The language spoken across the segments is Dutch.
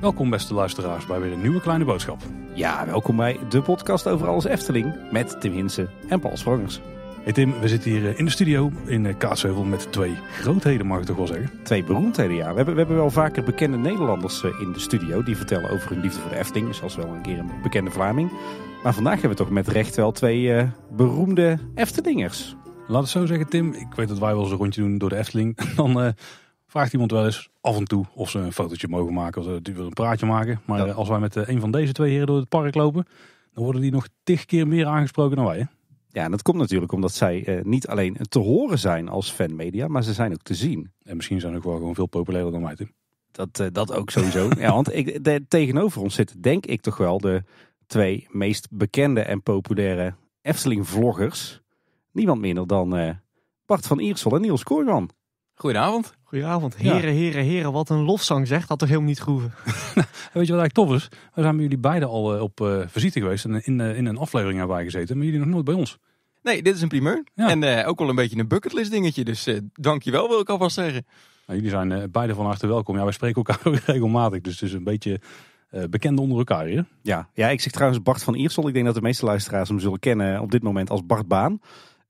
Welkom beste luisteraars bij weer een nieuwe kleine boodschap. Ja, welkom bij de podcast over alles Efteling met Tim Hinsen en Paul Sprangers. Hey Tim, we zitten hier eh, in de studio in eh, Kaatsheuvel met twee grootheden, mag ik toch wel zeggen? Twee beroemdheden, ja. We hebben, we hebben wel vaker bekende Nederlanders eh, in de studio die vertellen over hun liefde voor de Efteling. Zoals wel een keer een bekende Vlaming. Maar vandaag hebben we toch met recht wel twee uh, beroemde Eftelingers. Laat het zo zeggen, Tim. Ik weet dat wij wel eens een rondje doen door de Efteling. Dan eh, vraagt iemand wel eens af en toe of ze een fotootje mogen maken. Of ze willen een praatje maken. Maar eh, als wij met eh, een van deze twee heren door het park lopen, dan worden die nog tig keer meer aangesproken dan wij. Ja, en dat komt natuurlijk omdat zij niet alleen te horen zijn als fanmedia, maar ze zijn ook te zien. En misschien zijn ook wel gewoon veel populairder dan wij, Tim. Dat, dat ook sowieso. ja, want ik, tegenover ons zitten denk ik toch wel de twee meest bekende en populaire Efteling-vloggers Niemand minder dan eh, Bart van Iersel en Niels Koorman. Goedenavond. Goedenavond. Heren, heren, heren, wat een lofzang zegt. Had toch helemaal niet groeven. weet je wat eigenlijk tof is? We zijn bij jullie beiden al eh, op uh, visite geweest. En in, in een aflevering hebben wij gezeten. Maar jullie nog nooit bij ons. Nee, dit is een primeur. En ook wel een beetje een bucketlist dingetje. Dus dankjewel wil ik alvast zeggen. Nou, jullie zijn beide van harte welkom. Ja, wij spreken elkaar ook regelmatig. Dus het is een beetje bekend onder elkaar hier. Ja. ja, ik zeg trouwens Bart van Iersel. Ik denk dat de meeste luisteraars hem zullen kennen op dit moment als Bart Baan.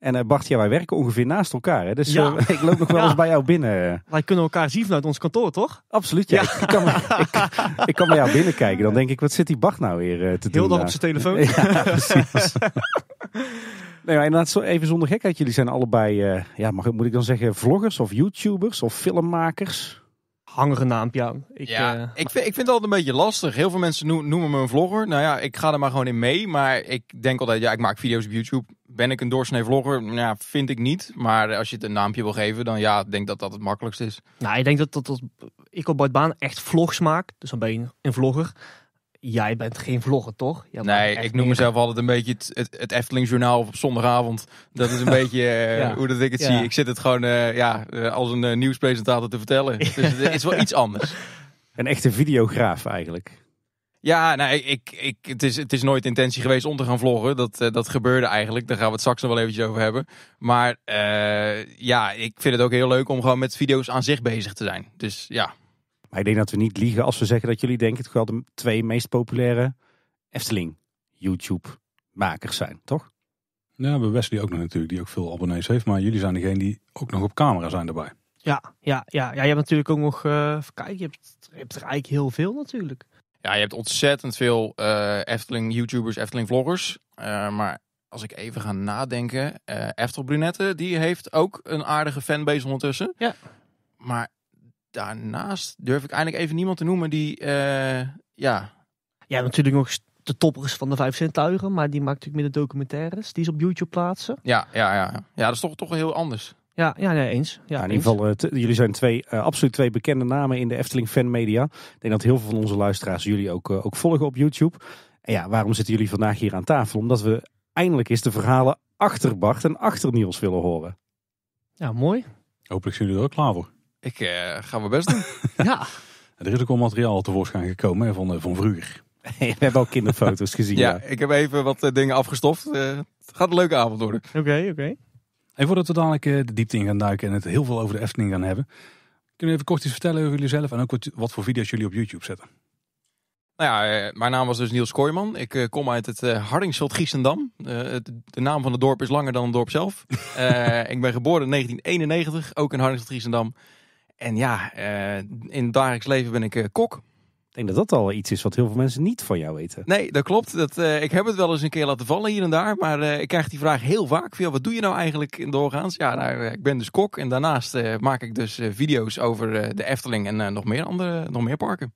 En uh, eh, Bart, ja, wij werken ongeveer naast elkaar. Hè? Dus eh, ik loop nog wel eens bij jou binnen. Wij kunnen elkaar zien vanuit ons kantoor, toch? Absoluut, ja. Ik, kan, ik, ik, kan jou binnenkijken. Dan denk ik, wat zit die Bart nou weer eh, te doen? Heel dag op zijn telefoon. Ja, precies. nee, maar inderdaad, even zonder gekheid. Jullie zijn allebei, ja, mag, moet ik dan zeggen, vloggers of YouTubers of filmmakers? hangige naampje aan. Ik, ja, eh, ik, vind, ik vind het altijd een beetje lastig. Heel veel mensen noemen me een vlogger. Nou ja, ik ga er maar gewoon in mee. Maar ik denk altijd, ja, ik maak video's op YouTube. Ben ik een doorsnee vlogger? Nou, ja, vind ik niet. Maar als je het een naampje wil geven, dan ja, denk dat dat het makkelijkst is. Nou, ik denk dat, dat, ik op het Baan echt vlogs maak. Dus dan ben je een vlogger jij bent geen vlogger, toch? nee, ik noem mezelf altijd een beetje het, het, het Eftelingjournaal op zondagavond. Dat is een beetje eh, hoe dat ik het zie. Ik zit het gewoon eh, ja, eh, als een nieuwspresentator te vertellen. dus het, is wel iets anders. Een echte videograaf eigenlijk. Ja, nou, ik, ik, het, is, het is nooit intentie geweest om te gaan vloggen. Dat, dat gebeurde eigenlijk. Daar gaan we het straks nog wel eventjes over hebben. Maar ja, ik vind het ook heel leuk om gewoon met video's aan zich bezig te zijn. Dus ja, maar ik denk dat we niet liegen als we zeggen dat jullie denken het wel de twee meest populaire Efteling YouTube-makers zijn, toch? Ja, we die ook nog natuurlijk, die ook veel abonnees heeft. Maar jullie zijn degene die ook nog op camera zijn erbij. Ja, ja, ja. ja je hebt natuurlijk ook nog, eh, Kijk, je hebt, je hebt er eigenlijk heel veel natuurlijk. Ja, je hebt ontzettend veel uh, eh, Efteling-YouTubers, Efteling-vloggers. Eh, maar als ik even ga nadenken, uh, Eftel Brunette, die heeft ook een aardige fanbase ondertussen. Ja. Maar daarnaast durf ik eigenlijk even niemand te noemen die, eh, ja... Ja, natuurlijk nog de toppers van de Vijf centuigen, maar die maakt natuurlijk meer de documentaires die ze op YouTube plaatsen. Ja, ja, ja. ja dat is toch, toch heel anders. Ja, ja nee, eens. Ja, in ieder geval, eh, jullie zijn twee, eh, absoluut twee bekende namen in de Efteling fanmedia. Ik denk dat heel veel van onze luisteraars jullie ook, ook volgen op YouTube. En ja, waarom zitten jullie vandaag hier aan tafel? Omdat we eindelijk eens de verhalen achter Bart en achter Niels willen horen. Ja, mooi. Hopelijk zijn jullie er ook klaar voor. Ik eh, ga mijn best doen. ja. Er is ook al materiaal tevoorschijn gekomen van, eh, van vroeger. We hebben ook kinderfoto's gezien. ja, ik heb even wat eh, dingen afgestoft. het gaat een leuke avond worden. Oké, oké. En voordat we dadelijk de diepte in gaan duiken en het heel veel over de Efteling gaan hebben, kunnen we even kort iets vertellen over jullie zelf en ook wat, wat voor video's jullie op YouTube zetten? Nou ja, mijn naam was dus Niels Kooijman. Ik kom uit het Hardingshot Giesendam. de naam van het dorp is langer dan het dorp zelf. ik ben geboren in 1991, ook in Hardingshot Giesendam. En ja, eh, in dagelijks leven ben ik eh, kok. Ik denk dat dat al iets is wat heel veel mensen niet van jou weten. Nee, dat klopt. Dat, eh, ik heb het wel eens een keer laten vallen hier en daar. Maar ik krijg die vraag heel vaak. Via, wat doe je nou eigenlijk in doorgaans? Ja, nou, ik ben dus kok. En daarnaast maak ik dus video's over de Efteling en nog, meer andere, nog meer parken.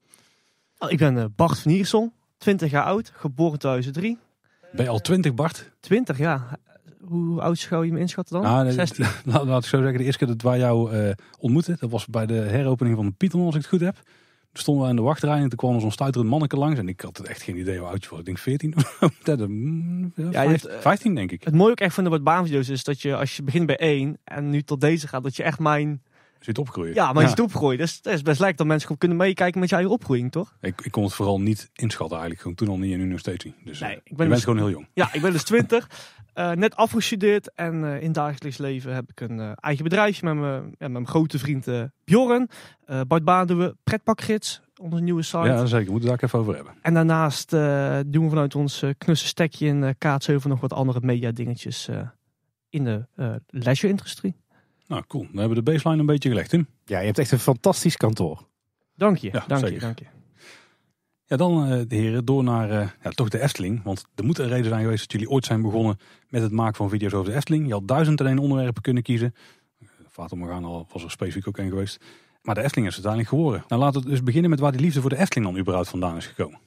Nou, ik ben Bart van Iersel, 20 jaar oud, geboren 2003. Ben je al 20, Bart? 20, ja hoe oud zou je me inschatten dan? Nou, 16? Laat, laat, ik zo zeggen, de eerste keer dat wij jou uh, ontmoeten, dat was bij de heropening van de Pieterman, als ik het goed heb. Toen stonden we in de wachtrij en toen kwam zo'n stuiterend manneke langs. En ik had echt geen idee hoe oud je was. Ik denk 14. Mm, ja, 15 eh, denk ik. Het mooie ook echt van de baanvideo's is dat je als je begint bij 1 en nu tot deze gaat, dat je echt mijn... Zit opgroeien. Ja, maar je ja. zit opgroeien. Dus het is best lekker dat mensen kunnen meekijken met je opgroeien, toch? Ik, ik kon het vooral niet inschatten eigenlijk. Gewoon toen al niet en nu nog steeds niet. Dus eh, ik ben dus, gewoon heel jong. Ja, ik ben dus 20. Eh, net afgestudeerd en eh, in dagelijks leven heb ik een eh, eigen bedrijfje met mijn, ja, mijn grote vriend Bjorn. Bart Baan doen we pretpakgids, onze nieuwe site. Ja, zeker. Moeten we daar even over hebben. En daarnaast doen we vanuit ons knusse stekje in Kaatsheuvel nog wat andere media dingetjes in de leisure-industrie. Nou, cool. Dan hebben we de baseline een beetje gelegd, Tim. Ja, je hebt echt een fantastisch kantoor. Dank je, ja, dank, je dank je dan eh, de heren, door naar eh, ja, toch de Efteling. Want er moet een reden zijn geweest dat jullie ooit zijn begonnen met het maken van video's over de Efteling. Je had duizend en onderwerpen kunnen kiezen. Eh, Fata al was er specifiek ook één geweest. Maar de Efteling is uiteindelijk geworden. Nou, laten we dus beginnen met waar die liefde voor de Efteling dan überhaupt vandaan is gekomen.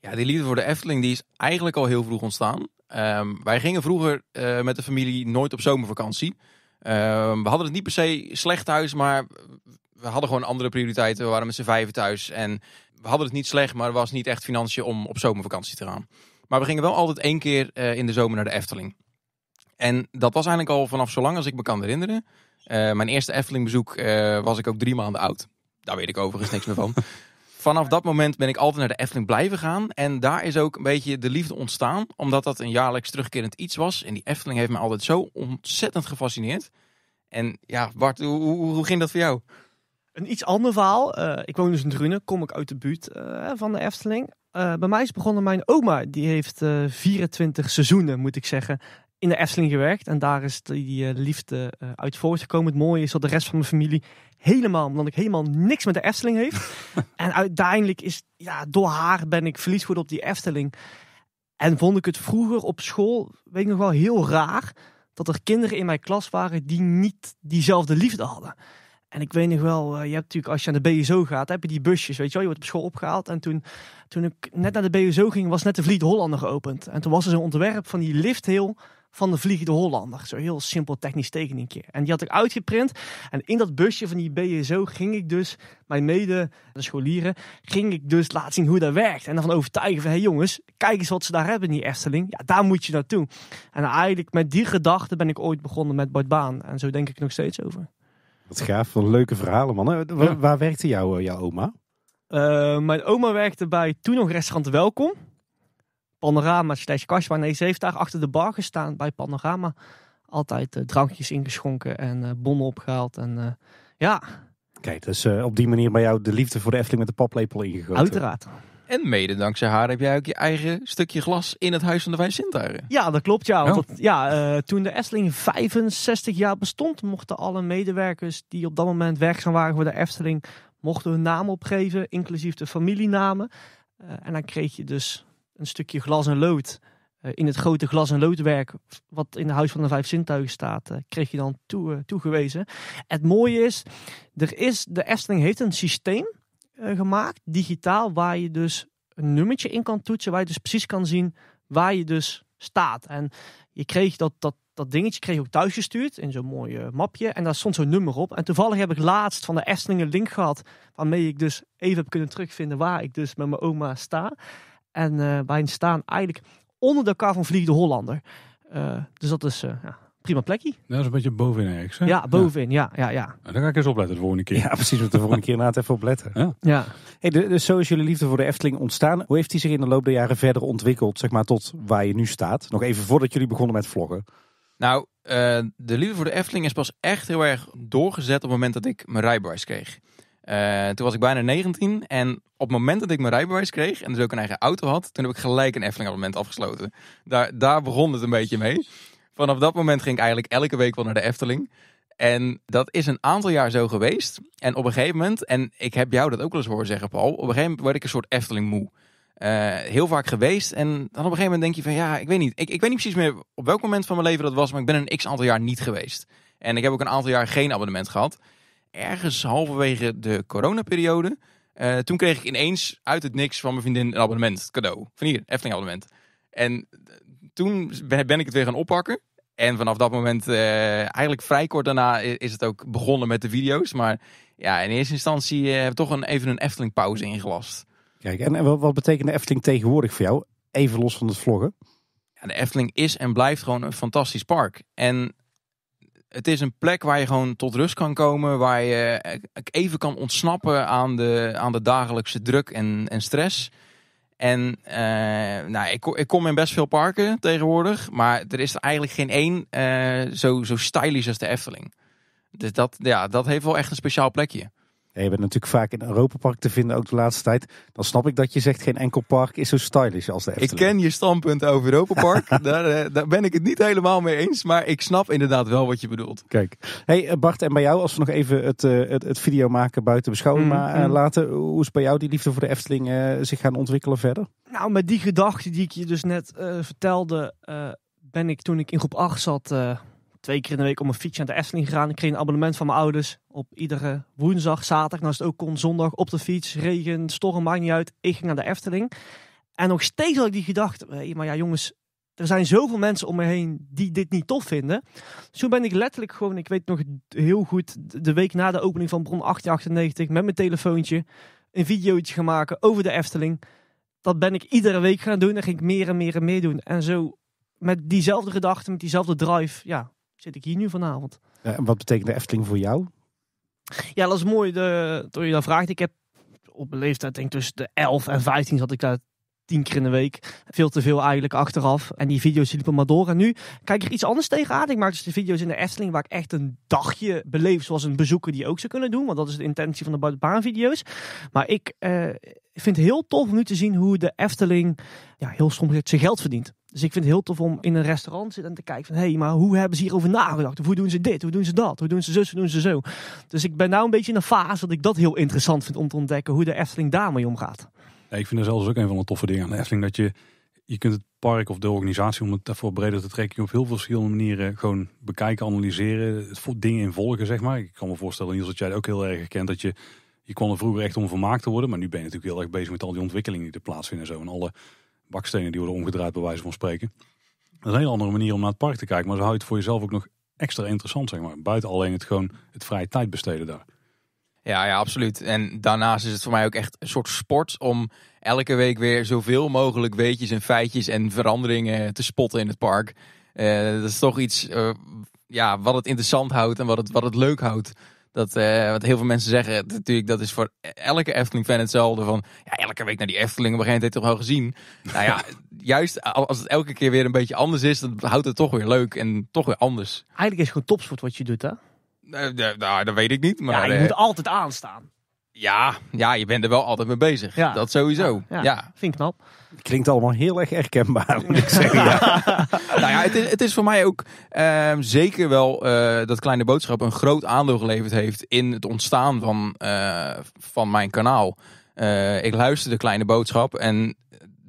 Ja, die liefde voor de Efteling die is eigenlijk al heel vroeg ontstaan. Ehm, wij gingen vroeger met de familie nooit op zomervakantie. Ehm, we hadden het niet per se slecht thuis, maar we hadden gewoon andere prioriteiten. We waren met z'n vijven thuis. En we hadden het niet slecht, maar er was niet echt financiën om op zomervakantie te gaan. Maar we gingen wel altijd één keer eh, in de zomer naar de Efteling. En dat was eigenlijk al vanaf zo lang als ik me kan herinneren. Eh, mijn eerste Efteling-bezoek eh, was ik ook drie maanden oud. Daar weet ik overigens niks meer van. Vanaf dat moment ben ik altijd naar de Efteling blijven gaan. En daar is ook een beetje de liefde ontstaan. Omdat dat een jaarlijks terugkerend iets was. En die Efteling heeft me altijd zo ontzettend gefascineerd. En ja, Bart, hoe, hoe ging dat voor jou? Een iets ander verhaal. Eh, ik woon dus in Drunen, kom ik uit de buurt eh, van de Efteling. Eh, bij mij is begonnen mijn oma. Die heeft 24 seizoenen, moet ik zeggen, in de Efteling gewerkt. En daar is die liefde uit voortgekomen. Het mooie is dat de rest van mijn familie helemaal, omdat ik helemaal niks met de Efteling heeft. en uiteindelijk is, ja, door haar ben ik verliefd geworden op die Efteling. En vond ik het vroeger op school, weet ik nog wel, heel raar dat er kinderen in mijn klas waren die niet diezelfde liefde hadden. En ik weet nog wel, eh, je hebt natuurlijk, als je aan de BSO gaat, heb je die busjes, weet je wel. Je wordt op school opgehaald. En toen, toen ik net naar de BSO ging, was net de de Hollander geopend. En toen was er zo'n ontwerp van die liftheel van de Vliegende Hollander. Zo'n heel simpel technisch tekeningje. En die had ik uitgeprint. En in dat busje van die BSO ging ik dus, mijn mede de scholieren, ging ik dus laten zien hoe dat werkt. En van overtuigen van, hé hey jongens, kijk eens wat ze daar hebben in die Efteling. Ja, daar moet je naartoe. En eigenlijk met die gedachte ben ik ooit begonnen met bordbaan. En zo denk ik nog steeds over. Wat gaaf, leuke verhalen man. Waar, waar werkte jouw eh, oma? Eh, mijn oma werkte bij toen nog restaurant Welkom. Panorama slash waar Nee, ze heeft daar achter de bar gestaan bij Panorama. Altijd eh, drankjes ingeschonken en bonnen opgehaald. En ja. Kijk, dus op die manier bij jou de liefde voor de Efteling met de paplepel ingegoten. Uiteraard. En mede dankzij haar heb jij ook je eigen stukje glas in het Huis van de Vijf Sintuigen. Ja, dat klopt. Ja, want oh. ja eh, toen de Efteling 65 jaar bestond, mochten alle medewerkers die op dat moment werkzaam waren voor de Efteling, mochten hun naam opgeven, inclusief de familienamen. Eh, en dan kreeg je dus een stukje glas en lood. Eh, in het grote glas- en loodwerk, wat in het Huis van de Vijf Zintuigen staat, kreeg je dan toe, toegewezen. Het mooie is, er is, de Efteling heeft een systeem eh, gemaakt, digitaal, waar je dus een nummertje in kan toetsen, waar je dus precies kan zien waar je dus staat. En je kreeg dat, dat, dat dingetje kreeg ook thuis gestuurd in zo'n mooi eh, mapje. En daar stond zo'n nummer op. En toevallig heb ik laatst van de een link gehad. Waarmee ik dus even heb kunnen terugvinden waar ik dus met mijn oma sta. En eh, wij staan eigenlijk onder de elkaar van Vliegende Hollander. dus dat is ja, prima plekje. Dat is een beetje bovenin ergens. Ja, bovenin. Ja, ja, ja. Nou, dan ga ik eens opletten de volgende keer. Ja, precies. de volgende keer na het even opletten. Ja. ja. Hey, dus zo is jullie liefde voor de Efteling ontstaan. Hoe heeft die zich in de loop der jaren verder ontwikkeld, zeg maar, tot waar je nu staat? Nog even voordat jullie begonnen met vloggen. Nou, eh, de liefde voor de Efteling is pas echt heel erg doorgezet op het moment dat ik mijn rijbewijs kreeg. Eh, toen was ik bijna 19 en op het moment dat ik mijn rijbewijs kreeg en dus ook een eigen auto had, toen heb ik gelijk een Efteling abonnement afgesloten. Daar, daar begon het een beetje mee vanaf dat moment ging ik eigenlijk elke week wel naar de Efteling. En dat is een aantal jaar zo geweest. En op een gegeven moment, en ik heb jou dat ook wel eens horen zeggen, Paul. Op een gegeven moment werd ik een soort Efteling moe. Eh, heel vaak geweest. En dan op een gegeven moment denk je van ja, ik weet niet. Ik, ik weet niet precies meer op welk moment van mijn leven dat was. Maar ik ben een x aantal jaar niet geweest. En ik heb ook een aantal jaar geen abonnement gehad. Ergens halverwege de coronaperiode. Uh, toen kreeg ik ineens uit het niks van mijn vriendin een abonnement. Cadeau. Van hier, Efteling abonnement. En toen ben ik het weer gaan oppakken. En vanaf dat moment, eh, eigenlijk vrij kort daarna, is het ook begonnen met de video's. Maar ja, in eerste instantie uh, hebben we toch een, even een Efteling pauze ingelast. Kijk, en wat, wat betekent de Efteling tegenwoordig voor jou? Even los van het vloggen. Ja, de Efteling is en blijft gewoon een fantastisch park. En het is een plek waar je gewoon tot rust kan komen. Waar je eh, e-, even kan ontsnappen aan de, aan de dagelijkse druk en, en stress. En eh, nou, ik, ik, kom in best veel parken tegenwoordig. Maar er is er eigenlijk geen één eh, zo, zo stylish als de Efteling. Dus dat, ja, dat heeft wel echt een speciaal plekje. Ja, je bent natuurlijk vaak in Europa Park te vinden, ook de laatste tijd. Dan snap ik dat je zegt geen enkel park is zo stylish als de Efteling. Ik ken je standpunt over Europa Park. daar, eh, daar, ben ik het niet helemaal mee eens, maar ik snap inderdaad wel wat je bedoelt. Kijk, hey eh, Bart, en bij jou, als we nog even het, eh, het, het video maken buiten beschouwing mm, mm. laten. Hoe is bij jou die liefde voor de Efteling zich gaan ontwikkelen verder? Nou, met die gedachte die ik je dus net vertelde, ben ik toen ik in groep 8 zat twee keer in de week om een fietsje aan de Efteling gegaan. Ik kreeg een abonnement van mijn ouders op iedere woensdag, zaterdag, als nou het ook kon, zondag op de fiets, regen, storm, maakt niet uit. Ik ging naar de Efteling. En nog steeds had ik die gedachte, maar ja jongens, er zijn zoveel mensen om me heen die dit niet tof vinden. Dus toen ben ik letterlijk gewoon, ik weet nog heel goed, de week na de opening van Bron 1898 met mijn telefoontje een videootje gaan maken over de Efteling. Dat ben ik iedere week gaan doen. en ging ik meer en meer en meer doen. En zo met diezelfde gedachte, met diezelfde drive, ja, zit ik hier nu vanavond. en wat betekent de Efteling voor jou? Ja, dat is mooi de, door je dat vraagt. Ik heb op mijn leeftijd, denk ik tussen de 11 en 15 zat ik daar tien keer in de week. Veel te veel eigenlijk achteraf. En die video's liepen maar door. En nu kijk ik er iets anders tegenaan. Ik maak dus de video's in de Efteling waar ik echt een dagje beleef. Zoals een bezoeker die ook zou kunnen doen. Want dat is de intentie van de video's. Maar ik eh, vind het heel tof om nu te zien hoe de Efteling ja, heel soms zijn geld verdient. Dus ik vind het heel tof om in een restaurant te zitten en te kijken van... hé, hey, maar hoe hebben ze hierover nagedacht? hoe doen ze dit? Hoe doen ze dat? Hoe doen ze zo? Hoe doen ze zo? Dus ik ben nou een beetje in een fase dat ik dat heel interessant vind om te ontdekken... hoe de Efteling daarmee omgaat ik vind dat zelfs ook een van de toffe dingen aan de Efteling. Dat je, je kunt het park of de organisatie, om het daarvoor breder te trekken, op heel veel verschillende manieren gewoon bekijken, analyseren, het, dingen in volgen, zeg maar. Ik kan me voorstellen, Niels, dat jij dat ook heel erg herkent, dat je, je kon er vroeger echt om vermaakt te worden, maar nu ben je natuurlijk heel erg bezig met al die ontwikkelingen die er plaatsvinden en zo. En alle bakstenen die worden omgedraaid, bij wijze van spreken. Dat is een hele andere manier om naar het park te kijken, maar zo houdt het voor jezelf ook nog extra interessant, zeg maar. Buiten alleen het gewoon het vrije tijd besteden daar. Ja, ja, absoluut. En daarnaast is het voor mij ook echt een soort sport om elke week weer zoveel mogelijk weetjes en feitjes en veranderingen te spotten in het park. Eh, dat is toch iets eh, ja, wat het interessant houdt en wat het, wat het leuk houdt. Dat, eh, wat heel veel mensen zeggen, natuurlijk, dat is voor elke Efteling-fan hetzelfde. Van ja, elke week naar die Efteling, op een gegeven moment toch wel gezien. Nou ja, juist als het elke keer weer een beetje anders is, dan houdt het toch weer leuk en toch weer anders. Eigenlijk is het gewoon topsport wat je doet, hè? Eh, nou, dat weet ik niet. Maar, ja, je eh, moet altijd aanstaan. Ja, ja, je bent er wel altijd mee bezig. Ja. Dat sowieso. Ja, vind ik knap. Klinkt allemaal heel erg herkenbaar, moet ik zeggen. nou ja, het is, het is voor mij ook ehm, zeker wel eh, dat Kleine Boodschap een groot aandeel geleverd heeft in het ontstaan van, van mijn kanaal. ik luisterde Kleine Boodschap en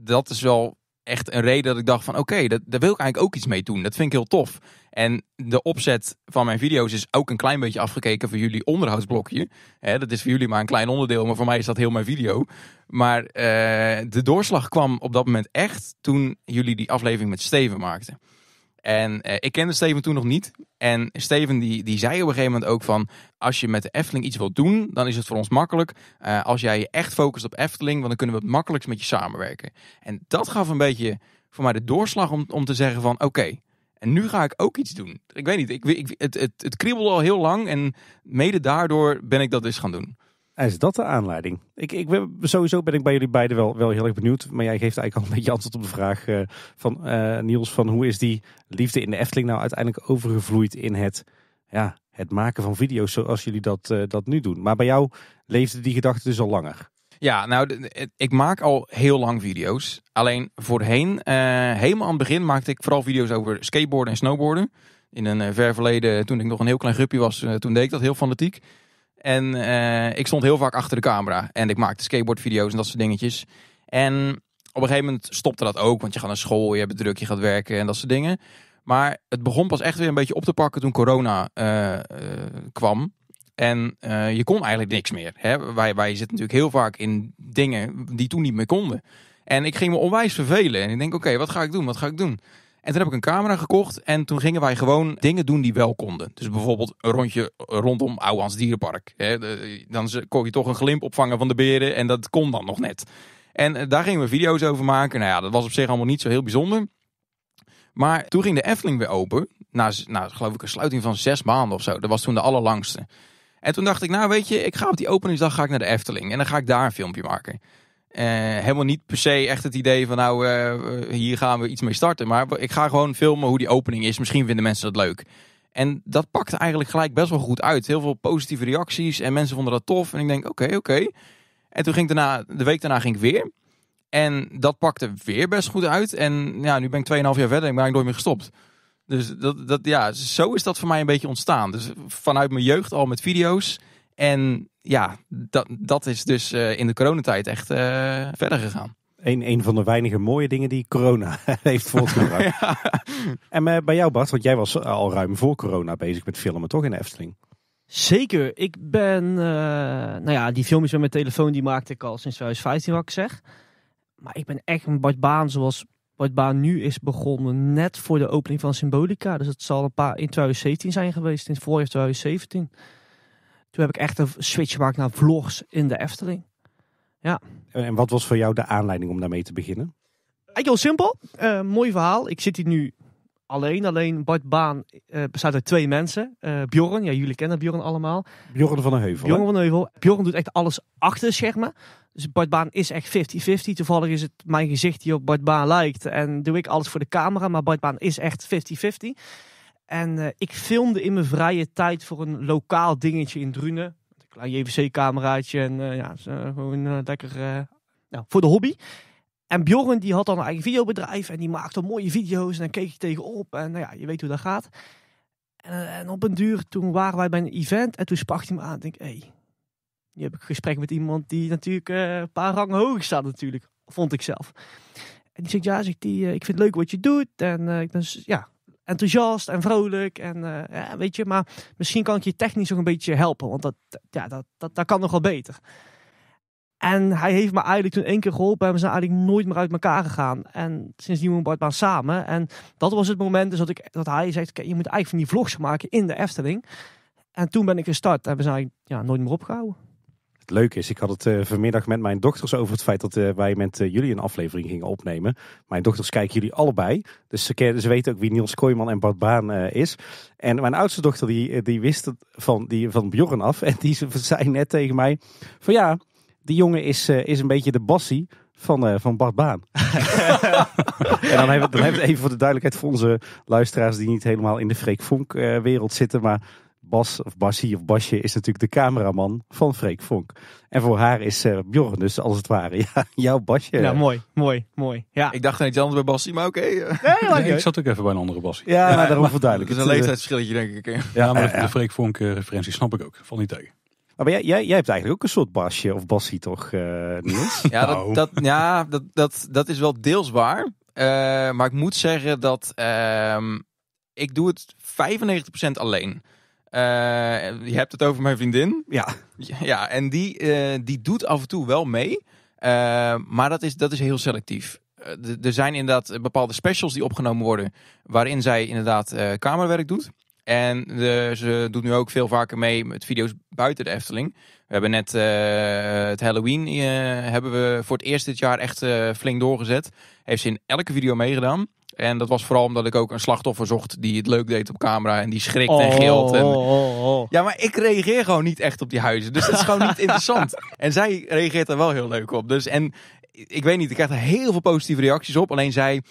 dat is wel echt een reden dat ik dacht van oké, okay, dat daar wil ik eigenlijk ook iets mee doen. Dat vind ik heel tof. En de opzet van mijn video's is ook een klein beetje afgekeken voor jullie onderhoudsblokje. He, dat is voor jullie maar een klein onderdeel, maar voor mij is dat heel mijn video. Maar eh, de doorslag kwam op dat moment echt toen jullie die aflevering met Steven maakten. En eh, ik kende Steven toen nog niet. En Steven die, die zei op een gegeven moment ook van... als je met de Efteling iets wilt doen, dan is het voor ons makkelijk. Eh, als jij je echt focust op Efteling, want dan kunnen we het makkelijkst met je samenwerken. En dat gaf een beetje voor mij de doorslag om, om te zeggen van... oké, en nu ga ik ook iets doen. Ik weet niet, ik, ik, het, het, het kriebelde al heel lang. En mede daardoor ben ik dat dus gaan doen. Is dat de aanleiding? Ik, ik ben, sowieso ben ik bij jullie beiden wel, wel heel erg benieuwd. Maar jij geeft eigenlijk al een beetje antwoord op de vraag eh, van eh, Niels: van hoe is die liefde in de Efteling nou uiteindelijk overgevloeid in het, ja, het maken van video's zoals jullie dat, eh, dat nu doen? Maar bij jou leefde die gedachte dus al langer. Ja, nou, ik maak al heel lang video's. Alleen voorheen, helemaal aan het begin, maakte ik vooral video's over skateboarden en snowboarden. In een ver verleden, toen ik nog een heel klein grupje was, toen deed ik dat heel fanatiek. En eh, ik stond heel vaak achter de camera. En ik maakte skateboardvideo's en dat soort dingetjes. En op een gegeven moment stopte dat ook. Want je gaat naar school, je hebt druk, je gaat werken en dat soort dingen. Maar het begon pas echt weer een beetje op te pakken toen corona eh, eh, kwam. En je kon eigenlijk niks meer. Hè? Wij, wij zitten natuurlijk heel vaak in dingen die toen niet meer konden. En ik ging me onwijs vervelen. En ik denk, oké, wat ga ik doen? Wat ga ik doen? En toen heb ik een camera gekocht en toen gingen wij gewoon dingen doen die wel konden. Dus bijvoorbeeld een rondje rondom Ouwans Dierenpark. Dan kon je toch een glimp opvangen van de beren en dat kon dan nog net. En eh, daar gingen we video's over maken. Nou ja, dat was op zich allemaal niet zo heel bijzonder. Maar toen ging de Efteling weer open. Na, na geloof ik een sluiting van zes maanden of zo. Dat was toen de allerlangste. En toen dacht ik, nou weet je, ik ga op die openingsdag ga ik naar de Efteling. En dan ga ik daar een filmpje maken. Eh, helemaal niet per se echt het idee van nou, eh, eh, hier gaan we iets mee starten. Maar ik ga gewoon filmen hoe die opening is. Misschien vinden mensen dat leuk. En dat pakte eigenlijk gelijk best wel goed uit. Heel veel positieve reacties en mensen vonden dat tof. En ik denk, oké, oké. En toen ging ik daarna, de week daarna ging ik weer. En dat pakte weer best goed uit. En ja, nu ben ik 2,5 jaar verder en ik ben eigenlijk nooit meer gestopt. Dus dat, dat, ja, zo is dat voor mij een beetje ontstaan. Dus vanuit mijn jeugd al met video's. En ja, dat, dat is dus eh, in de coronatijd echt eh, verder gegaan. Een, een van de weinige mooie dingen die corona heeft voortgebracht. ja. En eh, bij jou Bart, want jij was al ruim voor corona bezig met filmen toch in Efteling? Zeker. Ik ben, nou ja, die filmpjes met mijn telefoon die maakte ik al sinds 2015 wat ik zeg. Maar ik ben echt een Bart Baan zoals Bart Baan nu is begonnen. Net voor de opening van Symbolica. Dus het zal een paar in 2017 zijn geweest, in het voorjaar 2017. Toen heb ik echt een switch gemaakt naar vlogs in de Efteling. Ja. En wat was voor jou de aanleiding om daarmee te beginnen? Eigenlijk ah, heel simpel. Eh, mooi verhaal. Ik zit hier nu alleen. Alleen Bart Baan eh, bestaat uit twee mensen. Eh, Bjorn, ja, jullie kennen Bjorn allemaal. Bjorn van de Heuvel. Bjorn van de Heuvel. Bjorn doet echt alles achter de schermen. Dus Bart Baan is echt 50-50. Toevallig is het mijn gezicht die op Bart Baan lijkt. En doe ik alles voor de camera. Maar Bart Baan is echt 50-50. En eh, ik filmde in mijn vrije tijd voor een lokaal dingetje in Drunen. Een klein JVC-cameraatje en eh, ja, gewoon eh, lekker nou, voor de hobby. En Bjorn die had dan een eigen videobedrijf en die maakte mooie video's. En dan keek ik tegenop en nou ja, je weet hoe dat gaat. En, op een duur, toen waren wij bij een event en toen sprak hij me aan. En denk, hé, nu heb ik een gesprek met iemand die natuurlijk een paar rangen hoger staat natuurlijk, vond ik zelf. En die zegt, ja, zegt die, ik vind het leuk wat je doet en uh, ik ja, enthousiast en vrolijk. En eh, ja, weet je, maar misschien kan ik je technisch nog een beetje helpen. Want dat, ja, dat, dat, kan nog wel beter. En hij heeft me eigenlijk toen één keer geholpen en we zijn eigenlijk nooit meer uit elkaar gegaan. En sindsdien woont Bartbaan samen. En dat was het moment dus dat, ik, dat hij zegt, je moet eigenlijk van die vlogs maken in de Efteling. En toen ben ik gestart en we zijn ja, nooit meer opgehouden. Leuk is, ik had het eh, vanmiddag met mijn dochters over het feit dat eh, wij met eh, jullie een aflevering gingen opnemen. Mijn dochters kijken jullie allebei. Dus ze, ze weten ook wie Niels Kooijman en Bart Baan is. En mijn oudste dochter die, die wist het van, die, van Bjorn af. En die zei net tegen mij van ja, die jongen is, is een beetje de bassie van, uh, van Bart Baan. en dan hebben, we, dan hebben we even voor de duidelijkheid voor onze luisteraars die niet helemaal in de Freek Vonk wereld zitten. Maar Bas of Basie of Basje is natuurlijk de cameraman van Freek Vonk. En voor haar is uh, Bjorn dus als het ware ja, jouw Basje. Ja, mooi, mooi, mooi. Ja. Ik dacht aan iets anders bij Basie, maar oké. Nee, ik zat ook even bij een andere Basie. Eh, ja, ja maar eh, daarom Het is een leeftijdsverschilletje denk ik. Ja, maar de, Freek Vonk referentie snap ik ook, van die tegen. Maar jij, jij, jij hebt eigenlijk ook een soort Basje of Basie toch, Niels? ja, dat, nou. dat, ja dat, dat, dat is wel deels waar. maar ik moet zeggen dat ehm, ik doe het 95% alleen. Eh, je hebt het over mijn vriendin. Ja. Ja, en die, eh, die doet af en toe wel mee. Eh, maar dat is, dat is heel selectief er zijn inderdaad bepaalde specials die opgenomen worden. waarin zij inderdaad uh, kamerwerk doet. En de, ze doet nu ook veel vaker mee met video's buiten de Efteling. We hebben net het Halloween hebben we voor het eerst dit jaar echt flink doorgezet. Heeft ze in elke video meegedaan. En dat was vooral omdat ik ook een slachtoffer zocht die het leuk deed op camera en die schrikt en oh, gilt. En... Oh, oh, ja, maar ik reageer gewoon niet echt op die huizen. Dus dat is gewoon niet interessant. En zij reageert er wel heel leuk op. Dus en ik weet niet, ik krijg er heel veel positieve reacties op. Alleen zij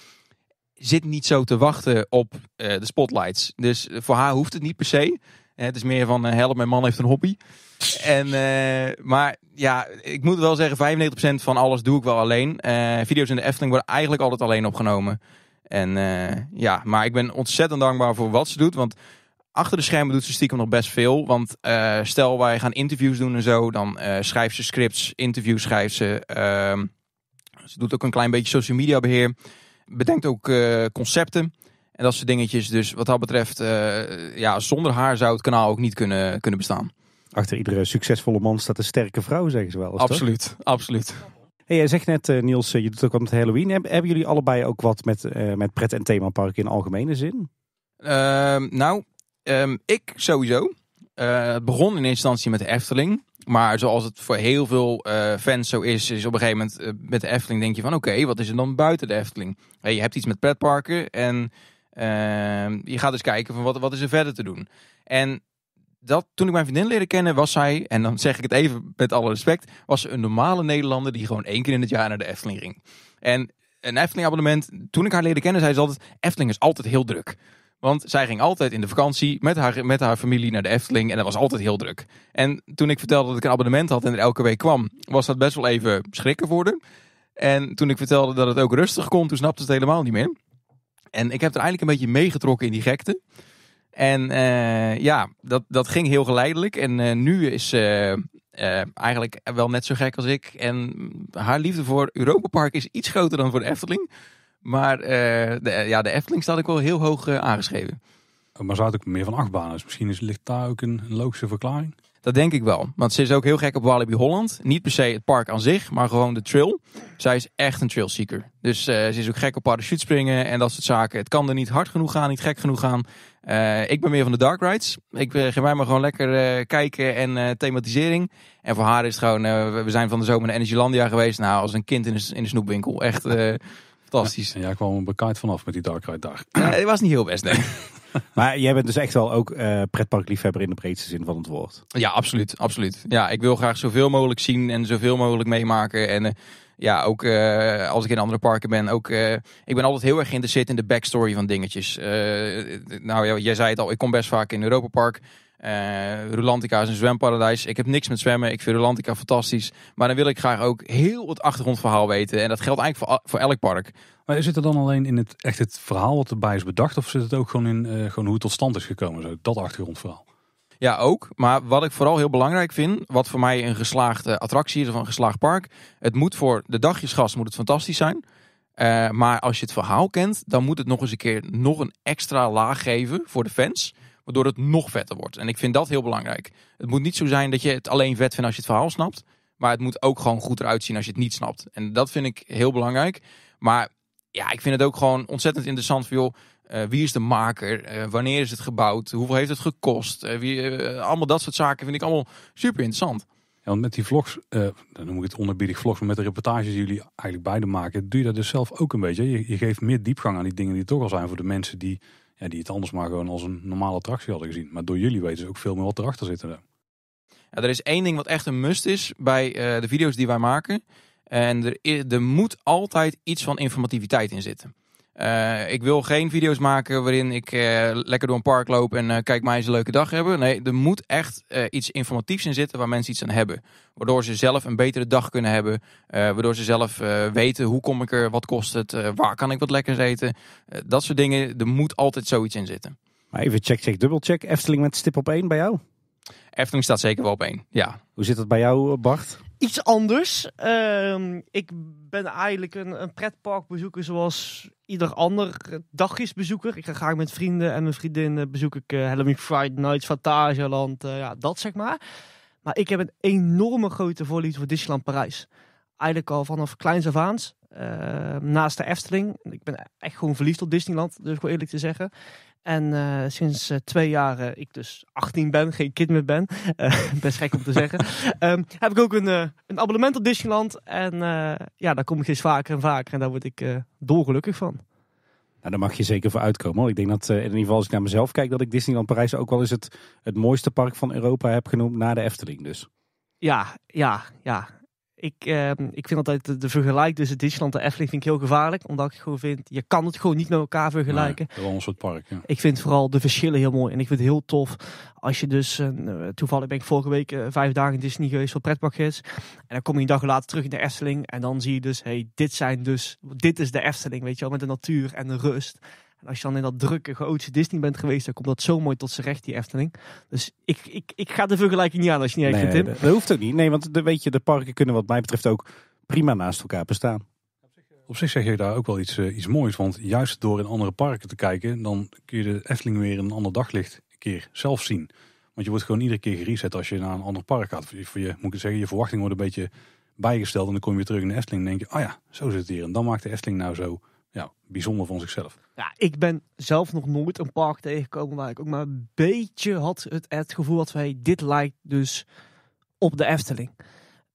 zit niet zo te wachten op eh, de spotlights. Dus voor haar hoeft het niet per se. het is meer van, uh, help, mijn man heeft een hobby. En, eh, maar ja, ik moet wel zeggen, 95% van alles doe ik wel alleen. video's in de Efteling worden eigenlijk altijd alleen opgenomen. En eh, ja, maar ik ben ontzettend dankbaar voor wat ze doet. Want achter de schermen doet ze stiekem nog best veel. Want eh, stel wij gaan interviews doen en zo, dan eh, schrijft ze scripts, interviews schrijft ze. Ehm, ze doet ook een klein beetje social media beheer. Bedenkt ook concepten en dat soort dingetjes. Dus wat dat betreft, ja, zonder haar zou het kanaal ook niet kunnen, kunnen bestaan. Achter iedere succesvolle man staat een sterke vrouw, zeggen ze wel. absoluut, absoluut. Hey, jij zegt net, eh, Niels, eh, je doet ook wat met Halloween. Hebben jullie allebei ook wat met, eh, met pret- en themaparken in algemene zin? Ehm, nou, ehm, ik sowieso. het begon in instantie met de Efteling. Maar zoals het voor heel veel fans zo is, is op een gegeven moment met de Efteling denk je van... Oké, wat is er dan buiten de Efteling? Hey, je hebt iets met pretparken en ehm, je gaat eens kijken van wat, wat is er verder te doen. En dat, toen ik mijn vriendin leerde kennen, was zij, en dan zeg ik het even met alle respect, was ze een normale Nederlander die gewoon één keer in het jaar naar de Efteling ging. En een Efteling-abonnement, toen ik haar leerde kennen, zei ze altijd: Efteling is altijd heel druk. Want zij ging altijd in de vakantie met haar, met haar familie naar de Efteling. En dat was altijd heel druk. En toen ik vertelde dat ik een abonnement had en er elke week kwam, was dat best wel even schrikken voor haar. En toen ik vertelde dat het ook rustig kon, toen snapte ze het helemaal niet meer. En ik heb er eigenlijk een beetje meegetrokken in die gekte. En eh, ja, dat, dat ging heel geleidelijk. En eh, nu is ze eh, eigenlijk wel net zo gek als ik. En haar liefde voor Europa Park is iets groter dan voor de Efteling. Maar de, ja, de Efteling staat ook wel heel hoog aangeschreven. Maar zou het ook meer van achtbanen. is? Dus misschien is, ligt daar ook een, een logische verklaring? Dat denk ik wel. Want ze is ook heel gek op Walibi Holland. Niet per se het park aan zich, maar gewoon de trail. Zij is echt een trailseeker. Dus eh, ze is ook gek op springen en dat soort zaken. Het kan er niet hard genoeg gaan, niet gek genoeg gaan. Eh, ik ben meer van de dark rides. Ik uh, eh, wij maar gewoon lekker kijken en thematisering. En voor haar is gewoon, we zijn van de zomer naar Energylandia geweest. Nou, als een kind in in de snoepwinkel. Echt fantastisch. Ja, en jij kwam een vanaf met die Dark Ride daar. Ja, het was niet heel best, nee. maar jij bent dus echt wel ook uh, pretparkliefhebber in de breedste zin van het woord. Ja, absoluut. absoluut. Ja, ik wil graag zoveel mogelijk zien en zoveel mogelijk meemaken. En eh, ja, ook eh, als ik in andere parken ben. Ook, ik ben altijd heel erg geïnteresseerd in de backstory van dingetjes. Uh, nou, jij zei het al, ik kom best vaak in Europa Park. Uh, Rulantica is een zwemparadijs. Ik heb niks met zwemmen. Ik vind Rulantica fantastisch. Maar dan wil ik graag ook heel het achtergrondverhaal weten. En dat geldt eigenlijk voor, voor elk park. Maar zit er dan alleen in het, echt het verhaal wat erbij is bedacht? Of zit het ook gewoon in eh, gewoon hoe het tot stand is gekomen? Zo, dat achtergrondverhaal. Ja, ook. Maar wat ik vooral heel belangrijk vind, wat voor mij een geslaagde attractie is of een geslaagd park. Het moet voor de dagjesgast moet het fantastisch zijn. Eh, maar als je het verhaal kent, dan moet het nog eens een keer nog een extra laag geven voor de fans waardoor het nog vetter wordt. En ik vind dat heel belangrijk. Het moet niet zo zijn dat je het alleen vet vindt als je het verhaal snapt. Maar het moet ook gewoon goed eruit zien als je het niet snapt. En dat vind ik heel belangrijk. Maar ja, ik vind het ook gewoon ontzettend interessant voor joh. Eh, wie is de maker? Eh, wanneer is het gebouwd? Hoeveel heeft het gekost? Eh, wie, allemaal dat soort zaken vind ik allemaal super interessant. Ja, want met die vlogs, dan noem ik het onderbiedig vlogs, maar met de reportages die jullie eigenlijk beide maken, doe je dat dus zelf ook een beetje. Je, je geeft meer diepgang aan die dingen die toch al zijn voor de mensen die ja, die het anders maar gewoon als een normale attractie hadden gezien. Maar door jullie weten ze ook veel meer wat erachter zit. Ja, er is één ding wat echt een must is bij eh, de video's die wij maken. En er, er moet altijd iets van informativiteit in zitten. Eh, ik wil geen video's maken waarin ik eh, lekker door een park loop en eh, kijk mij eens een leuke dag hebben. Nee, er moet echt iets informatiefs in zitten waar mensen iets aan hebben. Waardoor ze zelf een betere dag kunnen hebben. waardoor ze zelf weten hoe kom ik er, wat kost het, waar kan ik wat lekkers eten. dat soort dingen, er moet altijd zoiets in zitten. Maar even check, check, dubbelcheck. Efteling met stip op één bij jou? Efteling staat zeker wel op één, ja. Hoe zit dat bij jou, Bart? iets anders. Ehm, ik ben eigenlijk een, een pretparkbezoeker zoals ieder ander dagjesbezoeker. Ik ga graag met vrienden en mijn vriendinnen bezoek ik uh, Halloween Friday Nights, Fantasyland, uh, eh, ja, dat zeg maar. Maar ik heb een enorme grote voorliefde voor Disneyland Parijs. Eigenlijk al vanaf kleins af aan, eh, naast de Efteling. Ik ben echt gewoon verliefd op Disneyland, dus ik wil eerlijk te zeggen. En eh, sinds eh, twee jaar eh, ik dus 18 ben, geen kind meer ben, best gek om te zeggen, ehm, heb ik ook een, een abonnement op Disneyland. En ja, daar kom ik steeds vaker en vaker en daar word ik dolgelukkig van. Nou, daar mag je zeker voor uitkomen. Hoor. Ik denk dat, in ieder geval als ik naar mezelf kijk, dat ik Disneyland Parijs ook wel eens het, het mooiste park van Europa heb genoemd na de Efteling dus. Ja, ja, ja. Ik, ehm, ik vind altijd de, vergelijking tussen Disneyland en Efteling vind ik heel gevaarlijk. Omdat ik gewoon vind, je kan het gewoon niet met elkaar vergelijken. een soort park. Ja. Ik vind vooral de verschillen heel mooi. En ik vind het heel tof als je dus, eh, toevallig ben ik vorige week eh, vijf dagen in Disney geweest voor is, En dan kom je een dag later terug in de Efteling. En dan zie je dus, hey, dit zijn dus, dit is de Efteling, weet je wel. Met de natuur en de rust als je dan in dat drukke, grote Disney bent geweest, dan komt dat zo mooi tot zijn recht, die Efteling. Dus ik, ik, ik ga de vergelijking niet aan als je niet nee, vindt, dat, hoeft ook niet. Nee, want de, weet je, de parken kunnen wat mij betreft ook prima naast elkaar bestaan. Op zich zeg je daar ook wel iets, eh, iets moois, want juist door in andere parken te kijken, dan kun je de Efteling weer in een ander daglicht een keer zelf zien. Want je wordt gewoon iedere keer gereset als je naar een ander park gaat. Voor je, moet ik zeggen, je verwachting wordt een beetje bijgesteld en dan kom je weer terug in de Efteling en denk je, ah ja, zo zit het hier. En dan maakt de Efteling nou zo ja, bijzonder van zichzelf. Ja, ik ben zelf nog nooit een park tegengekomen waar ik ook maar een beetje had het, het gevoel dat wij dit lijkt dus op de Efteling.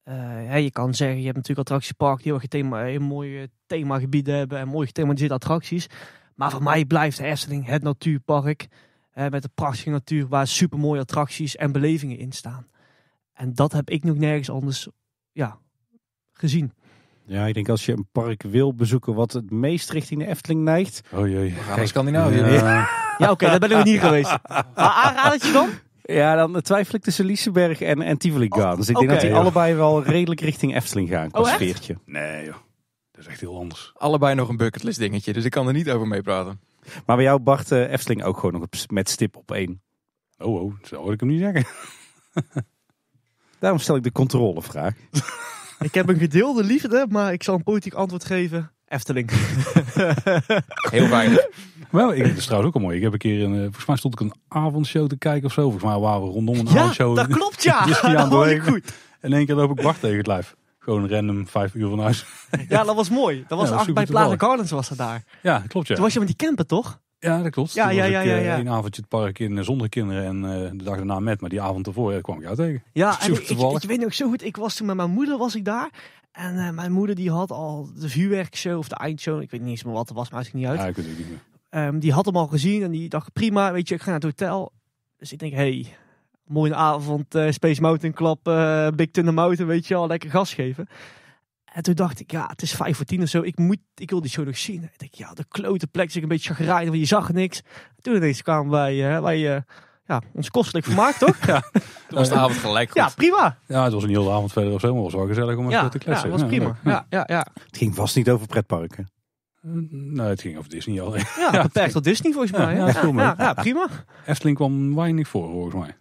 Uh, je kan zeggen, je hebt natuurlijk attractiepark die heel, thema, heel eh, mooie themagebieden hebben en mooie gethematiseerde attracties. Maar voor mij blijft de Efteling het natuurpark uh, met een prachtige natuur waar super mooie attracties en belevingen in staan. En dat heb ik nog nergens anders ja, gezien. Ja, ik denk als je een park wil bezoeken wat het meest richting de Efteling neigt. Oh jee. We gaan naar Scandinavië. Ja, ja. oké, okay, dat ben ik niet geweest. Ah, je dan? Ja, dan twijfel ik tussen Liesenberg en, Tivoli Gardens. dus oh, ik denk dat die allebei wel redelijk richting Efteling gaan. Qua oh, Nee joh, dat is echt heel anders. Allebei nog een bucketlist dingetje, dus ik kan er niet over meepraten. Maar bij jou Bart, eh, Efteling ook gewoon nog met stip op één. Oh, oh, zo hoor ik hem niet zeggen. Daarom stel ik de controlevraag. Ik heb een gedeelde liefde, maar ik zal een politiek antwoord geven. Efteling. Heel weinig. Wel, ik, dat is trouwens ook al mooi. Ik heb een keer een, eh, volgens mij stond ik een avondshow te kijken of zo. Volgens mij waren we rondom een ja, Dat klopt, ja. dat dus oh, goed. En in één keer loop ik wacht tegen het lijf. Gewoon random vijf uur van huis. ja, dat was mooi. Dat was, bij Plaza Gardens was dat daar. Ja, klopt ja. Toen was je met die camper toch? Ja, dat klopt. Ja, toen Ik, eh, avondje het park in eh, zonder kinderen en eh, de dag daarna met. Maar die avond ervoor kwam ik jou tegen. Ja, en ik, weet nog zo goed. Ik was toen met mijn moeder was ik daar. En mijn moeder die had al de vuurwerkshow of de eindshow. Ik weet niet eens meer wat het was, maar het niet uit. Ja, ik weet het niet meer. Ehm, die had hem al gezien en die dacht prima, weet je, ik ga naar het hotel. Dus ik denk, hey, mooie avond, Space Mountain Club, Big Thunder Mountain, weet je al, lekker gas geven. En toen dacht ik, ja, het is vijf voor tien of zo. Ik, moet, ik wil die show nog zien. En ik dacht, ja, de klote plek. Ik een beetje chagrijnig, want je zag niks. toen ineens kwamen wij, uh, wij eh, ja, ons kostelijk vermaakt, toch? ja, toen was de avond gelijk goed. Ja, prima. Ja, het was een hele avond verder of zo, maar het was wel gezellig om ja, te kletsen. Ja, was prima. Ja, ja, ja. Het ging vast niet over pretparken. Mm, nee, het ging over Disney al. Ja, beperkt tot Disney volgens mij. Ja, prima. Efteling kwam weinig voor volgens mij.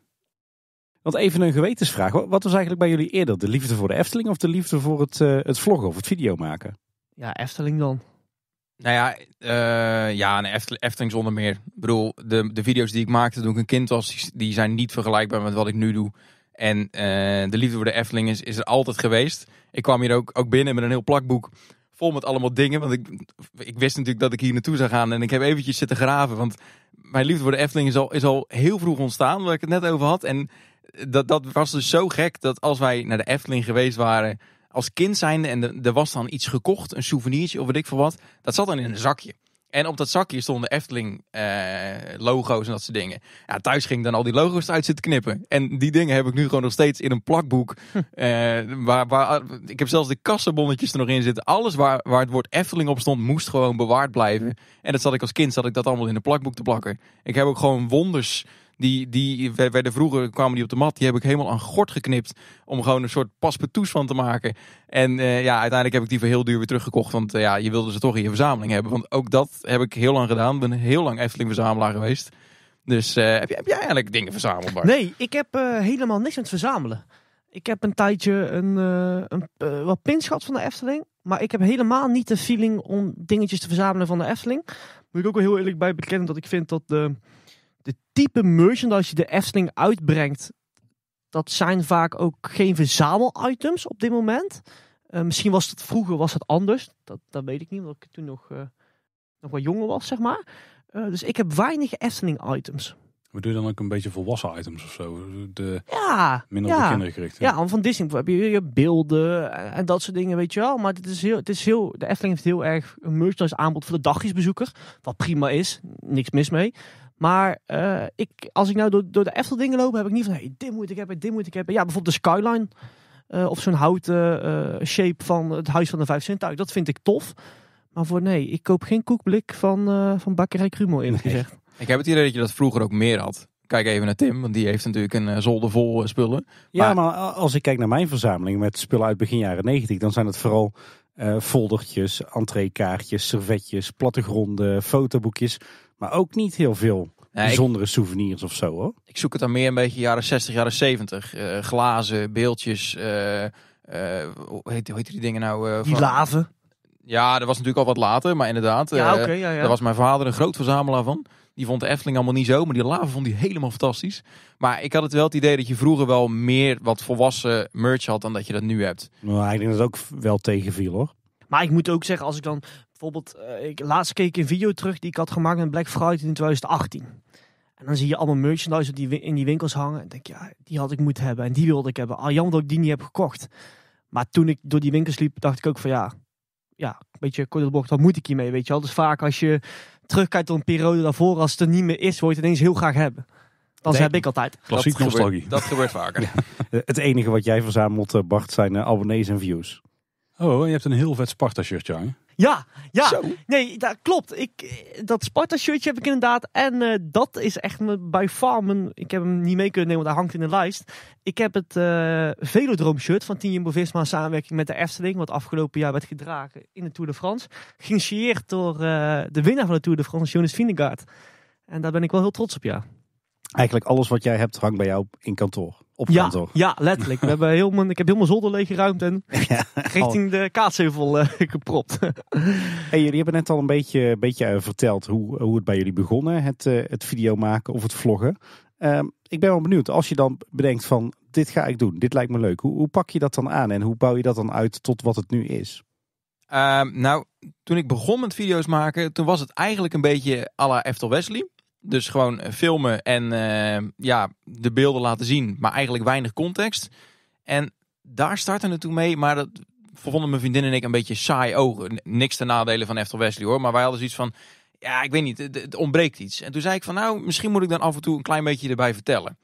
Want even een gewetensvraag. Wat was eigenlijk bij jullie eerder? De liefde voor de Efteling of de liefde voor het, eh, het vloggen of het video maken? Ja, Efteling dan. Nou ja, eh, ja een Efteling, zonder meer. Ik bedoel, de, de video's die ik maakte toen ik een kind was, die zijn niet vergelijkbaar met wat ik nu doe. En eh, de liefde voor de Efteling is, is er altijd geweest. Ik kwam hier ook, ook binnen met een heel plakboek vol met allemaal dingen. Want ik, ik wist natuurlijk dat ik hier naartoe zou gaan. En ik heb eventjes zitten graven. Want mijn liefde voor de Efteling is al, is al heel vroeg ontstaan, waar ik het net over had. En dat, dat was dus zo gek dat als wij naar de Efteling geweest waren als kind zijnde en er was dan iets gekocht, een souvenirtje of weet ik veel wat, dat zat dan in een zakje. En op dat zakje stonden Efteling-logo's eh, en dat soort dingen. Ja, thuis ging dan al die logo's uit zitten knippen. En die dingen heb ik nu gewoon nog steeds in een plakboek. Hm. Eh, waar, waar, ik heb zelfs de kassenbonnetjes er nog in zitten. Alles waar, waar het woord Efteling op stond, moest gewoon bewaard blijven. Hm. En dat zat ik als kind, zat ik dat allemaal in een plakboek te plakken. Ik heb ook gewoon wonders die, die werden vroeger, kwamen die op de mat. Die heb ik helemaal aan gort geknipt. Om gewoon een soort paspetoes van te maken. En eh, ja, uiteindelijk heb ik die voor heel duur weer teruggekocht. Want eh, ja, je wilde ze toch in je verzameling hebben. Want ook dat heb ik heel lang gedaan. Ik ben heel lang Efteling verzamelaar geweest. Dus eh, heb, jij, heb, jij, eigenlijk dingen verzameld Nee, ik heb helemaal niks aan het verzamelen. Ik heb een tijdje een, een wat pins gehad van de Efteling. Maar ik heb helemaal niet de feeling om dingetjes te verzamelen van de Efteling. Moet ik ook wel heel eerlijk bij bekennen dat ik vind dat de de type merchandise die de Efteling uitbrengt, dat zijn vaak ook geen verzamelitems op dit moment. Eh, misschien was het vroeger was het anders. Dat, dat weet ik niet, omdat ik toen nog, eh, nog wat jonger was, zeg maar. Eh, dus ik heb weinig Efteling-items. We doen dan ook een beetje volwassen items of zo? De, ja, minder ja, de kinderen gericht. Ja, van Disney heb je beelden en dat soort dingen, weet je wel. Maar dit is heel, het is heel, de Efteling heeft heel erg een merchandise aanbod voor de dagjesbezoeker. Wat prima is, niks mis mee. Maar eh, ik, als ik nou door, door de dingen loop, heb ik niet van hey, dit moet ik hebben, dit moet ik hebben. Ja, bijvoorbeeld de skyline. Eh, of zo'n houten eh, shape van het Huis van de Vijf centen. Dat vind ik tof. Maar voor nee, ik koop geen koekblik van, van Bakkerij Krumel in. Ik heb het idee dat je dat vroeger ook meer had. Kijk even naar Tim, want die heeft natuurlijk een zolder vol spullen. Ja, maar... als ik kijk naar mijn verzameling met spullen uit begin jaren 90, dan zijn het vooral foldertjes, entreekaartjes, servetjes, plattegronden, fotoboekjes. Maar ook niet heel veel bijzondere souvenirs of zo hoor. Ik zoek het dan meer een beetje jaren 60, jaren 70. Eh, glazen, beeldjes. Uh, uh, hoe, heet, die dingen nou? die van... laven. Ja, dat was natuurlijk al wat later, maar inderdaad. Ja, ja, ja. Daar was mijn vader een groot verzamelaar van. Die vond de Efteling allemaal niet zo, maar die laven vond hij helemaal fantastisch. Maar ik had het wel het idee dat je vroeger wel meer wat volwassen merch had dan dat je dat nu hebt. Nou, ik denk dat het ook wel tegenviel hoor. Maar ik moet ook zeggen, als ik dan bijvoorbeeld, eh, ik, laatst keek een video terug die ik had gemaakt met Black Friday in 2018. En dan zie je allemaal merchandise die in die winkels hangen. En denk je, ja, die had ik moeten hebben en die wilde ik hebben. Al ah, jam, jammer dat ik die niet heb gekocht. Maar toen ik door die winkels liep, dacht ik ook van ja, ja, een beetje korte de bocht, wat moet ik hiermee, weet je wel. Dus vaak als je terugkijkt op een periode daarvoor, als het er niet meer is, word je het ineens heel graag hebben. Dat heb ik altijd. Klassiek dat dat gebeurt vaker. Eh, het enige wat jij verzamelt, eh, Bart, zijn abonnees en views. Oh, je hebt een heel vet Sparta-shirtje aan. Ja, ja. Nee, dat klopt. Ik, eh, dat Sparta-shirtje heb ik inderdaad. En eh, dat is echt bij Farmen. Ik heb hem niet mee kunnen nemen, want hij hangt in de lijst. Ik heb het uh, eh, Velodroom-shirt van Team Bovisma in samenwerking met de Efteling. Wat afgelopen jaar werd gedragen in de Tour de France. Geïnitieerd door de winnaar van de Tour de France, Jonas Vindegaard. En daar ben ik wel heel trots op, ja. Eigenlijk alles wat jij hebt hangt bij jou in kantoor ja, toch? Ja, letterlijk. We hebben mijn ik heb helemaal zolder ruimte en ja. Oh. richting de kaatshevel uh, eh, gepropt. hey, jullie hebben net al een beetje, beetje eh, verteld hoe, hoe het bij jullie begonnen. Het, eh, het video maken of het vloggen. Ehm, ik ben wel benieuwd, als je dan bedenkt van dit ga ik doen, dit lijkt me leuk. Hoe, hoe pak je dat dan aan en hoe bouw je dat dan uit tot wat het nu is? Ehm, nou, toen ik begon met video's maken, toen was het eigenlijk een beetje à la Eftel Wesley. Dus gewoon eh, filmen en eh, ja, de beelden laten zien, maar eigenlijk weinig context. En daar starten het toen mee, maar dat vonden mijn vriendin en ik een beetje saai ogen. Niks te nadelen van Eftel Wesley hoor, maar wij hadden zoiets van, ja, ik weet niet, het, ontbreekt iets. En toen zei ik van, nou, misschien moet ik dan af en toe een klein beetje erbij vertellen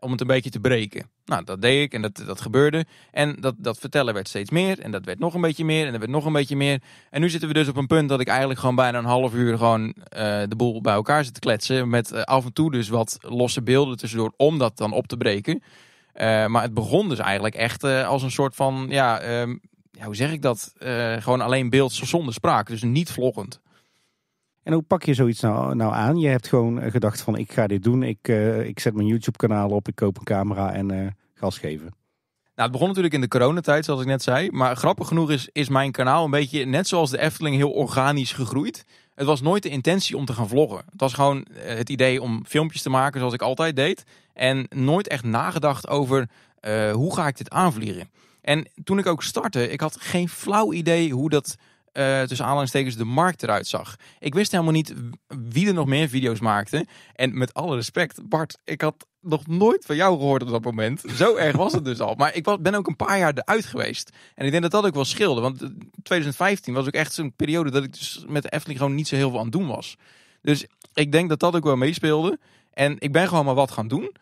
om het een beetje te breken. Nou, dat deed ik en dat, dat gebeurde. En dat, dat vertellen werd steeds meer. En dat werd nog een beetje meer. En dat werd nog een beetje meer. En nu zitten we dus op een punt dat ik eigenlijk gewoon bijna een half uur gewoon eh, de boel bij elkaar zit te kletsen. Met eh, af en toe dus wat losse beelden tussendoor om dat dan op te breken. Eh, maar het begon dus eigenlijk echt als een soort van, ja, ehm, ja, hoe zeg ik dat? gewoon alleen beeld zonder spraak. Dus niet vloggend. En hoe pak je zoiets nou, nou aan? Je hebt gewoon eh, gedacht van ik ga dit doen. Ik, eh, ik zet mijn YouTube kanaal op, ik koop een camera en uh, gas geven. Nou, het begon natuurlijk in de coronatijd, zoals ik net zei. Maar grappig genoeg is, is mijn kanaal een beetje, net zoals de Efteling, heel organisch gegroeid. Het was nooit de intentie om te gaan vloggen. Het was gewoon het idee om filmpjes te maken zoals ik altijd deed. En nooit echt nagedacht over hoe ga ik dit aanvliegen. En toen ik ook startte, ik had geen flauw idee hoe dat eh, tussen aanhalingstekens de markt eruit zag. Ik wist helemaal niet wie er nog meer video's maakte. En met alle respect, Bart, ik had nog nooit van jou gehoord op dat moment. Zo erg was het dus al. Maar ik was, ben ook een paar jaar eruit geweest. En ik denk dat dat ook wel scheelde. Want 2015 eh, was ook echt zo'n periode dat ik dus met de Efteling gewoon niet zo heel veel aan het doen was. Dus ik denk dat dat ook wel meespeelde. En ik ben gewoon maar wat gaan doen.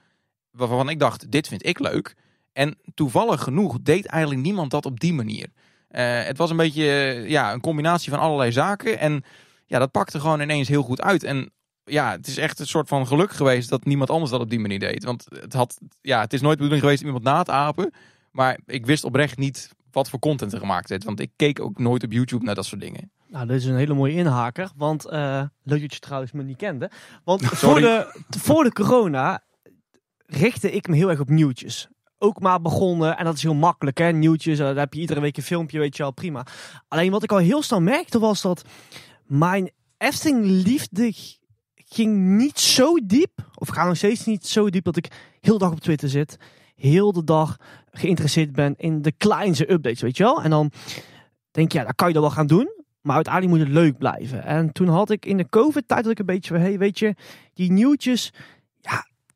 Waarvan ik dacht, dit vind ik leuk. En toevallig genoeg deed eigenlijk niemand dat op die manier. Eh, het was een beetje eh, ja, een combinatie van allerlei zaken. En ja, dat pakte gewoon ineens heel goed uit. En ja, het is echt een soort van geluk geweest dat niemand anders dat op die manier deed. Want het, had, ja, het is nooit de bedoeling geweest om iemand na te apen. Maar ik wist oprecht niet wat voor content er gemaakt werd. Want ik keek ook nooit op YouTube naar dat soort dingen. Nou, dat is een hele mooie inhaker. Want uh, leuk dat je trouwens me niet kende. Want voor de, voor de corona richtte ik me heel erg op nieuwtjes ook maar begonnen. En dat is heel makkelijk, hè? Nieuwtjes, eh, daar heb je iedere week een filmpje, weet je al prima. Alleen wat ik al heel snel merkte was dat mijn efting liefde ging niet zo diep. Of gaat nog steeds niet zo diep dat ik heel de dag op Twitter zit. Heel de dag geïnteresseerd ben in de kleinste updates, weet je wel. En dan denk je, ja, dat kan je dat wel gaan doen. Maar uiteindelijk moet het leuk blijven. En toen had ik in de COVID-tijd dat ik een beetje van, hey, weet je, die nieuwtjes,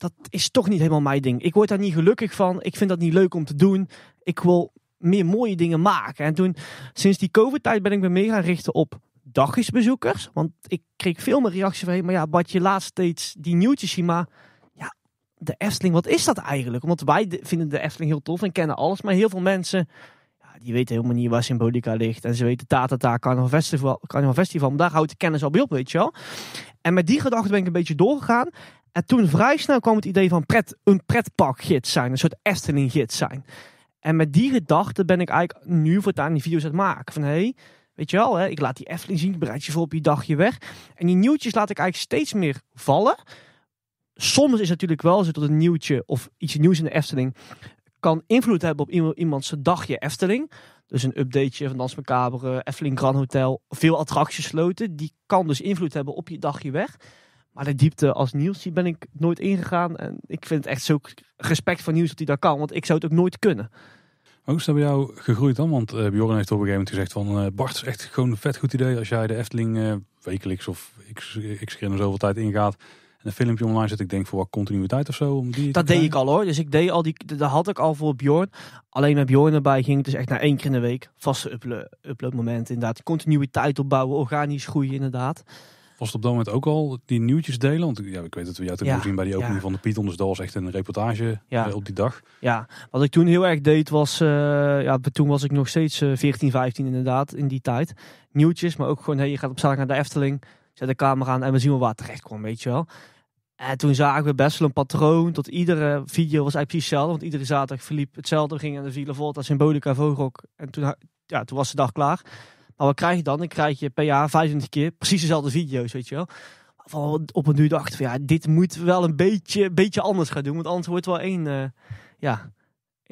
dat is toch niet helemaal mijn ding. Ik word daar niet gelukkig van. Ik vind dat niet leuk om te doen. Ik wil meer mooie dingen maken. En toen, sinds die COVID-tijd, ben ik me meer gaan richten op dagjesbezoekers. Want ik kreeg veel meer reacties van, maar ja, wat je laatst steeds die nieuwtjes zien, maar ja, de Efteling, wat is dat eigenlijk? Want wij vinden de Efteling heel tof en kennen alles, maar heel veel mensen, ja, die weten helemaal niet waar Symbolica ligt. En ze weten kan Carnival Festival, Carnival Festival, maar daar houdt de kennis al bij op, weet je wel. En met die gedachte ben ik een beetje doorgegaan. En toen vrij snel kwam het idee van pret, een pretparkgids zijn, een soort Efteling-gids zijn. En met die gedachte ben ik eigenlijk nu voortaan die video's aan het maken. Van hé, hey, weet je wel, hè, ik laat die Efteling zien, bereid je voor op je dagje weg. En die nieuwtjes laat ik eigenlijk steeds meer vallen. Soms is het natuurlijk wel zo dat een nieuwtje of iets nieuws in de Efteling kan invloed hebben op iemands dagje Efteling. Dus een updateje van Dans Macabre, Efteling Grand Hotel, veel attractiesloten. Die kan dus invloed hebben op je dagje weg. Maar de diepte als Niels, ben ik nooit ingegaan. En ik vind het echt zo respect van Niels dat hij dat kan. Want ik zou het ook nooit kunnen. Hoe is dat bij jou gegroeid dan? Want eh, Bjorn heeft op een gegeven moment gezegd van... Eh, Bart, is echt gewoon een vet goed idee als jij de Efteling eh, wekelijks of ik keer zoveel tijd ingaat. En een filmpje online zet, ik denk voor wat continuïteit of zo. Om die dat deed ik al hoor. Dus ik deed al die, daar had ik al voor Bjorn. Alleen met Bjorn erbij ging het dus echt naar één keer in de week. Vaste moment inderdaad. Continuïteit opbouwen, organisch groeien inderdaad. Was het op dat moment ook al die nieuwtjes delen? Want ja, ik weet dat we jou toen zien bij die opening van de Python. Dus dat was echt een reportage ja. Eh, op die dag. Ja, wat ik toen heel erg deed was... Eh, ja, toen was ik nog steeds 14, eh, 15 inderdaad, in die tijd. Nieuwtjes, maar ook gewoon... Hey, je gaat op zaterdag naar de Efteling. Zet de camera aan en we zien wel waar terecht kwam, weet je wel. En toen zagen we best wel een patroon. Tot iedere video was eigenlijk hetzelfde. Want iedere zaterdag verliep hetzelfde. We gingen aan de Villa Volta, Symbolica, Vogelrok. En toen, ja, toen was de dag klaar. Maar wat krijg je dan? Dan krijg je per jaar 25 keer precies dezelfde video's, weet je wel. op een duur dacht van ja, dit moet wel een beetje, beetje anders gaan doen. Want anders wordt het wel één, eh, ja,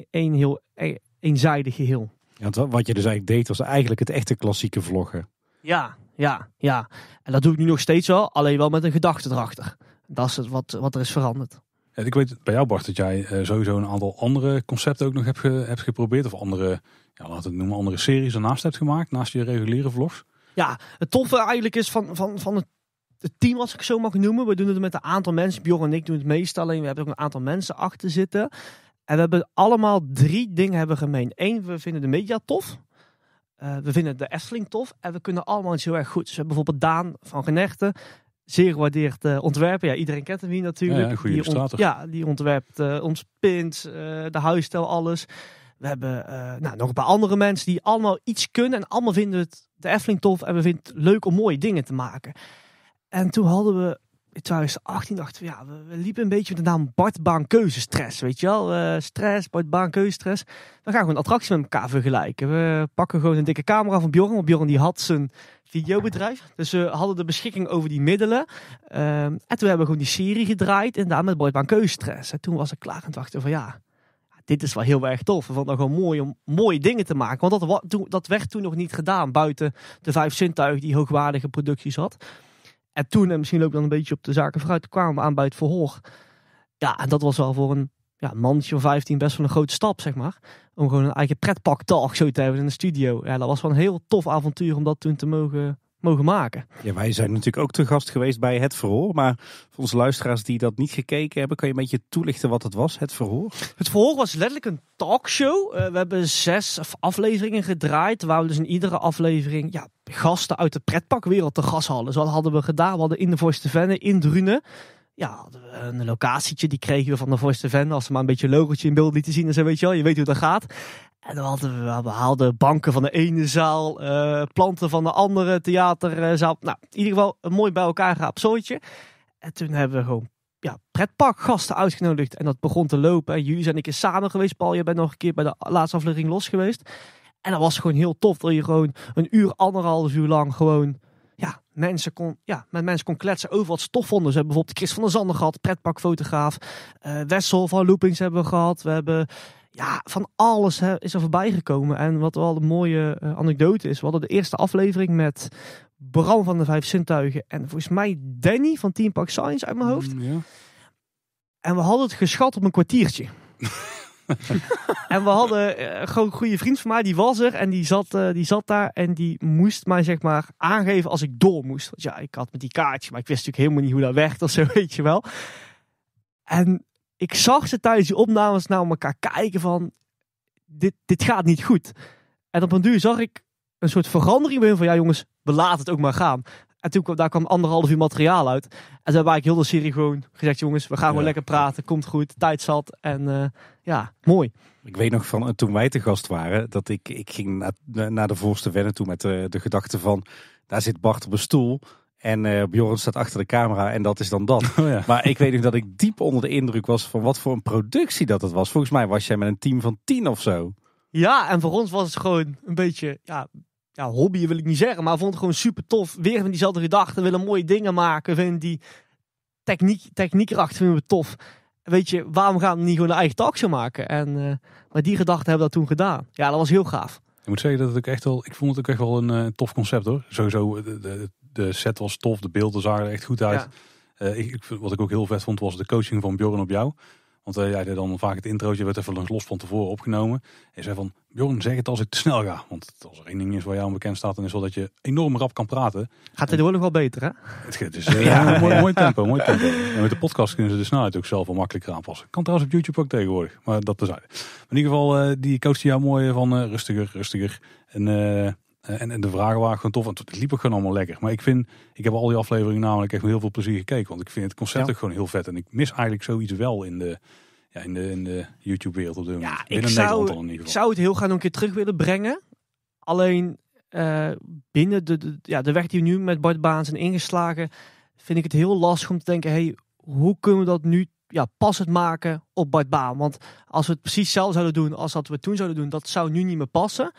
één heel e, eenzijdig geheel. Ja, wat je dus eigenlijk deed was eigenlijk het echte klassieke vloggen. Ja, ja, ja. En dat doe ik nu nog steeds wel, alleen wel met een gedachte erachter. Dat is wat, wat er is veranderd. En ik weet bij jou, Bart, dat jij eh, sowieso een aantal andere concepten ook nog hebt, hebt geprobeerd. Of andere ja, laat het noemen, andere series ernaast hebt gemaakt, naast je reguliere vlogs? Ja, het toffe eigenlijk is van, van, van het, het team, als ik zo mag noemen. We doen het met een aantal mensen. Bjorn en ik doen het meestal. Alleen we hebben ook een aantal mensen achter zitten. En we hebben allemaal drie dingen hebben gemeen. Eén, we vinden de media tof. Eh, we vinden de Efteling tof. En we kunnen allemaal iets heel erg goed. Ze dus we hebben bijvoorbeeld Daan van Genechten. Zeer gewaardeerd uh, Ja, iedereen kent hem hier natuurlijk. Ja, die, ja die ontwerpt uh, ons pint, de huisstijl, alles. We hebben eh, nou, nog een paar andere mensen die allemaal iets kunnen. En allemaal vinden het de Efteling tof. En we vinden het leuk om mooie dingen te maken. En toen hadden we in 2018 dachten we, ja, we, liepen een beetje met de naam Bartbaan keuzestress. Weet je wel, uh, stress, Bartbaan keuzestress. We gaan gewoon attracties met elkaar vergelijken. We pakken gewoon een dikke camera van Bjorn. Want Bjorn die had zijn videobedrijf. Dus we hadden de beschikking over die middelen. Ehm, en toen hebben we gewoon die serie gedraaid. En daarmee met Bartbaan keuzestress. En toen was ik klaar en dachten van ja dit is wel heel erg tof. We vonden gewoon mooi om mooie dingen te maken. Want dat, dat werd toen nog niet gedaan. Buiten de vijf zintuigen die hoogwaardige producties had. En toen, en misschien loop ik dan een beetje op de zaken vooruit, kwamen aan bij het verhoor. Ja, en dat was wel voor een ja, mannetje van 15 best wel een grote stap, zeg maar. Om gewoon een eigen talk zo te hebben in de studio. Ja, dat was wel een heel tof avontuur om dat toen te mogen mogen maken. Ja, wij zijn natuurlijk ook te gast geweest bij het verhoor. Maar voor onze luisteraars die dat niet gekeken hebben, kan je een beetje toelichten wat het was, het verhoor? Het verhoor was letterlijk een talkshow. Eh, we hebben zes afleveringen gedraaid, waar we dus in iedere aflevering ja, gasten uit de pretpakwereld te gas hadden. Zo dus hadden we gedaan? We hadden in de Voice Venne, in Drunen ja, een locatietje, die kregen we van de Voice Venne, Als ze maar een beetje een logootje in beeld lieten zien, en zo weet je wel, je weet hoe dat gaat. En dan hadden, we haalden banken van de ene zaal, eh, planten van de andere theaterzaal. Nou, in ieder geval een mooi bij elkaar raapzooitje. En toen hebben we gewoon ja, gasten uitgenodigd. En dat begon te lopen. En jullie zijn ik keer samen geweest. Paul, je bent nog een keer bij de laatste aflevering los geweest. En dat was gewoon heel tof. Dat je gewoon een uur, anderhalf uur lang gewoon ja, mensen kon, ja, met mensen kon kletsen over wat ze tof vonden. Ze hebben bijvoorbeeld Chris van der Zanden gehad, pretparkfotograaf. Uh, Wessel van Loopings hebben we gehad. We hebben ja, van alles hè, is er voorbij gekomen. En wat wel een mooie eh, anekdote is, we hadden de eerste aflevering met Bram van de Vijf sintuigen en volgens mij Danny van Team Park Science uit mijn hoofd. Mm, ja. En we hadden het geschat op een kwartiertje. en we hadden eh, gewoon een goede vriend van mij, die was er en die zat, eh, die zat daar en die moest mij zeg maar aangeven als ik door moest. Want ja, ik had met die kaartje, maar ik wist natuurlijk helemaal niet hoe dat werkt of zo, weet je wel. En ik zag ze tijdens die opnames naar elkaar kijken van, dit, dit gaat niet goed. En op een duur zag ik een soort verandering bij hun van, ja jongens, we laten het ook maar gaan. En toen kwam, daar kwam anderhalf uur materiaal uit. En toen heb ik heel de serie gewoon gezegd, jongens, we gaan gewoon lekker praten. Komt goed, tijd zat. En eh, ja, mooi. Ik weet nog van toen wij te gast waren, dat ik, ik ging naar, naar de voorste wennen toe met de gedachte van, daar zit Bart op een stoel. En uh, Bjorn staat achter de camera en dat is dan dat. Oh, maar ik weet nog dat ik diep onder de indruk was van wat voor een productie dat het was. Volgens mij was jij met een team van tien of zo. Ja, en voor ons was het gewoon een beetje, ja, ja hobby wil ik niet zeggen, maar vond het gewoon super tof. Weer met diezelfde gedachten, willen mooie dingen maken, vinden die techniek, techniek erachter vinden we tof. Weet je, waarom gaan we niet gewoon een eigen talkshow maken? En, eh, maar die gedachten hebben we dat toen gedaan. Ja, dat was heel gaaf. Ik moet zeggen dat het ook echt wel, ik vond het ook echt wel een eh, tof concept hoor. Sowieso de, de set was tof, de beelden zagen er echt goed uit. Eh, ik, wat ik ook heel vet vond was de coaching van Bjorn op jou. Want uh, jij deed dan vaak het introotje, werd even los van tevoren opgenomen. En zei van, Bjorn zeg het als ik te snel ga. Want als er één ding is waar jou bekend staat, dan is dat je enorm rap kan praten. Gaat hij wel nog wel beter hè? Het eh, ja, mooi, mooi, tempo, mooi tempo. En met de podcast kunnen ze de snelheid ook zelf wel makkelijker aanpassen. Kan trouwens op YouTube ook tegenwoordig, maar dat tezijde. Maar in ieder geval, die coachte jou mooi van rustiger, rustiger. En eh, en, en de vragen waren gewoon tof. want het liep ook gewoon allemaal lekker. Maar ik vind, ik heb al die afleveringen namelijk echt met heel veel plezier gekeken. Want ik vind het concept ook gewoon heel vet. En ik mis eigenlijk zoiets wel in de, ja, in de, in de YouTube-wereld op dit moment. Ja, Binnen ik zou, ik zou het heel graag nog een keer terug willen brengen. Alleen eh, binnen de, ja, de weg die we nu met Bart Baan zijn ingeslagen, vind ik het heel lastig om te denken, hey, hoe kunnen we dat nu ja, passend maken op Bart Baan? Want als we het precies zelf zouden doen als dat we toen zouden doen, dat zou nu niet meer passen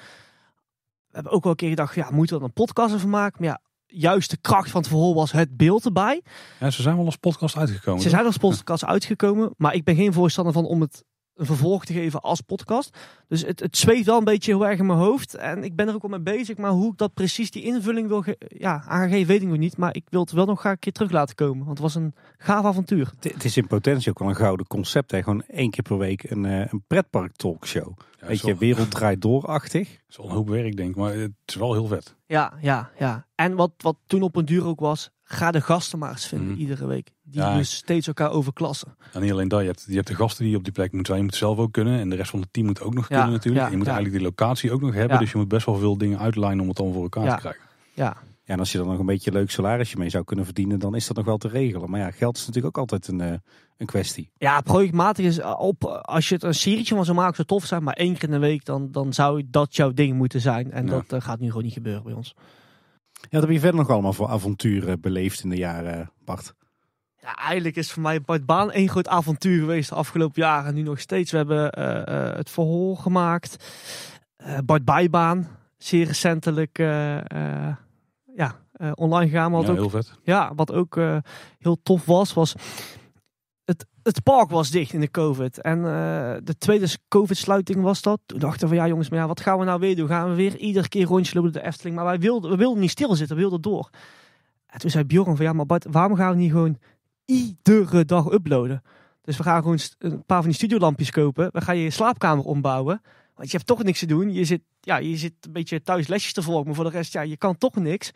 we hebben ook wel een keer gedacht, ja, moeten we dan een podcast ervan maken? Maar ja, juist de kracht van het verhoor was het beeld erbij. Ja, ze zijn wel als podcast uitgekomen. Ze toch? zijn als podcast uitgekomen, maar ik ben geen voorstander van om het een vervolg te geven als podcast. Dus het, het zweeft wel een beetje heel erg in mijn hoofd. En ik ben er ook al mee bezig. Maar hoe ik dat precies, die invulling wil ja, aangeven, weet ik nog niet. Maar ik wil het wel nog een keer terug laten komen. Want het was een gaaf avontuur. Het, is in potentie ook wel een gouden concept. Hè? Gewoon één keer per week een, eh, een pretpark talkshow. Ja, weet je, wereld draait door-achtig. is een hoop werk, denk ik. Maar het is wel heel vet. Ja, ja, ja. En wat, wat toen op een duur ook was ga de gasten maar eens vinden mhm. iedere week. Die dus steeds elkaar overklassen. En niet alleen dat, je hebt, je hebt de gasten die op die plek moeten zijn. Je moet zelf ook kunnen. En de rest van het team moet ook nog kunnen natuurlijk. je moet eigenlijk die locatie ook nog hebben. Dus je moet best wel veel dingen uitlijnen om het dan voor elkaar te krijgen. Ja. en als je dan nog een beetje een leuk salarisje mee zou kunnen verdienen, dan is dat nog wel te regelen. Maar ja, geld is natuurlijk ook altijd een, eh, een kwestie. Ja, projectmatig is eh, op. Als je het een serietje van zou maken, zou tof zijn. Maar één keer in de week, dan, dan zou dat jouw ding moeten zijn. En dat eh, gaat nu gewoon niet gebeuren bij ons wat heb je verder nog allemaal voor avonturen beleefd in de jaren, Bart? Ja, eigenlijk is voor mij Bart Baan één groot avontuur geweest de afgelopen jaren. Nu nog steeds. We hebben eh, eh, het verhoor gemaakt. Uh, eh, Bart Bijbaan, zeer recentelijk ja, online gegaan. Wat ja, ook, heel vet. Ja, wat ook heel tof was, was het park was dicht in de COVID. En eh, de tweede COVID-sluiting was dat. Toen dachten we, ja jongens, maar ja, wat gaan we nou weer doen? Gaan we weer iedere keer rondje lopen de Efteling? Maar wij wilden, we wilden niet stilzitten, we wilden door. En toen zei Bjorn van, ja maar waarom gaan we niet gewoon iedere dag uploaden? Dus we gaan gewoon een paar van die studiolampjes kopen. We gaan je slaapkamer ombouwen. Want je hebt toch niks te doen. Je zit, ja, je zit een beetje thuis lesjes te volgen. Maar voor de rest, ja, je kan toch niks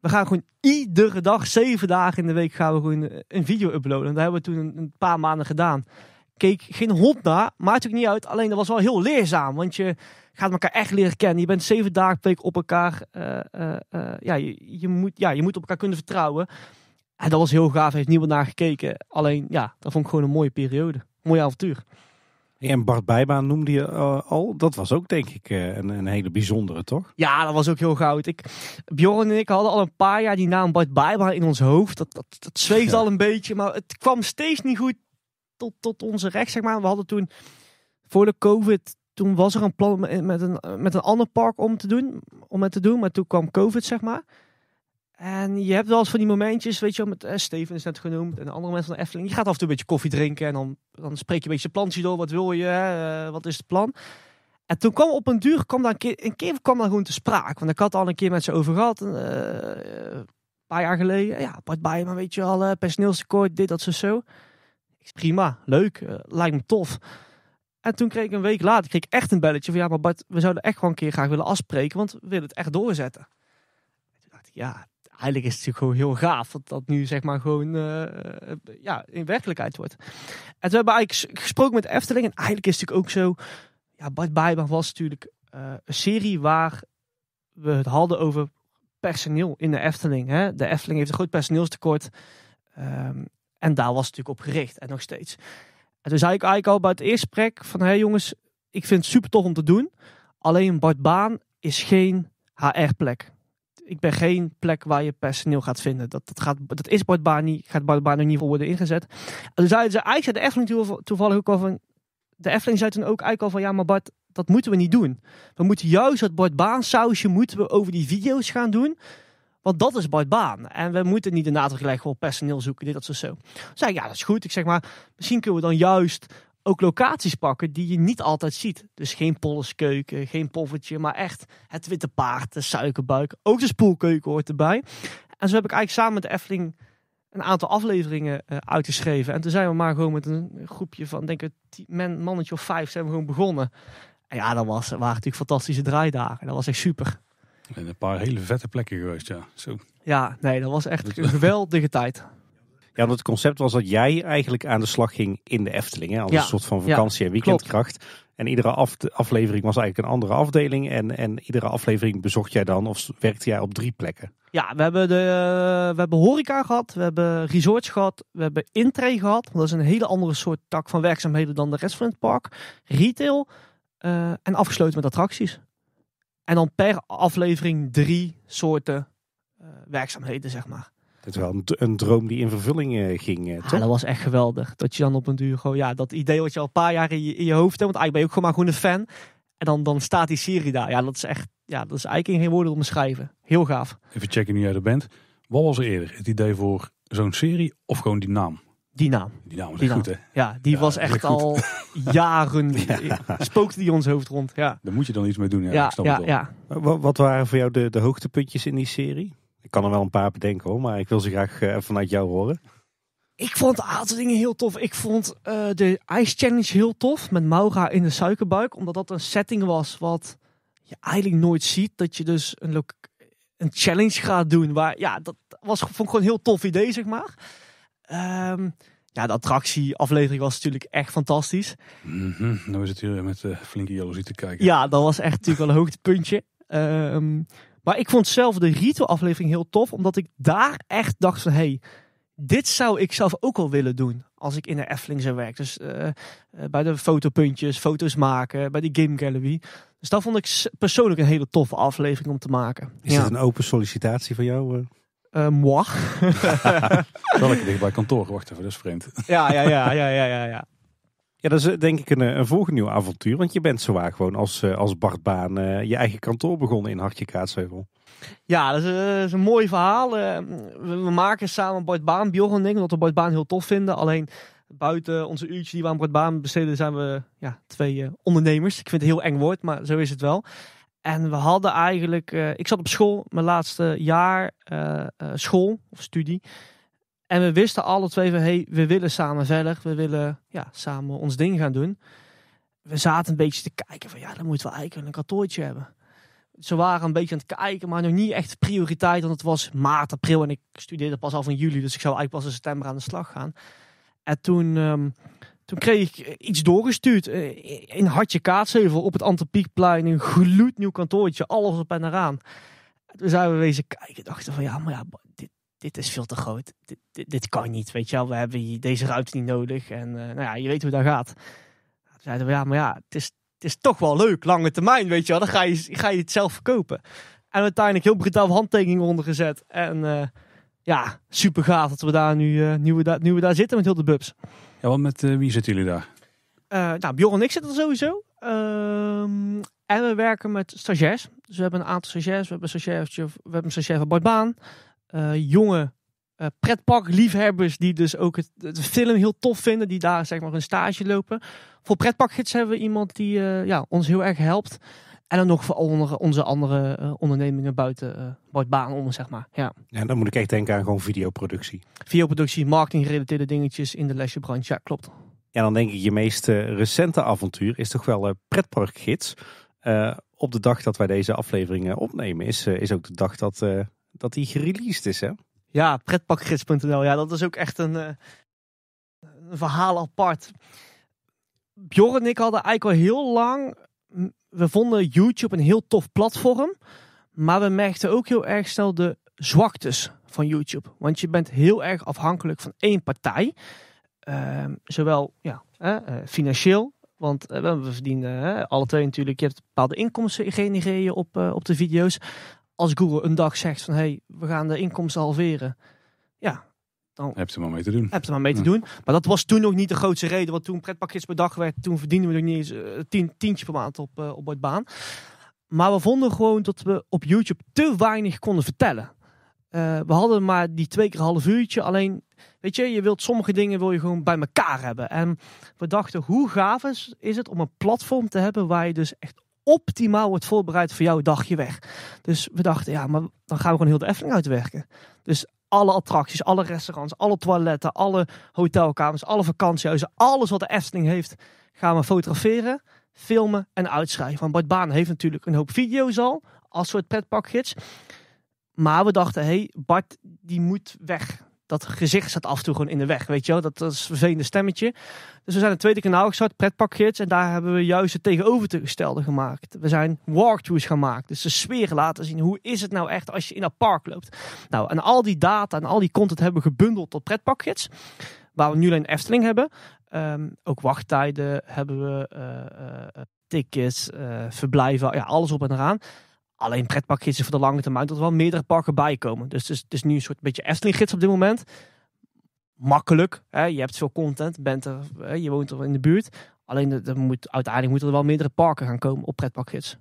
we gaan gewoon iedere dag, zeven dagen in de week, gaan we gewoon een video uploaden. En dat hebben we toen een, paar maanden gedaan. Keek geen hond naar, maakt ook niet uit. Alleen dat was wel heel leerzaam, want je gaat elkaar echt leren kennen. Je bent zeven dagen per week op elkaar. Eh, eh, eh, ja, je, moet, ja, je moet op elkaar kunnen vertrouwen. En dat was heel gaaf, heeft niemand naar gekeken. Alleen ja, dat vond ik gewoon een mooie periode. Mooi avontuur. En Bart Bijbaan noemde je eh, al. Dat was ook denk ik eh, een, een, hele bijzondere, toch? Ja, dat was ook heel goud. Ik, Bjorn en ik hadden al een paar jaar die naam Bart Bijbaan in ons hoofd. Dat, dat, dat zweeft al een beetje, maar het kwam steeds niet goed tot, tot onze recht, zeg maar. We hadden toen, voor de COVID, toen was er een plan met een, met een ander park om te doen, om het te doen. Maar toen kwam COVID, zeg maar. En je hebt wel eens van die momentjes, weet je wel, met eh, Steven is net genoemd en andere mensen van Efteling. Je gaat af en toe een beetje koffie drinken en dan, dan spreek je een beetje plantje door. Wat wil je? Eh, wat is het plan? En toen kwam op een duur, kwam daar een, keer, een keer kwam daar gewoon te sprake. Want ik had al een keer met ze over gehad, eh, een paar jaar geleden. Ja, Bart bij, maar weet je al, uh, dit, dat, zo, zo. prima, leuk, lijkt me tof. En toen kreeg ik een week later kreeg ik echt een belletje van ja, maar Bart, we zouden echt gewoon een keer graag willen afspreken, want we willen het echt doorzetten. En toen dacht ik, ja, eigenlijk is het natuurlijk gewoon heel gaaf dat dat nu zeg maar gewoon eh, eh, ja, in werkelijkheid wordt. En we hebben eigenlijk gesproken met Efteling. En eigenlijk is het natuurlijk ook zo, ja, Bart Bijbaan was natuurlijk eh, een serie waar we het hadden over personeel in de Efteling. Hè? De Efteling heeft een groot personeelstekort. Ehm, en daar was het natuurlijk op gericht en nog steeds. En toen zei ik eigenlijk al bij het eerste gesprek van... hé hey jongens, ik vind het super tof om te doen. Alleen Bart Baan is geen HR-plek ik ben geen plek waar je personeel gaat vinden. Dat, dat, gaat, dat is Bart niet gaat Bart Bani niet voor worden ingezet. Dus ze, eigenlijk zei de Efteling toevallig ook al van, de Efteling zei toen ook eigenlijk al van, ja maar Bart, dat moeten we niet doen. We moeten juist het Bart Baan sausje moeten we over die video's gaan doen. Want dat is Bart Baan. En we moeten niet de nadruk leggen op personeel zoeken, dit, dat, zo, zo. Dus ja, dat is goed. Ik zeg maar, misschien kunnen we dan juist ook locaties pakken die je niet altijd ziet. Dus geen Polleskeuken, geen poffertje, maar echt het Witte Paard, de Suikerbuik. Ook de spoelkeuken hoort erbij. En zo heb ik eigenlijk samen met Effling een aantal afleveringen eh, uitgeschreven. En toen zijn we maar gewoon met een groepje van, denk ik, mannetje of vijf, zijn we gewoon begonnen. En ja, dat was, waren natuurlijk fantastische draaidagen. Dat was echt super. En een paar hele vette plekken geweest, ja. Zo. Ja, nee, dat was echt een geweldige tijd. Ja, want het concept was dat jij eigenlijk aan de slag ging in de Efteling. Hè? Als een soort van vakantie- en weekendkracht. En iedere aflevering was eigenlijk een andere afdeling. En, en iedere aflevering bezocht jij dan of werkte jij op drie plekken? Ja, we hebben, de, eh, we hebben horeca gehad, we hebben resorts gehad, we hebben intree gehad. Dat is een hele andere soort tak van werkzaamheden dan de rest van het park. Retail eh, en afgesloten met attracties. En dan per aflevering drie soorten eh, werkzaamheden, zeg maar. Dat is wel een, droom die in vervulling eh, ging, eh, ah, dat was echt geweldig. Dat je dan op een duur gewoon... Ja, dat idee wat je al een paar jaar in je, in je hoofd hebt. Want eigenlijk ben je ook gewoon maar gewoon een fan. En dan, dan staat die serie daar. Ja, dat is echt... Ja, dat is eigenlijk in geen woorden om te schrijven. Heel gaaf. Even checken nu jij er bent. Wat was er eerder? Het idee voor zo'n serie of gewoon die naam? Die naam. Die naam is goed, hè? Ja, die was echt al jaren. Spookte die ons hoofd rond. Ja. Daar moet je dan iets mee doen. Ja, ja, ik Wat, wat waren voor jou de, de hoogtepuntjes in die serie? kan er wel een paar bedenken hoor, maar ik wil ze graag eh, vanuit jou horen. Ik vond een aantal dingen heel tof. Ik vond eh, de Ice Challenge heel tof met Maura in de suikerbuik. Omdat dat een setting was wat je eigenlijk nooit ziet. Dat je dus een, een challenge gaat doen. Waar, ja, dat was, vond ik gewoon een heel tof idee, zeg maar. Ehm, ja, de attractieaflevering was natuurlijk echt fantastisch. Mm -hmm. Nou is het hier met uh, flinke jaloezie te kijken. Ja, dat was echt natuurlijk wel een hoogtepuntje. Ehm, maar ik vond zelf de Rito-aflevering heel tof, omdat ik daar echt dacht van... Hey, dit zou ik zelf ook al willen doen als ik in de Efteling zou werken. Dus eh, eh, bij de fotopuntjes, foto's maken, bij die Game Gallery. Dus dat vond ik persoonlijk een hele toffe aflevering om te maken. Is ja. dat een open sollicitatie van jou? Uh, moi. Wel dicht bij kantoor wachten voor dat is vreemd. ja, ja, ja, ja, ja, ja. ja. Ja, dat is eh, denk ik een, eh, een volgend avontuur. Want je bent zowaar gewoon als, eh, als Bart Baan je eigen kantoor begonnen in Hartje Kaatsheuvel. Ja, dat is, een mooi verhaal. we, maken samen Bart Baan, Bjorn ding, omdat we Bart Baan heel tof vinden. Alleen buiten onze uurtje die we aan Bart Baan besteden zijn we ja, twee ondernemers. Ik vind het een heel eng woord, maar zo is het wel. En we hadden eigenlijk, ik zat op school, mijn laatste jaar school of studie. En we wisten alle twee van, hey, we willen samen verder. We willen ja, samen ons ding gaan doen. We zaten een beetje te kijken van, ja, dan moet wel eigenlijk een kantoortje hebben. Ze waren een beetje aan het kijken, maar nog niet echt prioriteit. Want het was maart, april en ik studeerde pas al van juli. Dus ik zou eigenlijk pas in september aan de slag gaan. En toen, ehm, toen kreeg ik iets doorgestuurd. Eh, in Hartje Kaatsheuvel op het Antropiekplein. Een gloednieuw kantoortje, alles op en eraan. Toen zijn we wezen kijken. Dachten van ja, maar ja, dit, dit is veel te groot. Dit, dit, kan niet, weet je wel. We hebben deze ruimte niet nodig. En eh, nou ja, je weet hoe dat gaat. Toen zeiden we, ja, maar ja, het is, het is toch wel leuk, lange termijn, weet je wel. Dan ga je, ga je het zelf verkopen. En uiteindelijk heel brutaal onder ondergezet. En eh, ja, super gaaf dat we daar nu, uh, eh, nu, daar, zitten met heel de bubs. Ja, wat met wie zitten jullie daar? nou, Bjorn en ik zitten er sowieso. Ehm, en we werken met stagiairs. Dus we hebben een aantal stagiairs. We hebben een stagiair, we hebben een stagiair van Bart Baan. Eh, jonge uh, pretparkliefhebbers die dus ook het, het, film heel tof vinden, die daar zeg maar een stage lopen. Voor pretparkgids hebben we iemand die eh, ja, ons heel erg helpt. En dan nog voor onder, onze andere ondernemingen buiten, buiten baan om, zeg maar. Ja. ja, dan moet ik echt denken aan gewoon videoproductie. Videoproductie, marketing gerelateerde dingetjes in de lesjebranche, ja klopt. Ja, dan denk ik je meest recente avontuur is toch wel pretparkgids. op de dag dat wij deze afleveringen opnemen is, is ook de dag dat dat die gereleased is, hè? Ja, pretpakgids.nl. Ja, dat is ook echt een, eh, een verhaal apart. Bjorn en ik hadden eigenlijk al heel lang... We vonden YouTube een heel tof platform. Maar we merkten ook heel erg snel de zwaktes van YouTube. Want je bent heel erg afhankelijk van één partij. Ehm, zowel ja, eh, financieel, want eh, we verdienen alle twee natuurlijk. Je hebt bepaalde inkomsten genereren op, op de video's als Google een dag zegt van hey, we gaan de inkomsten halveren. Ja, dan heb je maar mee te doen. Heb je maar mee te doen. Maar dat was toen nog niet de grootste reden. Want toen pretpakjes per dag werd, toen verdienden we nog niet eens uh, tien, tientje per maand op, eh, op het baan. Maar we vonden gewoon dat we op YouTube te weinig konden vertellen. Eh, we hadden maar die twee keer half uurtje. Alleen, weet je, je wilt sommige dingen wil je gewoon bij elkaar hebben. En we dachten, hoe gaaf is, is het om een platform te hebben waar je dus echt optimaal wordt voorbereid voor jouw dagje weg. Dus we dachten, ja, maar dan gaan we gewoon heel de Efteling uitwerken. Dus alle attracties, alle restaurants, alle toiletten, alle hotelkamers, alle vakantiehuizen, alles wat de Efteling heeft, gaan we fotograferen, filmen en uitschrijven. Want Bart Baan heeft natuurlijk een hoop video's al, als soort pretpakgids. Maar we dachten, hé, hey, Bart die moet weg dat gezicht staat af en toe gewoon in de weg, weet je wel. Dat, dat is een vervelende stemmetje. Dus we zijn het tweede kanaal gestart, Pretparkgids. En daar hebben we juist het tegenovergestelde gemaakt. We zijn walkthroughs gemaakt. Dus de sfeer laten zien. Hoe is het nou echt als je in dat park loopt? Nou, en al die data en al die content hebben we gebundeld tot pretpakkets. Waar we nu alleen Efteling hebben. Ehm, ook wachttijden hebben we, eh, eh, tickets, eh, verblijven, ja, alles op en eraan. Alleen pretparkgidsen voor de lange termijn dat er wel meerdere parken bij komen. Dus het is, het is nu een soort beetje Efteling-gids op dit moment. Makkelijk, hè? je hebt veel content, bent er, hè? je woont er in de buurt. Alleen er moet, uiteindelijk moeten er wel meerdere parken gaan komen op pretparkgids.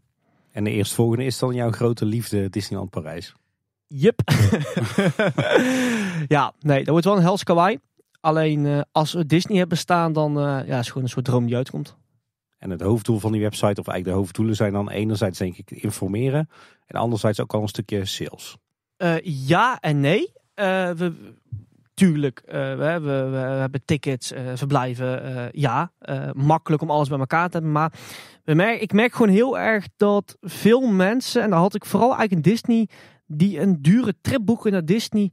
En de eerstvolgende is dan jouw grote liefde Disneyland Parijs? Yep. ja, nee, dat wordt wel een hels kawaii. Alleen eh, als we Disney hebben bestaan, dan eh, ja, is het gewoon een soort droom die uitkomt. En het hoofddoel van die website, of eigenlijk de hoofddoelen, zijn dan enerzijds denk ik informeren en anderzijds ook al een stukje sales. Eh, ja en nee. Eh, we, tuurlijk, eh, we, we, hebben tickets, verblijven, ja. makkelijk om alles bij elkaar te hebben. Maar we merk, ik merk gewoon heel erg dat veel mensen, en daar had ik vooral eigenlijk in Disney, die een dure trip boeken naar Disney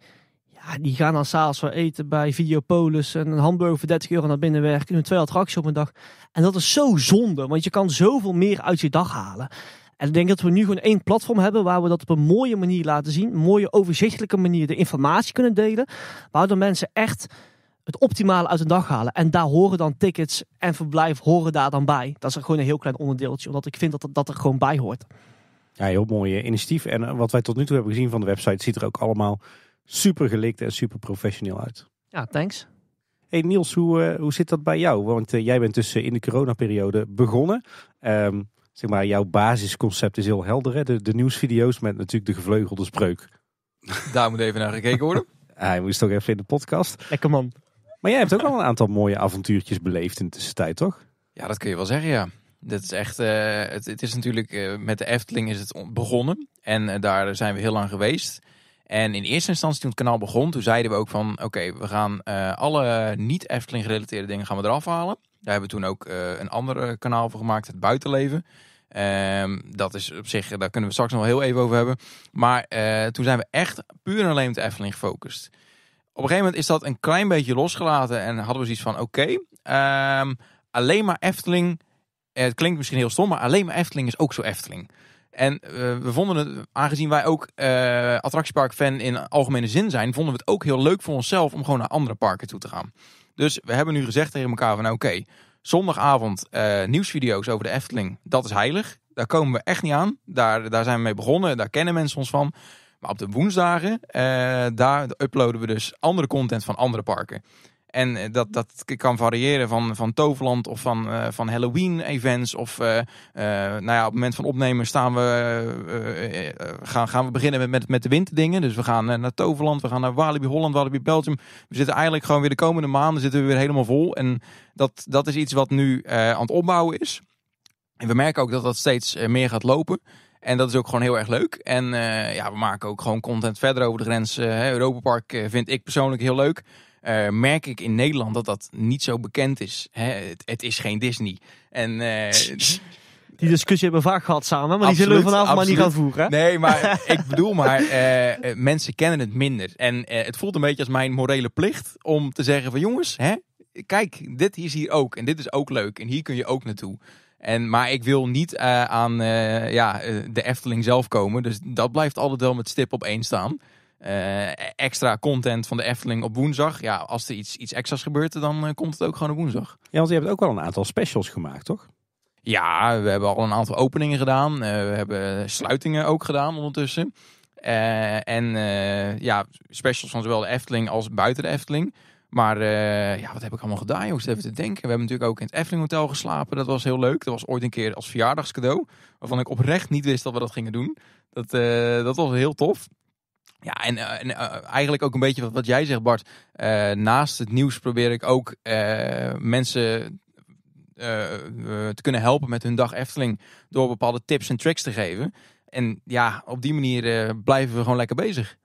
die gaan dan s'avonds wel eten bij Videopolis en een hamburger voor 30 euro naar binnen werken. En twee attracties op een dag. En dat is zo zonde, want je kan zoveel meer uit je dag halen. En ik denk dat we nu gewoon één platform hebben waar we dat op een mooie manier laten zien. mooie, overzichtelijke manier de informatie kunnen delen. Waardoor mensen echt het optimale uit hun dag halen. En daar horen dan tickets en verblijf horen daar dan bij. Dat is gewoon een heel klein onderdeeltje, omdat ik vind dat dat er gewoon bij hoort. Ja, heel mooi eh, initiatief. En eh, wat wij tot nu toe hebben gezien van de website, ziet er ook allemaal super gelikt en super professioneel uit. Ja, thanks. Hey Niels, hoe, eh, hoe zit dat bij jou? Want eh, jij bent tussen eh, in de coronaperiode begonnen. Ehm, zeg maar, jouw basisconcept is heel helder. Hè? De, de nieuwsvideo's met natuurlijk de gevleugelde spreuk. Daar moet even naar gekeken worden. Hij moest toch even in de podcast. Lekker man. Maar jij hebt ook al een aantal mooie avontuurtjes beleefd in de tussentijd, toch? Ja, dat kun je wel zeggen, ja. Dat is echt, het, het, is natuurlijk, met de Efteling is het begonnen. En daar zijn we heel lang geweest. En in eerste instantie toen het kanaal begon, toen zeiden we ook van oké, we gaan eh, alle niet Efteling gerelateerde dingen gaan we eraf halen. Daar hebben we toen ook eh, een ander eh, kanaal voor gemaakt, het buitenleven. Ehm, dat is op zich, daar kunnen we straks nog heel even over hebben. Maar toen zijn we echt puur en alleen op de Efteling gefocust. Op een gegeven moment is dat een klein beetje losgelaten en hadden we zoiets van oké, ehm, alleen maar Efteling. Het klinkt misschien heel stom, maar alleen maar Efteling is ook zo Efteling. En eh, we vonden het, aangezien wij ook uh, attractiepark-fan in algemene zin zijn, vonden we het ook heel leuk voor onszelf om gewoon naar andere parken toe te gaan. Dus we hebben nu gezegd tegen elkaar van nou, oké, zondagavond eh, nieuwsvideo's over de Efteling, dat is heilig. Daar komen we echt niet aan. Daar, daar zijn we mee begonnen, daar kennen mensen ons van. Maar op de woensdagen, daar uploaden we dus andere content van andere parken. En eh, dat, dat kan variëren van, van Toverland of van, eh, van Halloween-events. Of eh, nou ja, op het moment van opnemen staan we, gaan, gaan we beginnen met, met, met de winterdingen. Dus we gaan naar Toverland, we gaan naar Walibi Holland, Walibi Belgium. We zitten eigenlijk gewoon weer de komende maanden zitten we weer helemaal vol. En dat, dat is iets wat nu aan het opbouwen is. En we merken ook dat dat steeds meer gaat lopen. En dat is ook gewoon heel erg leuk. En ja, we maken ook gewoon content verder over de grens. Uh, Europa Park vind ik persoonlijk heel leuk. Eh, merk ik in Nederland dat dat niet zo bekend is. Hè? Het, is geen Disney. En, eh, die discussie hebben we vaak gehad samen, maar die zullen we vanavond maar niet gaan voeren. Nee, maar ik bedoel maar, eh, mensen kennen het minder. En het voelt een beetje als mijn morele plicht om te zeggen van jongens, hè, kijk, dit is hier ook en dit is ook leuk en hier kun je ook naartoe. En, maar ik wil niet aan ja, de Efteling zelf komen. Dus dat blijft altijd wel met stip op één staan. Eh, extra content van de Efteling op woensdag. Ja, als er iets, iets extra's gebeurt, dan eh, komt het ook gewoon op woensdag. Ja, want je hebt ook wel een aantal specials gemaakt, toch? Ja, we hebben al een aantal openingen gedaan. Eh, we hebben sluitingen ook gedaan ondertussen. en ja, specials van zowel de Efteling als buiten de Efteling. Maar ja, wat heb ik allemaal gedaan? Jongens, even te denken. We hebben natuurlijk ook in het Efteling Hotel geslapen. Dat was heel leuk. Dat was ooit een keer als verjaardagscadeau. Waarvan ik oprecht niet wist dat we dat gingen doen. Dat, dat was heel tof. Ja, en, eh, eh, eigenlijk ook een beetje wat, jij zegt, Bart. Eh, naast het nieuws probeer ik ook mensen te kunnen helpen met hun dag Efteling. Door bepaalde tips en tricks te geven. En ja, op die manier blijven we gewoon lekker bezig.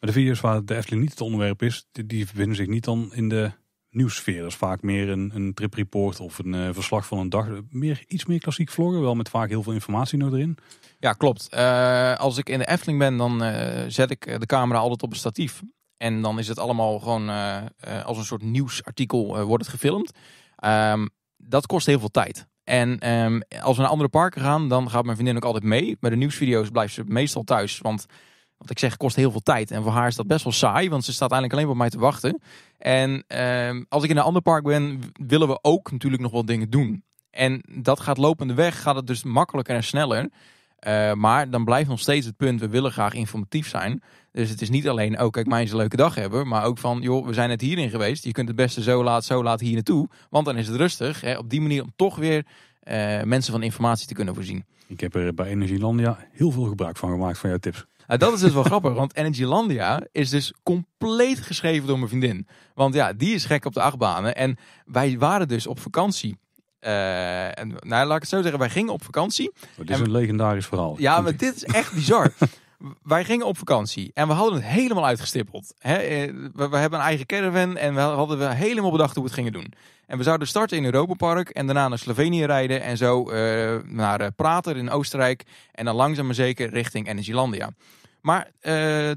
Maar de video's waar de Efteling niet het onderwerp is, die, die bevinden zich niet dan in de nieuwssfeer. Dat is vaak meer een, een tripreport of een eh, verslag van een dag. Meer, iets meer klassiek vloggen, wel met vaak heel veel informatie nog erin. Ja, klopt. Eh, als ik in de Efteling ben, dan eh, zet ik de camera altijd op een statief. En dan is het allemaal gewoon als een soort nieuwsartikel wordt het gefilmd. Ehm, dat kost heel veel tijd. En ehm, als we naar andere parken gaan, dan gaat mijn vriendin ook altijd mee. Maar de nieuwsvideo's blijft ze meestal thuis. Want want ik zeg, kost heel veel tijd. En voor haar is dat best wel saai, want ze staat eigenlijk alleen op mij te wachten. En ehm, als ik in een ander park ben, willen we ook natuurlijk nog wel dingen doen. En dat gaat lopende weg, gaat het dus makkelijker en sneller. Eh, maar dan blijft nog steeds het punt, we willen graag informatief zijn. Dus het is niet alleen, oh kijk, mij eens een leuke dag hebben. Maar ook van, joh, we zijn het hierin geweest. Je kunt het beste zo laat, zo laat hier naartoe. Want dan is het rustig. Hè, op die manier om toch weer eh, mensen van informatie te kunnen voorzien. Ik heb er bij Energielandia heel veel gebruik van gemaakt van jouw tips. Nou, dat is dus wel grappig, want Energylandia is dus compleet geschreven door mijn vriendin. Want ja, die is gek op de achtbanen. En wij waren dus op vakantie. Eh, en, nou, laat ik het zo zeggen, wij gingen op vakantie. Oh, dit is een legendarisch verhaal. Ja, maar dit is echt bizar. Wij gingen op vakantie en we hadden het helemaal uitgestippeld. Eh, we, hebben een eigen caravan en we hadden we helemaal bedacht hoe we het gingen doen. En we zouden starten in Europa Park en daarna naar Slovenië rijden en zo eh, naar eh, Prater in Oostenrijk. En dan langzaam maar zeker richting Engelandia. Maar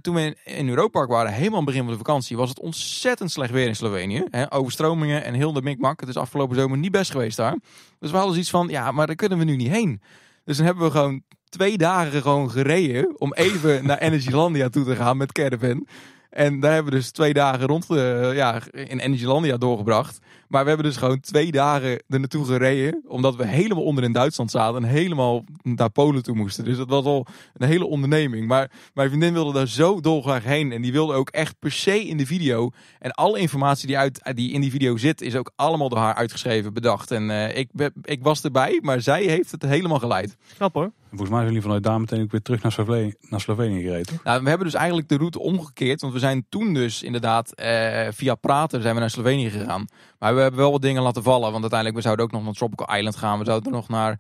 toen we in Europa Park waren, helemaal aan het begin van de vakantie, was het ontzettend slecht weer in Slovenië. overstromingen en heel de mikmak. Het is afgelopen zomer niet best geweest daar. Dus we hadden zoiets van, ja, maar daar kunnen we nu niet heen. Dus dan hebben we gewoon twee dagen gewoon gereden om even naar Energylandia toe te gaan met caravan. En daar hebben we dus twee dagen rond uh, ja, in Energylandia doorgebracht. Maar we hebben dus gewoon twee dagen er naartoe gereden. Omdat we helemaal onder in Duitsland zaten. En helemaal naar Polen toe moesten. Dus dat was al een hele onderneming. Maar mijn vriendin wilde daar zo dolgraag heen. En die wilde ook echt per se in de video. En alle informatie die, uit, die in die video zit. Is ook allemaal door haar uitgeschreven, bedacht. En eh, ik, ik was erbij. Maar zij heeft het helemaal geleid. Snap hoor. Volgens mij zijn jullie vanuit daar meteen ook weer terug naar, Slovenië, naar Slovenië gereden. Nou, we hebben dus eigenlijk de route omgekeerd. Want we zijn toen dus inderdaad eh, via Prater zijn we naar Slovenië gegaan. Maar we hebben wel wat dingen laten vallen. Want uiteindelijk, we zouden ook nog naar Tropical Island gaan. We zouden nog naar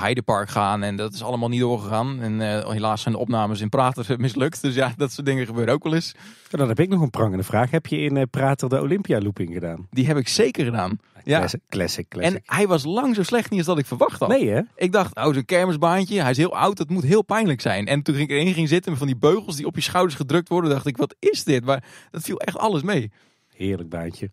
Heidepark eh, gaan. En dat is allemaal niet doorgegaan. En eh, helaas zijn de opnames in Prater mislukt. Dus ja, dat soort dingen gebeuren ook wel eens. En dan heb ik nog een prangende vraag. Heb je in eh, Prater de Olympia-looping gedaan? Die heb ik zeker gedaan. Ah, ja. Classic, classic, classic, En hij was lang zo slecht niet als dat ik verwacht had. Nee hè? Ik dacht, oh zo'n kermisbaantje, hij is heel oud, dat moet heel pijnlijk zijn. En toen ging ik erin ging zitten van die beugels die op je schouders gedrukt worden, dacht ik, wat is dit? Maar dat viel echt alles mee. Heerlijk baantje.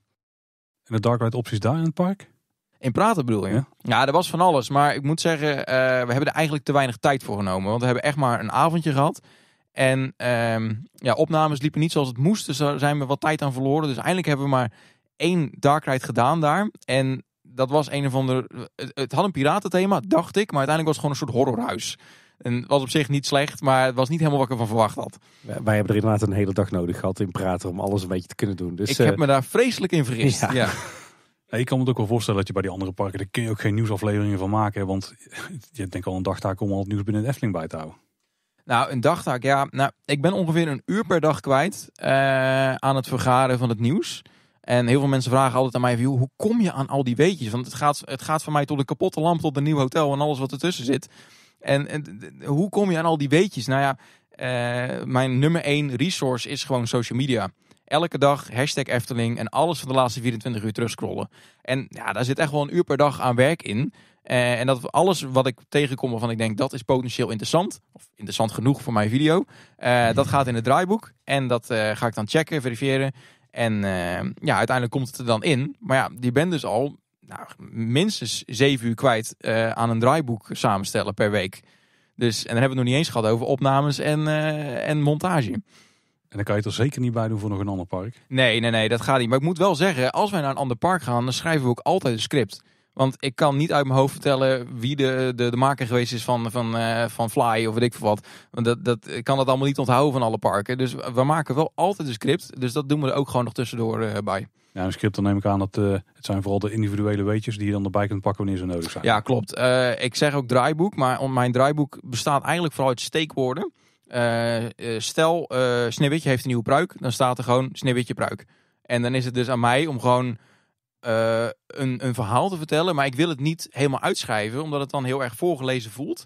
En de dark ride opties daar in het park? In praten bedoel je? Ja, ja er was van alles. Maar ik moet zeggen, eh, we hebben er eigenlijk te weinig tijd voor genomen. Want we hebben echt maar een avondje gehad. En ehm, ja, opnames liepen niet zoals het moest. Dus daar zijn we wat tijd aan verloren. Dus eindelijk hebben we maar één dark ride gedaan daar. En dat was een of de. Het, het had een piratenthema, dacht ik. Maar uiteindelijk was het gewoon een soort horrorhuis. En was op zich niet slecht, maar het was niet helemaal wat ik ervan verwacht had. Wij hebben er inderdaad een hele dag nodig gehad in praten om alles een beetje te kunnen doen. Dus, ik heb eh, me daar vreselijk in vergist. Ja. ja. ik kan me ook wel voorstellen dat je bij die andere parken, daar kun je ook geen nieuwsafleveringen van maken. Want je denkt al een dagtaak om al het nieuws binnen de Efteling bij te houden. Nou, een dagtaak, ja. Nou, ik ben ongeveer een uur per dag kwijt eh, aan het vergaren van het nieuws. En heel veel mensen vragen altijd aan mij: hoe kom je aan al die weetjes? Want het gaat, het gaat van mij tot de kapotte lamp, tot een nieuw hotel en alles wat ertussen zit. En, en hoe kom je aan al die weetjes? Nou ja, eh, mijn nummer één resource is gewoon social media. Elke dag hashtag Efteling en alles van de laatste 24 uur terugscrollen. En ja, daar zit echt wel een uur per dag aan werk in. Eh, en dat alles wat ik tegenkom waarvan ik denk dat is potentieel interessant. Of interessant genoeg voor mijn video. Eh, dat gaat in het draaiboek. En dat ga ik dan checken, verifiëren. En ja, uiteindelijk komt het er dan in. Maar ja, die ben dus al nou, minstens zeven uur kwijt eh, aan een draaiboek samenstellen per week. Dus, en dan hebben we het nog niet eens gehad over opnames en, eh, en montage. En dan kan je het er zeker niet bij doen voor nog een ander park. Nee, nee, nee, dat gaat niet. Maar ik moet wel zeggen, als wij naar een ander park gaan, dan schrijven we ook altijd een script. Want ik kan niet uit mijn hoofd vertellen wie de, de, de maker geweest is van, van, eh, van Fly of weet ik veel wat. Want dat, dat, ik kan dat allemaal niet onthouden van alle parken. Dus we maken wel altijd een script. Dus dat doen we er ook gewoon nog tussendoor bij. Ja, een script dan neem ik aan dat eh, het zijn vooral de individuele weetjes die je dan erbij kunt pakken wanneer ze nodig zijn. Ja, klopt. Eh, ik zeg ook draaiboek, maar mijn draaiboek bestaat eigenlijk vooral uit steekwoorden. Eh, stel, Sneeuwwitje heeft een nieuwe pruik, dan staat er gewoon Sneeuwwitje pruik. En dan is het dus aan mij om gewoon een, een verhaal te vertellen, maar ik wil het niet helemaal uitschrijven, omdat het dan heel erg voorgelezen voelt.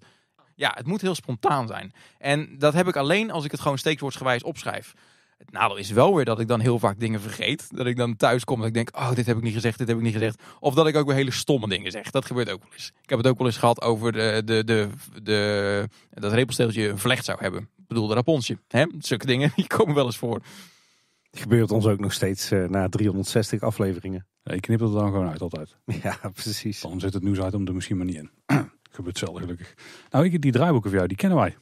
Ja, het moet heel spontaan zijn. En dat heb ik alleen als ik het gewoon steekwoordsgewijs opschrijf. Het nadeel is wel weer dat ik dan heel vaak dingen vergeet. Dat ik dan thuis kom en ik denk, oh, dit heb ik niet gezegd, dit heb ik niet gezegd. Of dat ik ook weer hele stomme dingen zeg. Dat gebeurt ook wel eens. Ik heb het ook wel eens gehad over de, de, de, de, dat repelsteeltje een vlecht zou hebben. Ik bedoel, de raponsje. Hè? Zulke dingen, die komen wel eens voor. Het gebeurt ons ook nog steeds eh, na 360 afleveringen. Ja, ik knip het er dan gewoon uit altijd. Ja, precies. Dan zit het nieuws uit om er misschien maar niet in. gebeurt hetzelfde gelukkig. Nou, die draaiboeken van jou, die kennen wij.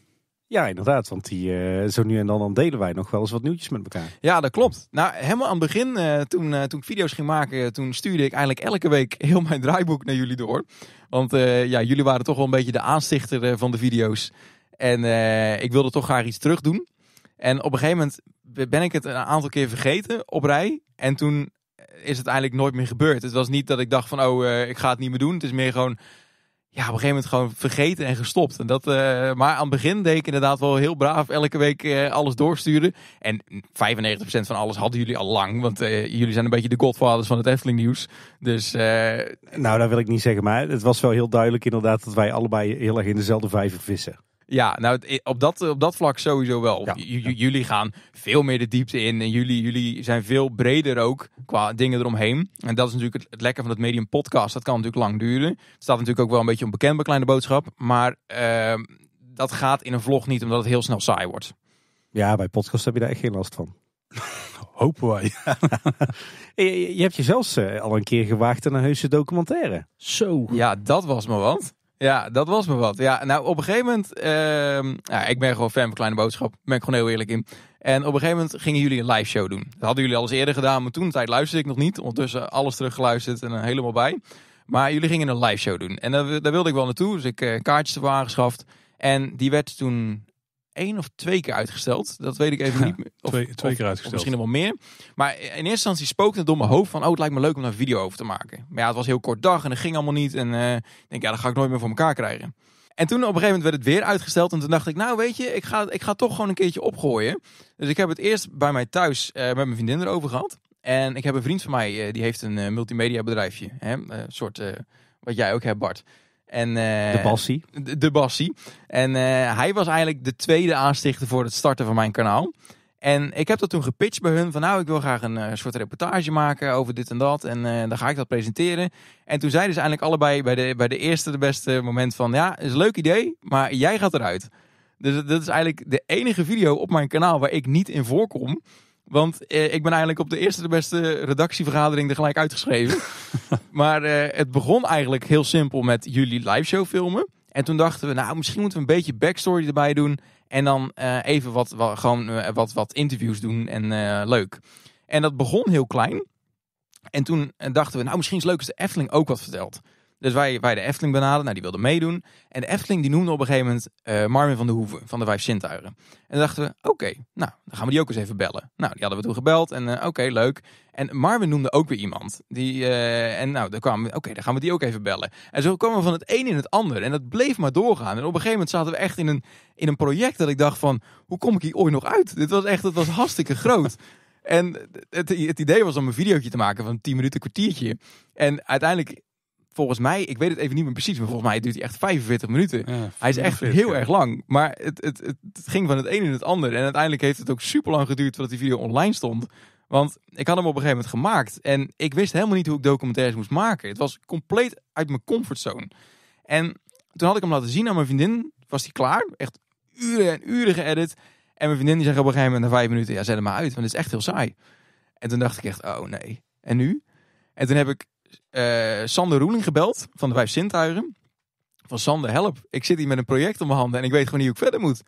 Ja, inderdaad. Want die, eh, zo nu en dan, dan delen wij nog wel eens wat nieuwtjes met elkaar. Ja, dat klopt. Nou, helemaal aan het begin, eh, toen, eh, toen ik video's ging maken, toen stuurde ik eigenlijk elke week heel mijn draaiboek naar jullie door. Want ja, jullie waren toch wel een beetje de aanstichter van de video's. En ik wilde toch graag iets terug doen. En op een gegeven moment ben ik het een aantal keer vergeten op rij. En toen is het eigenlijk nooit meer gebeurd. Het was niet dat ik dacht van, oh, ik ga het niet meer doen. Het is meer gewoon, ja, op een gegeven moment gewoon vergeten en gestopt. En dat, eh, maar aan het begin deed ik inderdaad wel heel braaf elke week eh, alles doorsturen. En 95% van alles hadden jullie al lang. Want eh, jullie zijn een beetje de godvaders van het Efteling nieuws. Dus, Nou, dat wil ik niet zeggen. Maar het was wel heel duidelijk inderdaad dat wij allebei heel erg in dezelfde vijver vissen. Ja, nou op dat, op dat vlak sowieso wel. Jullie gaan veel meer de diepte in en jullie, jullie zijn veel breder ook qua dingen eromheen. En dat is natuurlijk het, lekker van het medium podcast. Dat kan natuurlijk lang duren. Het staat natuurlijk ook wel een beetje onbekend bij Kleine Boodschap. Maar ehm, dat gaat in een vlog niet, omdat het heel snel saai wordt. Ja, bij podcast heb je daar echt geen last van. Hopen wij. je, je, hebt je zelfs eh, al een keer gewaagd aan een heuse documentaire. Zo. Ja, dat was maar wat. Ja, dat was me wat. Ja, nou op een gegeven moment, uh, ik ben gewoon fan van Kleine Boodschap, daar ben ik gewoon heel eerlijk in. En op een gegeven moment gingen jullie een live show doen. Dat hadden jullie al eens eerder gedaan, maar toen tijd luisterde ik nog niet. Ondertussen alles teruggeluisterd en eh, helemaal bij. Maar jullie gingen een live show doen. En daar, wilde ik wel naartoe, dus ik uh, kaartjes ervoor aangeschaft. En die werd toen één of twee keer uitgesteld. Dat weet ik even niet Of, twee, twee keer uitgesteld. misschien wel meer. Maar in eerste instantie spookte het door mijn hoofd van... oh, het lijkt me leuk om daar een video over te maken. Maar ja, het was een heel kort dag en het ging allemaal niet. En eh, ik denk, ja, dat ga ik nooit meer voor elkaar krijgen. En toen op een gegeven moment werd het weer uitgesteld. En toen dacht ik, nou weet je, ik ga, ik ga toch gewoon een keertje opgooien. Dus ik heb het eerst bij mij thuis eh, met mijn vriendin erover gehad. En ik heb een vriend van mij, eh, die heeft een multimedia bedrijfje. Hè? Een soort, wat jij ook hebt, Bart. En, eh, de Bassie. De, de Bassie. En eh, hij was eigenlijk de tweede aanstichter voor het starten van mijn kanaal. En ik heb dat toen gepitcht bij hun van nou, ik wil graag een eh, soort reportage maken over dit en dat. En dan ga ik dat presenteren. En toen zeiden ze eigenlijk allebei bij de, bij de eerste de beste moment van ja, is een leuk idee, maar jij gaat eruit. Dus dat is eigenlijk de enige video op mijn kanaal waar ik niet in voorkom. Want eh, ik ben eigenlijk op de eerste de beste redactievergadering er gelijk uitgeschreven. maar eh, het begon eigenlijk heel simpel met jullie show filmen. En toen dachten we, nou, misschien moeten we een beetje backstory erbij doen. En dan eh, even wat, wat gewoon, eh, wat, wat interviews doen en eh, leuk. En dat begon heel klein. En toen eh, dachten we, nou, misschien is het leuk als de Efteling ook wat vertelt. Dus wij, wij de Efteling benaderen, nou die wilden meedoen. En de Efteling die noemde op een gegeven moment uh, Marvin van de Hoeven van de Vijf Sintuigen. En dachten we, oké, nou dan gaan we die ook eens even bellen. Nou, die hadden we toen gebeld en eh, oké, leuk. En Marvin noemde ook weer iemand. Die, eh, en nou, dan kwamen oké, dan gaan we die ook even bellen. En zo kwamen we van het een in het ander. En dat bleef maar doorgaan. En op een gegeven moment zaten we echt in een, in een project dat ik dacht van, hoe kom ik hier ooit nog uit? Dit was echt, het was hartstikke groot. En het, het idee was om een videootje te maken van 10 minuten, kwartiertje. En uiteindelijk volgens mij, ik weet het even niet meer precies, maar volgens mij duurt hij echt 45 minuten. hij is echt heel erg lang. Maar het, het, het, ging van het een in het ander. En uiteindelijk heeft het ook super lang geduurd voordat die video online stond. Want ik had hem op een gegeven moment gemaakt. En ik wist helemaal niet hoe ik documentaires moest maken. Het was compleet uit mijn comfortzone. En toen had ik hem laten zien aan mijn vriendin. Was hij klaar? Echt uren en uren geëdit. En mijn vriendin die zegt op een gegeven moment na vijf minuten: Ja, zet hem maar uit, want het is echt heel saai. En toen dacht ik echt: Oh nee. En nu? En toen heb ik eh, Sander Roeling gebeld van de Vijf Zintuigen Van Sander, help. Ik zit hier met een project op mijn handen en ik weet gewoon niet hoe ik verder moet.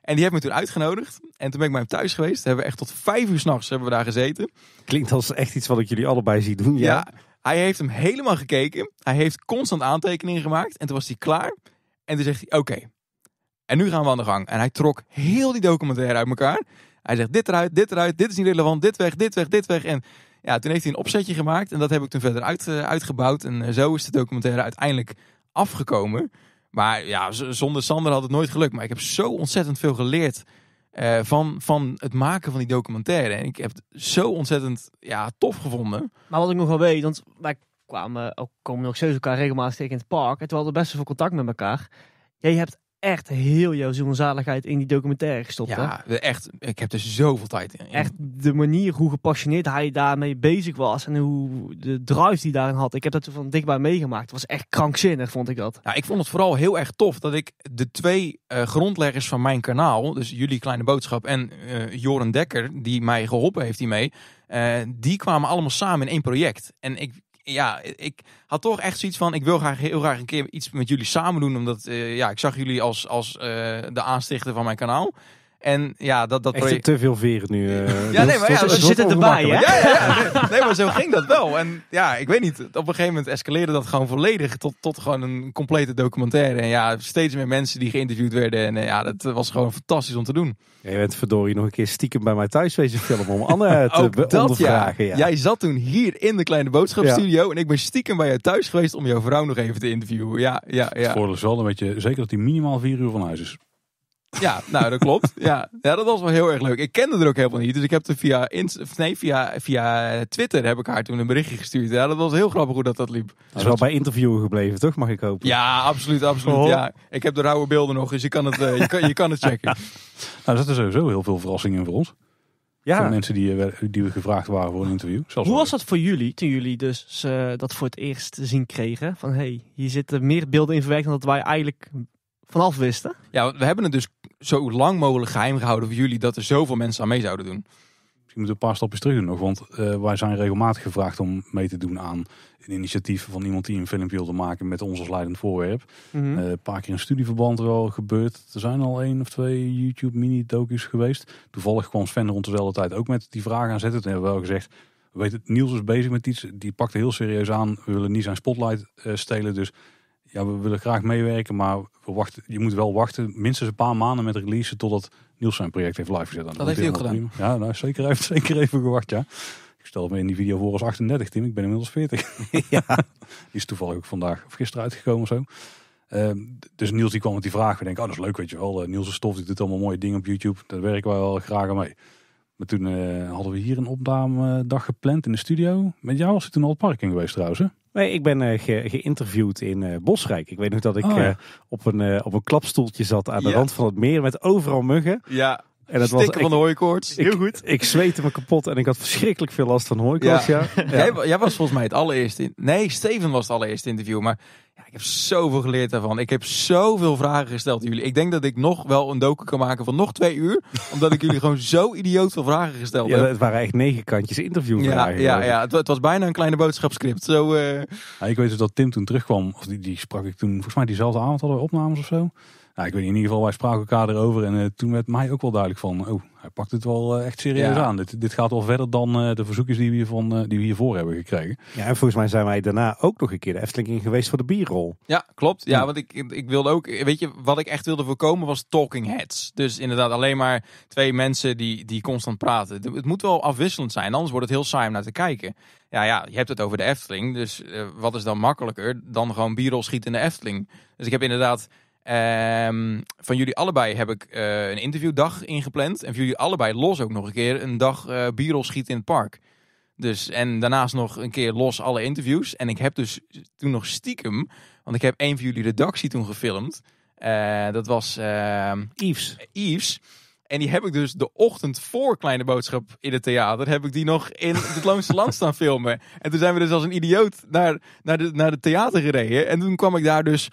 En die heeft me toen uitgenodigd. En toen ben ik bij hem thuis geweest. Toen hebben we echt tot vijf uur s'nachts hebben we daar gezeten. Klinkt als echt iets wat ik jullie allebei zie doen. Ja. hij heeft hem helemaal gekeken. Hij heeft constant aantekeningen gemaakt. En toen was hij klaar. En toen zegt hij, oké. en nu gaan we aan de gang. En hij trok heel die documentaire uit elkaar. Hij zegt dit eruit, dit eruit, dit is niet relevant, dit weg, dit weg, dit weg. En ja, toen heeft hij een opzetje gemaakt en dat heb ik toen verder uit, eh, uitgebouwd. En eh, zo is de documentaire uiteindelijk afgekomen. Maar ja, zonder Sander had het nooit gelukt. Maar ik heb zo ontzettend veel geleerd eh, van, van het maken van die documentaire. En ik heb het zo ontzettend ja, tof gevonden. Maar wat ik nog wel weet, want wij kwamen ook komen nog steeds elkaar regelmatig tegen in het park. En toen hadden we best veel contact met elkaar. Jij hebt echt heel jouw onzaligheid in die documentaire gestopt. Ja, echt. Ik heb er zoveel tijd in. Echt de manier hoe gepassioneerd hij daarmee bezig was en hoe de drive die daarin had. Ik heb dat van dichtbij meegemaakt. Het was echt krankzinnig, vond ik dat. Ja, ik vond het vooral heel erg tof dat ik de twee eh, grondleggers van mijn kanaal, dus jullie kleine boodschap en uh, Joren Dekker, die mij geholpen heeft hiermee, eh, die kwamen allemaal samen in één project. En ik ja, ik had toch echt zoiets van: ik wil graag heel graag een keer iets met jullie samen doen. Omdat eh, ja, ik zag jullie als, als eh, de aanstichter van mijn kanaal. En ja, dat, dat Echt te veel veren nu. Uh, ja, dus nee, maar ja, zitten erbij, hè? Ja, ja, Nee, maar zo ging dat wel. En ja, ik weet niet. Op een gegeven moment escaleerde dat gewoon volledig tot, tot gewoon een complete documentaire. En ja, steeds meer mensen die geïnterviewd werden. En eh, ja, dat was gewoon fantastisch om te doen. Ja, je bent verdorie nog een keer stiekem bij mij thuis wezen filmen om Anne te ondervragen. Ja. Jij zat toen hier in de Kleine Boodschapstudio. En ik ben stiekem bij jou thuis geweest om jouw vrouw nog even te interviewen. Ja, ja, ja. Het voordeel is wel een beetje, zeker dat hij minimaal vier uur van huis is. Ja, nou dat klopt. Ja. ja, dat was wel heel erg leuk. Ik kende er ook helemaal niet. Dus ik heb er via, via, via Twitter heb ik haar toen een berichtje gestuurd. Ja, dat was heel grappig hoe dat, dat liep. Dat is wel bij interviewen gebleven, toch? Mag ik hopen? Ja, absoluut, absoluut. Oh. Ja. Ik heb de rauwe beelden nog, dus je kan het, eh, je kan, je kan het checken. nou, er zitten sowieso heel veel verrassingen in voor ons. Ja. Voor mensen die, eh, die we gevraagd waren voor een interview. Hoe was dat voor jullie toen jullie dus eh, dat voor het eerst zien kregen? Van hey, hier zitten meer beelden in verwerkt dan dat wij eigenlijk vanaf wisten? Ja, we hebben het dus zo lang mogelijk geheim gehouden voor jullie dat er zoveel mensen aan mee zouden doen? Misschien moeten we een paar stapjes terug doen nog. Want eh, wij zijn regelmatig gevraagd om mee te doen aan een initiatief van iemand die een filmpje wilde maken met ons als leidend voorwerp. Mhm. Eh, een paar keer een studieverband wel gebeurd. Er zijn al één of twee YouTube mini-docu's geweest. Toevallig kwam Sven rond dezelfde tijd ook met die vraag aan zetten. Toen hebben we wel gezegd, weet het, Niels is bezig met iets. Die pakt heel serieus aan. We willen niet zijn spotlight eh, stelen. Dus ja, we willen graag meewerken, maar we wachten, je moet wel wachten minstens een paar maanden met release totdat Niels zijn project heeft live gezet. Dat, dat heeft hij ook gedaan. Ja, nou, zeker, hij heeft zeker even gewacht, ja. Ik stel me in die video voor als 38, Tim. Ik ben inmiddels 40. ja. die is toevallig ook vandaag of gisteren uitgekomen of zo. Ehm, dus Niels die kwam met die vraag. We denken, oh dat is leuk weet je wel. Uh, Niels is stof, die doet allemaal mooie dingen op YouTube. Daar werken wij wel graag aan mee. Maar toen eh, hadden we hier een opnamedag gepland in de studio. Met jou was het toen al het parking geweest trouwens hè? Nee, ik ben uh, geïnterviewd in uh, Bosrijk. Ik weet nog dat ik oh, eh, op, een, op een klapstoeltje zat aan de rand van het meer met overal muggen. Ja. En dat was, van de hooikoorts. Heel goed. Ik, ik zweette me kapot en ik had verschrikkelijk veel last van hooikoorts. Ja. ja. Jij, was volgens mij het allereerste. In, nee, Steven was het allereerste interview. Maar ja, ik heb zoveel geleerd daarvan. Ik heb zoveel vragen gesteld aan jullie. Ik denk dat ik nog wel een docu kan maken van nog twee uur. Omdat ik jullie gewoon zo idioot veel vragen gesteld heb. Het waren echt negen kantjes interview. Ja, ja, ja. Het, was bijna een kleine boodschapscript. Zo, eh, ik weet dus dat Tim toen terugkwam. Of die, die sprak ik toen, volgens mij diezelfde avond hadden we opnames of zo. Nou, ik weet in ieder geval, wij spraken elkaar erover. En eh, toen werd mij ook wel duidelijk van, oh, hij pakt het wel eh, echt serieus aan. Dit, dit gaat wel verder dan eh, de verzoekjes die we, hiervan, die we hiervoor hebben gekregen. Ja, en volgens mij zijn wij daarna ook nog een keer de Efteling in geweest voor de bierrol. Ja, klopt. Ja, ja, want ik, ik wilde ook, weet je, wat ik echt wilde voorkomen was talking heads. Dus inderdaad alleen maar twee mensen die, die constant praten. Het moet wel afwisselend zijn, anders wordt het heel saai om naar te kijken. Ja, ja, je hebt het over de Efteling, dus wat is dan makkelijker dan gewoon bierrol schieten in de Efteling? Dus ik heb inderdaad Um, van jullie allebei heb ik eh, een interviewdag ingepland. En voor jullie allebei los ook nog een keer een dag uh, bierrol schieten in het park. Dus, en daarnaast nog een keer los alle interviews. En ik heb dus toen nog stiekem, want ik heb een van jullie redactie toen gefilmd. Eh, dat was ehm, Yves. Yves. En die heb ik dus de ochtend voor Kleine Boodschap in het theater, heb ik die nog in het Loonse Land staan filmen. En toen zijn we dus als een idioot naar, naar, de, naar het theater gereden. En toen kwam ik daar dus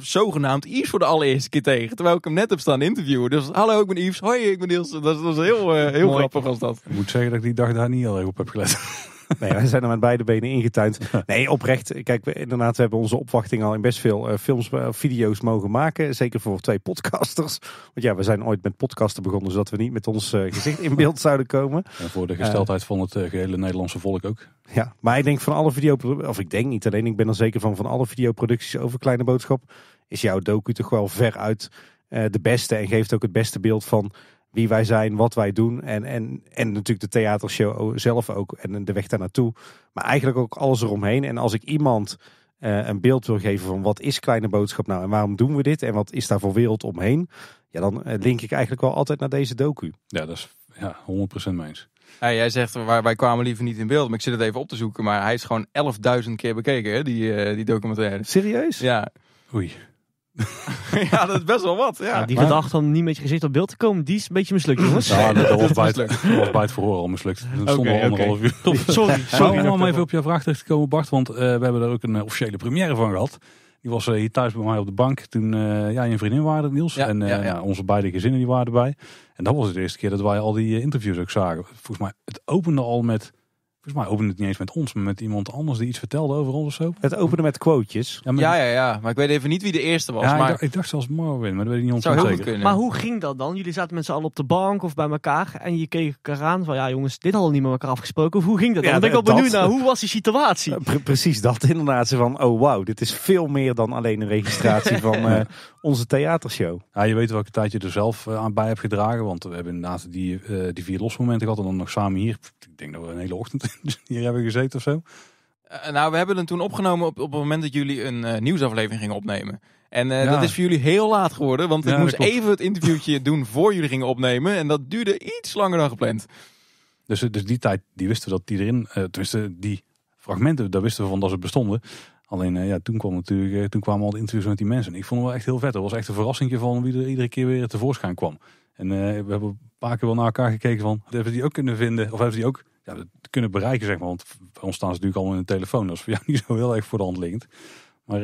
zogenaamd Yves voor de allereerste keer tegen. Terwijl ik hem net heb staan interviewen. Dus hallo, ik ben Yves. Hoi, ik ben Niels. Dat eh, was heel, heel grappig als dat. Ik moet zeggen dat ik die dag daar niet al op heb gelet. Nee, wij zijn er met beide benen ingetuind. Nee, oprecht. Kijk, we, inderdaad, we hebben onze opwachting al in best veel eh, films, eh, video's mogen maken. Zeker voor twee podcasters. Want ja, we zijn ooit met podcasten begonnen, zodat we niet met ons eh, gezicht in beeld zouden komen. En voor de gesteldheid van het gehele Nederlandse volk ook. Ja, maar ik denk van alle video, of ik denk niet alleen, ik ben er zeker van, van alle videoproducties over Kleine Boodschap, is jouw docu toch wel ver uit de beste en geeft ook het beste beeld van wie wij zijn, wat wij doen. En, en, en natuurlijk de theatershow zelf ook en de weg daar naartoe. Maar eigenlijk ook alles eromheen. En als ik iemand eh, een beeld wil geven van wat is Kleine Boodschap nou en waarom doen we dit en wat is daar voor wereld omheen. Ja, dan eh, link ik eigenlijk wel altijd naar deze docu. Ja, dat is ja, 100% mijns. Ja, jij zegt, wij kwamen liever niet in beeld, maar ik zit het even op te zoeken. Maar hij is gewoon 11.000 keer bekeken, hè, die, eh, die documentaire. Serieus? Ja. Oei. ja, dat is best wel wat. Ja. die maar... gedachte om niet met je gezicht op beeld te komen, die is een beetje mislukt, jongens. Ja, was bij het verhoor al mislukt. Dat stond al anderhalf uur. Sorry, sorry. om even op jouw vraag terug te komen, Bart, want eh, we hebben daar ook een eh, officiële première van gehad. Die was eh, hier thuis bij mij op de bank toen jij en een vriendin waren, Niels. en ja, onze beide gezinnen die waren erbij. En dat was de eerste keer dat wij al die interviews ook zagen. Volgens mij, het opende al met Volgens mij opende het niet eens met ons, maar met iemand anders die iets vertelde over ons of zo. Het opende met quotejes. Ja, ja, ja, Maar ik weet even niet wie de eerste was. Ja, maar... ik, dacht, ik dacht zelfs Marvin, maar dat weet ik niet zou Kunnen. Maar hoe ging dat dan? Jullie zaten met z'n allen op de bank of bij elkaar en je keek elkaar aan van ja jongens, dit hadden we niet met elkaar afgesproken. Of hoe ging dat dan? Ja, ben ik wel benieuwd naar, hoe was die situatie? precies dat inderdaad. Ze van, oh wauw, dit is veel meer dan alleen een registratie van eh, onze theatershow. Ja, je weet welke tijd je er zelf eh, aan bij hebt gedragen. Want we hebben inderdaad die, eh, die vier losmomenten gehad. En dan nog samen hier. Ik denk dat we een hele ochtend dus hier hebben gezeten of zo. Eh, nou, we hebben het toen opgenomen op, op het moment dat jullie een nieuwsaflevering gingen opnemen. En dat is voor jullie heel laat geworden. Want ik moest even het interviewtje doen voor jullie gingen opnemen. En dat duurde iets langer dan gepland. Dus, dus die tijd, die wisten dat die erin, tenminste, die fragmenten, daar wisten we van dat ze bestonden. Alleen eh, ja, toen, kwam natuurlijk, eh, toen kwamen al de interviews met die mensen. En ik vond het wel echt heel vet. Het was echt een verrassingje van wie er iedere keer weer tevoorschijn kwam. En eh, we hebben een paar keer wel naar elkaar gekeken van, hebben ze die ook kunnen vinden? Of hebben ze die ook ja, kunnen bereiken, zeg maar? Want bij ons staan ze natuurlijk allemaal in de telefoon. Dat is voor jou niet zo heel erg voor de hand liggend. Maar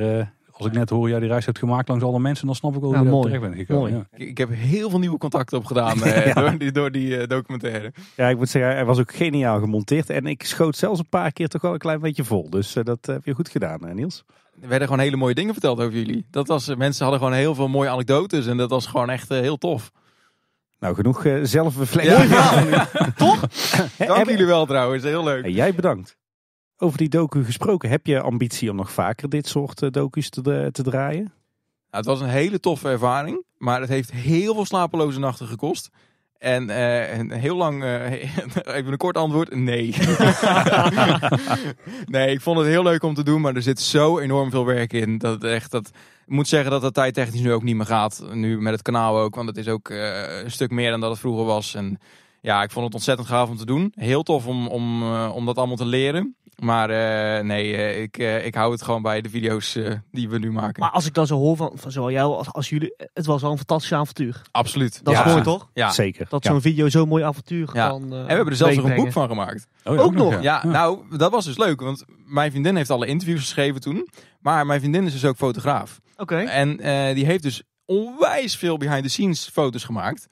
als ik net hoor jij die reis hebt gemaakt langs alle mensen, dan snap ik wel ja, hoe je terecht bent gekomen. Ja. Ik, ik, heb heel veel nieuwe contacten opgedaan eh, door die, eh, documentaire. Ja, ik moet zeggen, hij was ook geniaal gemonteerd. En ik schoot zelfs een paar keer toch wel een klein beetje vol. Dus eh, dat heb je goed gedaan, hè, Niels. Er werden gewoon hele mooie dingen verteld over jullie. Dat was, mensen hadden gewoon heel veel mooie anekdotes en dat was gewoon echt heel tof. Nou, genoeg zelfreflectie. Ja, Toch? Dank jullie wel trouwens, heel leuk. En jij bedankt. Over die docu gesproken, heb je ambitie om nog vaker dit soort eh, docu's te, eh, te draaien? Nou, het was een hele toffe ervaring, maar het heeft heel veel slapeloze nachten gekost. En eh, een heel lang, even een kort antwoord, nee. nee, ik vond het heel leuk om te doen, maar er zit zo enorm veel werk in. Dat echt, dat, ik moet zeggen dat dat tijdtechnisch nu ook niet meer gaat. Nu met het kanaal ook, want het is ook een stuk meer dan dat het vroeger was. En ja, ik vond het ontzettend gaaf om te doen. Heel tof om, om, om dat allemaal te leren. Maar eh, nee, eh, ik, eh, ik hou het gewoon bij de video's die we nu maken. Maar als ik dan zo hoor van, van zowel jou als, als jullie, het was wel een fantastisch avontuur. Absoluut. Dat is mooi toch? Ja. Zeker. Dat zo'n video zo'n mooi avontuur kan En we hebben er zelfs nog een boek van gemaakt. Oh, ook, ook, nog? Ja. nou, dat was dus leuk. Want mijn vriendin heeft alle interviews geschreven toen. Maar mijn vriendin is dus ook fotograaf. Oké. En die heeft dus onwijs veel behind-the-scenes foto's gemaakt.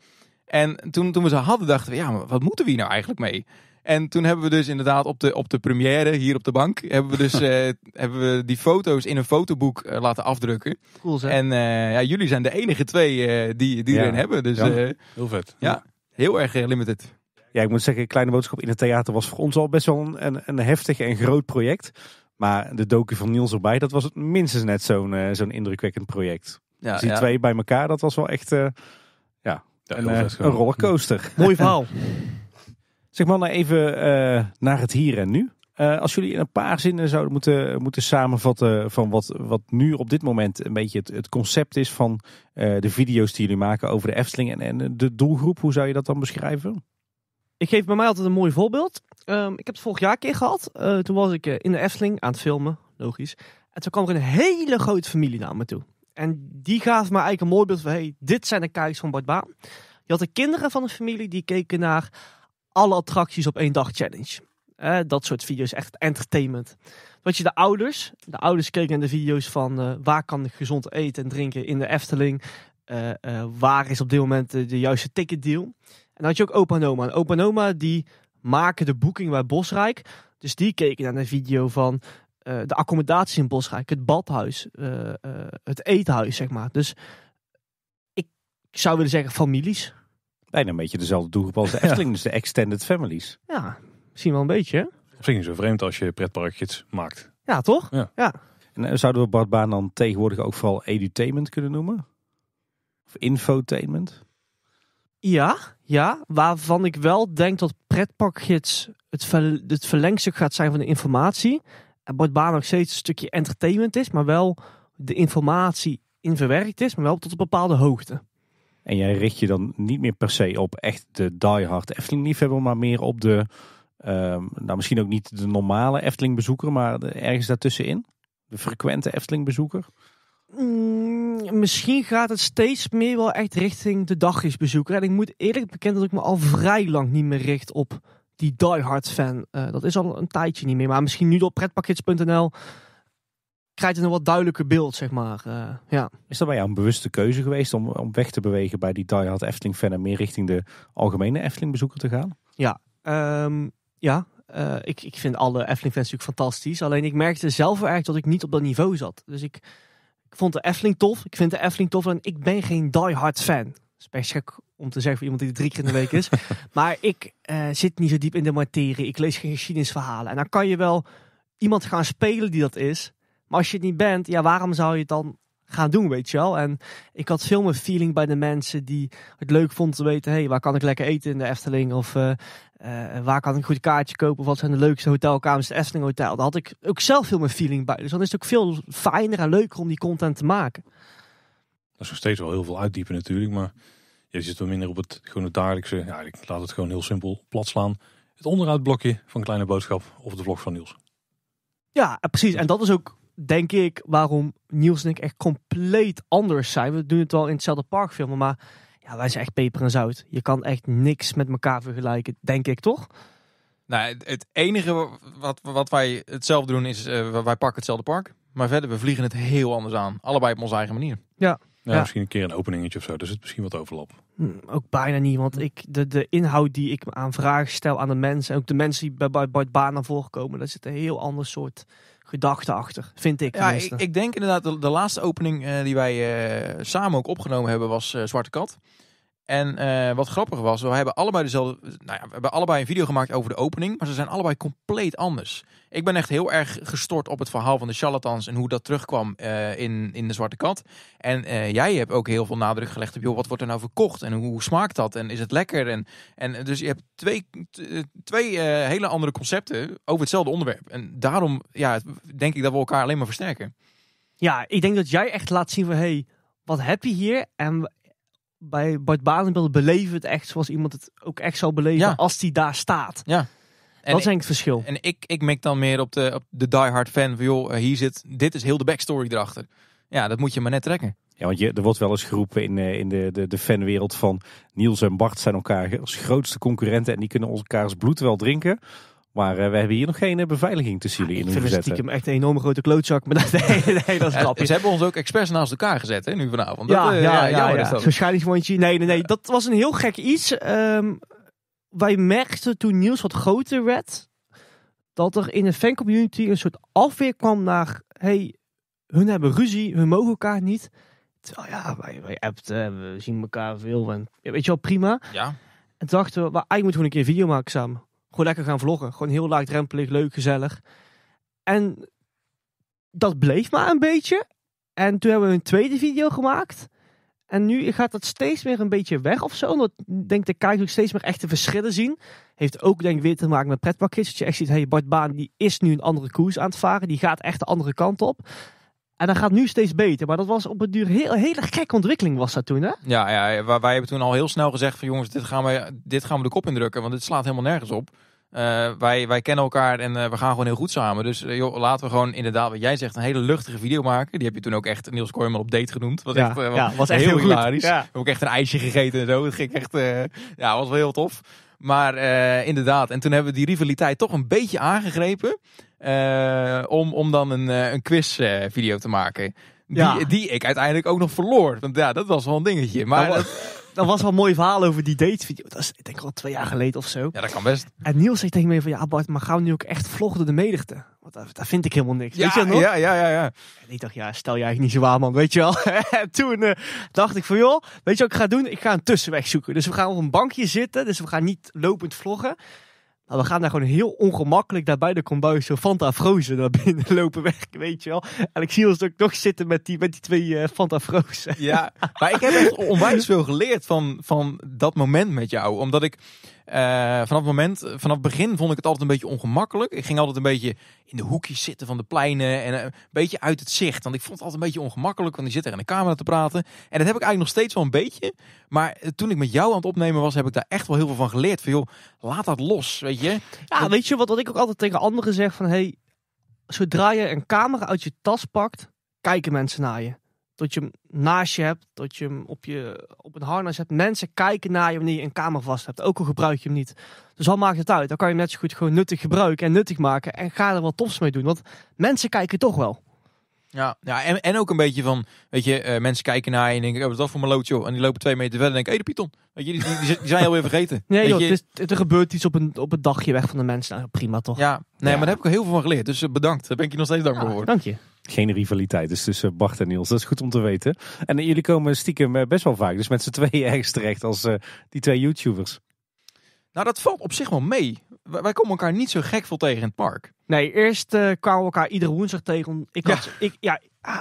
En toen, toen we ze hadden, dachten we, ja, maar wat moeten we hier nou eigenlijk mee? En toen hebben we dus inderdaad op de, op de première hier op de bank. Hebben we dus eh, hebben we die foto's in een fotoboek eh, laten afdrukken. Cool zeg. En eh, ja, jullie zijn de enige twee die, die erin hebben. Dus, heel vet. Ja, heel erg limited. Ja, ik moet zeggen, Kleine Boodschap in het theater was voor ons al best wel een, een heftig en groot project. Maar de docu van Niels erbij, dat was het minstens net zo'n zo'n indrukwekkend project. Ja, dus die twee bij elkaar, dat was wel echt ja, een rollercoaster. Mooi verhaal. Zeg maar nou even eh, naar het hier en nu. Eh, als jullie in een paar zinnen zouden moeten, moeten samenvatten van wat, wat nu op dit moment een beetje het, het concept is van eh, de video's die jullie maken over de Efteling en, en de doelgroep, hoe zou je dat dan beschrijven? Ik geef bij mij altijd een mooi voorbeeld. Ehm, ik heb het vorig jaar een keer gehad. toen was ik in de Efteling aan het filmen, logisch. En toen kwam er een hele grote familie naar me toe. En die gaf me eigenlijk een mooi beeld van, hey, dit zijn de kijkers van Bart Baan. Je had de kinderen van de familie, die keken naar alle attracties op één dag challenge. Eh, dat soort video's, echt entertainment. Wat je de ouders, de ouders keken naar de video's van eh, waar kan ik gezond eten en drinken in de Efteling. Eh, waar is op dit moment de, de, juiste ticketdeal. En dan had je ook opa en En opa oma die maken de boeking bij Bosrijk. Dus die keken naar een video van de accommodatie in Bosrijk. Het badhuis, het eethuis zeg maar. Dus ik zou willen zeggen families. Bijna een beetje dezelfde doelgroep als de Efteling, dus de extended families. Ja, misschien wel een beetje. Misschien niet zo vreemd als je pretparkjes maakt. Ja, toch? Ja. En eh, zouden we Bart Baan dan tegenwoordig ook vooral edutainment kunnen noemen? Of infotainment? Ja, ja. Waarvan ik wel denk dat pretparkjes het, het verlengstuk gaat zijn van de informatie. En Bart nog steeds een stukje entertainment is, maar wel de informatie in verwerkt is, maar wel tot een bepaalde hoogte. En jij richt je dan niet meer per se op echt de diehard Efteling liefhebber, maar meer op de, ehm, nou misschien ook niet de normale Efteling bezoeker, maar ergens daartussenin. De frequente Efteling bezoeker. Mm, misschien gaat het steeds meer wel echt richting de bezoeker. En ik moet eerlijk bekend dat ik me al vrij lang niet meer richt op die diehard fan. Eh, dat is al een tijdje niet meer. Maar misschien nu op pretpakkets.nl krijgt een wat duidelijker beeld, zeg maar. Eh, ja. Is dat bij jou een bewuste keuze geweest om, om weg te bewegen bij die die hard Efteling fan en meer richting de algemene Efteling bezoeker te gaan? Ja, ehm, ja. Eh, ik, ik vind alle Efteling fans natuurlijk fantastisch. Alleen ik merkte zelf eigenlijk dat ik niet op dat niveau zat. Dus ik, ik vond de Efteling tof. Ik vind de Efteling tof. En ik ben geen die hard fan. Dat om te zeggen voor iemand die drie keer in de week is. maar ik eh, zit niet zo diep in de materie. Ik lees geen geschiedenisverhalen. En dan kan je wel iemand gaan spelen die dat is. Maar als je het niet bent, ja, waarom zou je het dan gaan doen, weet je wel? En ik had veel meer feeling bij de mensen die het leuk vonden te weten... hé, hey, waar kan ik lekker eten in de Efteling? Of eh, eh, waar kan ik een goed kaartje kopen? Of wat zijn de leukste hotelkamers? Het Efteling Hotel. Daar had ik ook zelf veel meer feeling bij. Dus dan is het ook veel fijner en leuker om die content te maken. Dat is nog steeds wel heel veel uitdiepen natuurlijk, maar... Je zit wel minder op het gewoon het dagelijkse. Ja, ik laat het gewoon heel simpel plat slaan. Het onderuitblokje van Kleine Boodschap of de vlog van Niels. Ja, precies. En dat is ook denk ik, waarom Niels en ik echt compleet anders zijn. We doen het wel in hetzelfde park filmen, maar ja, wij zijn echt peper en zout. Je kan echt niks met elkaar vergelijken, denk ik toch? Nou, het enige wat, wat wij hetzelfde doen is, eh, wij pakken hetzelfde park. Maar verder, we vliegen het heel anders aan. Allebei op onze eigen manier. Ja. Ja, Misschien een keer een openingetje of zo. Dus het misschien wat overlap. Hm, ook bijna niet, want ik, de, de inhoud die ik aan vragen stel aan de mensen. En ook de mensen die bij, bij, bij het baan naar voren komen. Daar zit een heel ander soort gedachte achter, vind ik. Ja, ik, denk inderdaad, de, de laatste opening eh, die wij eh, samen ook opgenomen hebben was eh, Zwarte Kat. En eh, wat grappig was, we hebben allebei dezelfde. Nou ja, we hebben allebei een video gemaakt over de opening, maar ze zijn allebei compleet anders. Ik ben echt heel erg gestort op het verhaal van de charlatans en hoe dat terugkwam eh, in, in de Zwarte Kat. En eh, jij hebt ook heel veel nadruk gelegd op, joh, wat wordt er nou verkocht en hoe smaakt dat en is het lekker? En, en dus je hebt twee, twee hele andere concepten over hetzelfde onderwerp. En daarom ja, denk ik dat we elkaar alleen maar versterken. Ja, ik denk dat jij echt laat zien van hey, wat heb je hier en bij Bart Balenbeeld beleven het echt zoals iemand het ook echt zou beleven als die daar staat. Ja. En dat is ik, het verschil. En ik, ik merk dan meer op de, op de diehard fan van joh, eh, hier zit, dit is heel de backstory erachter. Ja, dat moet je maar net trekken. Ja, want je, er wordt wel eens geroepen in, eh, in de, de, de fanwereld van Niels en Bart zijn elkaar als grootste concurrenten en die kunnen elkaars bloed wel drinken. Maar eh, we hebben hier nog geen eh, beveiliging te jullie ah, in. Ik vind stiekem echt een enorme grote klootzak. Maar dat, nee, dat is eh, Ze hebben ons ook expres naast elkaar gezet hè, nu vanavond. Ja, ja, ja, ja, scheidingsmondje. Nee, nee, nee. Dat was een heel gek iets. Ehm, wij merkten toen nieuws wat groter werd. Dat er in de fancommunity een soort afweer kwam naar... Hey, hun hebben ruzie, hun mogen elkaar niet. Terwijl ja, wij, wij appten, we zien elkaar veel. weet je wel, prima. Ja. En dachten we, eigenlijk moeten we een keer video maken samen gewoon lekker gaan vloggen. Gewoon heel laagdrempelig, leuk, gezellig. En dat bleef maar een beetje. En toen hebben we een tweede video gemaakt. En nu gaat dat steeds meer een beetje weg of zo. Omdat denk de kijker ook steeds meer echte verschillen zien. Heeft ook denk ik weer te maken met pretpakjes. Dat je echt ziet, hey, Bart Baan die is nu een andere koers aan het varen. Die gaat echt de andere kant op. En dat gaat nu steeds beter. Maar dat was op het duur heel, hele gekke ontwikkeling was dat toen. Hè? Ja, ja wij, hebben toen al heel snel gezegd van jongens, dit gaan, we, dit gaan we de kop indrukken. Want dit slaat helemaal nergens op. Eh, wij, wij kennen elkaar en eh, we gaan gewoon heel goed samen. Dus eh, joh, laten we gewoon inderdaad, wat jij zegt, een hele luchtige video maken. Die heb je toen ook echt Niels Kooijman op date genoemd. Wat echt, ja, was echt heel, hilarisch. We hebben ook echt een ijsje gegeten en zo. Dat ging echt, ja, was wel heel tof. Maar inderdaad, en toen hebben we die rivaliteit toch een beetje aangegrepen. Eh, om, om dan een, eh, een quizvideo eh, te maken. Die, die ik uiteindelijk ook nog verloor. Want ja, dat was wel een dingetje. Maar dat was, wel een mooi verhaal over die datevideo. Dat is ik denk al twee jaar geleden of zo. Ja, dat kan best. En Niels zegt tegen mij van ja Bart, maar gaan we nu ook echt vloggen door de menigte? Want daar, vind ik helemaal niks. Ja, weet je nog? Ja, ja, ja, ja. ik dacht ja, stel je eigenlijk niet zo waar man, weet je wel. toen dacht ik van joh, weet je wat ik ga doen? Ik ga een tussenweg zoeken. Dus we gaan op een bankje zitten. Dus we gaan niet lopend vloggen. Nou, we gaan daar gewoon heel ongemakkelijk daarbij de kombuis zo Fanta Frozen naar binnen lopen weg, weet je wel. En ik zie ons ook toch zitten met die, met die twee uh, Fanta Frozen. Ja, maar ik heb echt onwijs veel geleerd van, van dat moment met jou. Omdat ik eh, vanaf het moment, vanaf het begin vond ik het altijd een beetje ongemakkelijk. Ik ging altijd een beetje in de hoekjes zitten van de pleinen en eh, een beetje uit het zicht. Want ik vond het altijd een beetje ongemakkelijk, want je zit er in de camera te praten. En dat heb ik eigenlijk nog steeds wel een beetje. Maar eh, toen ik met jou aan het opnemen was, heb ik daar echt wel heel veel van geleerd. Van joh, laat dat los, weet je. Ja, weet je wat, wat ik ook altijd tegen anderen zeg van hey, zodra je een camera uit je tas pakt, kijken mensen naar je dat je hem naast je hebt, dat je hem op, je, op een harnas hebt. Mensen kijken naar je wanneer je een kamer vast hebt, ook al gebruik je hem niet. Dus al maakt het uit? Dan kan je hem net zo goed gewoon nuttig gebruiken en nuttig maken en ga er wat tofs mee doen, want mensen kijken toch wel. Ja, ja en, en ook een beetje van, weet je, eh, mensen kijken naar je en denken, oh, wat dat voor mijn loodje En die lopen twee meter verder en denken, hé, hey, de Python. Weet je, die, die, die, zijn alweer vergeten. Nee, Het is, er gebeurt iets op een, op een dagje weg van de mensen. Nou, prima toch? Ja, nee, maar daar heb ik heel veel van geleerd. Dus eh, bedankt. Daar ben ik je nog steeds dankbaar ah, voor. dank je. Geen rivaliteit dus tussen Bart en Niels. Dat is goed om te weten. En eh, jullie komen stiekem best wel vaak. Dus met z'n tweeën ergens terecht als die twee YouTubers. Nou, dat valt op zich wel mee wij komen elkaar niet zo gek veel tegen in het park. Nee, eerst eh, kwamen we elkaar iedere woensdag tegen. Ik had, ja. ik, ja, ah,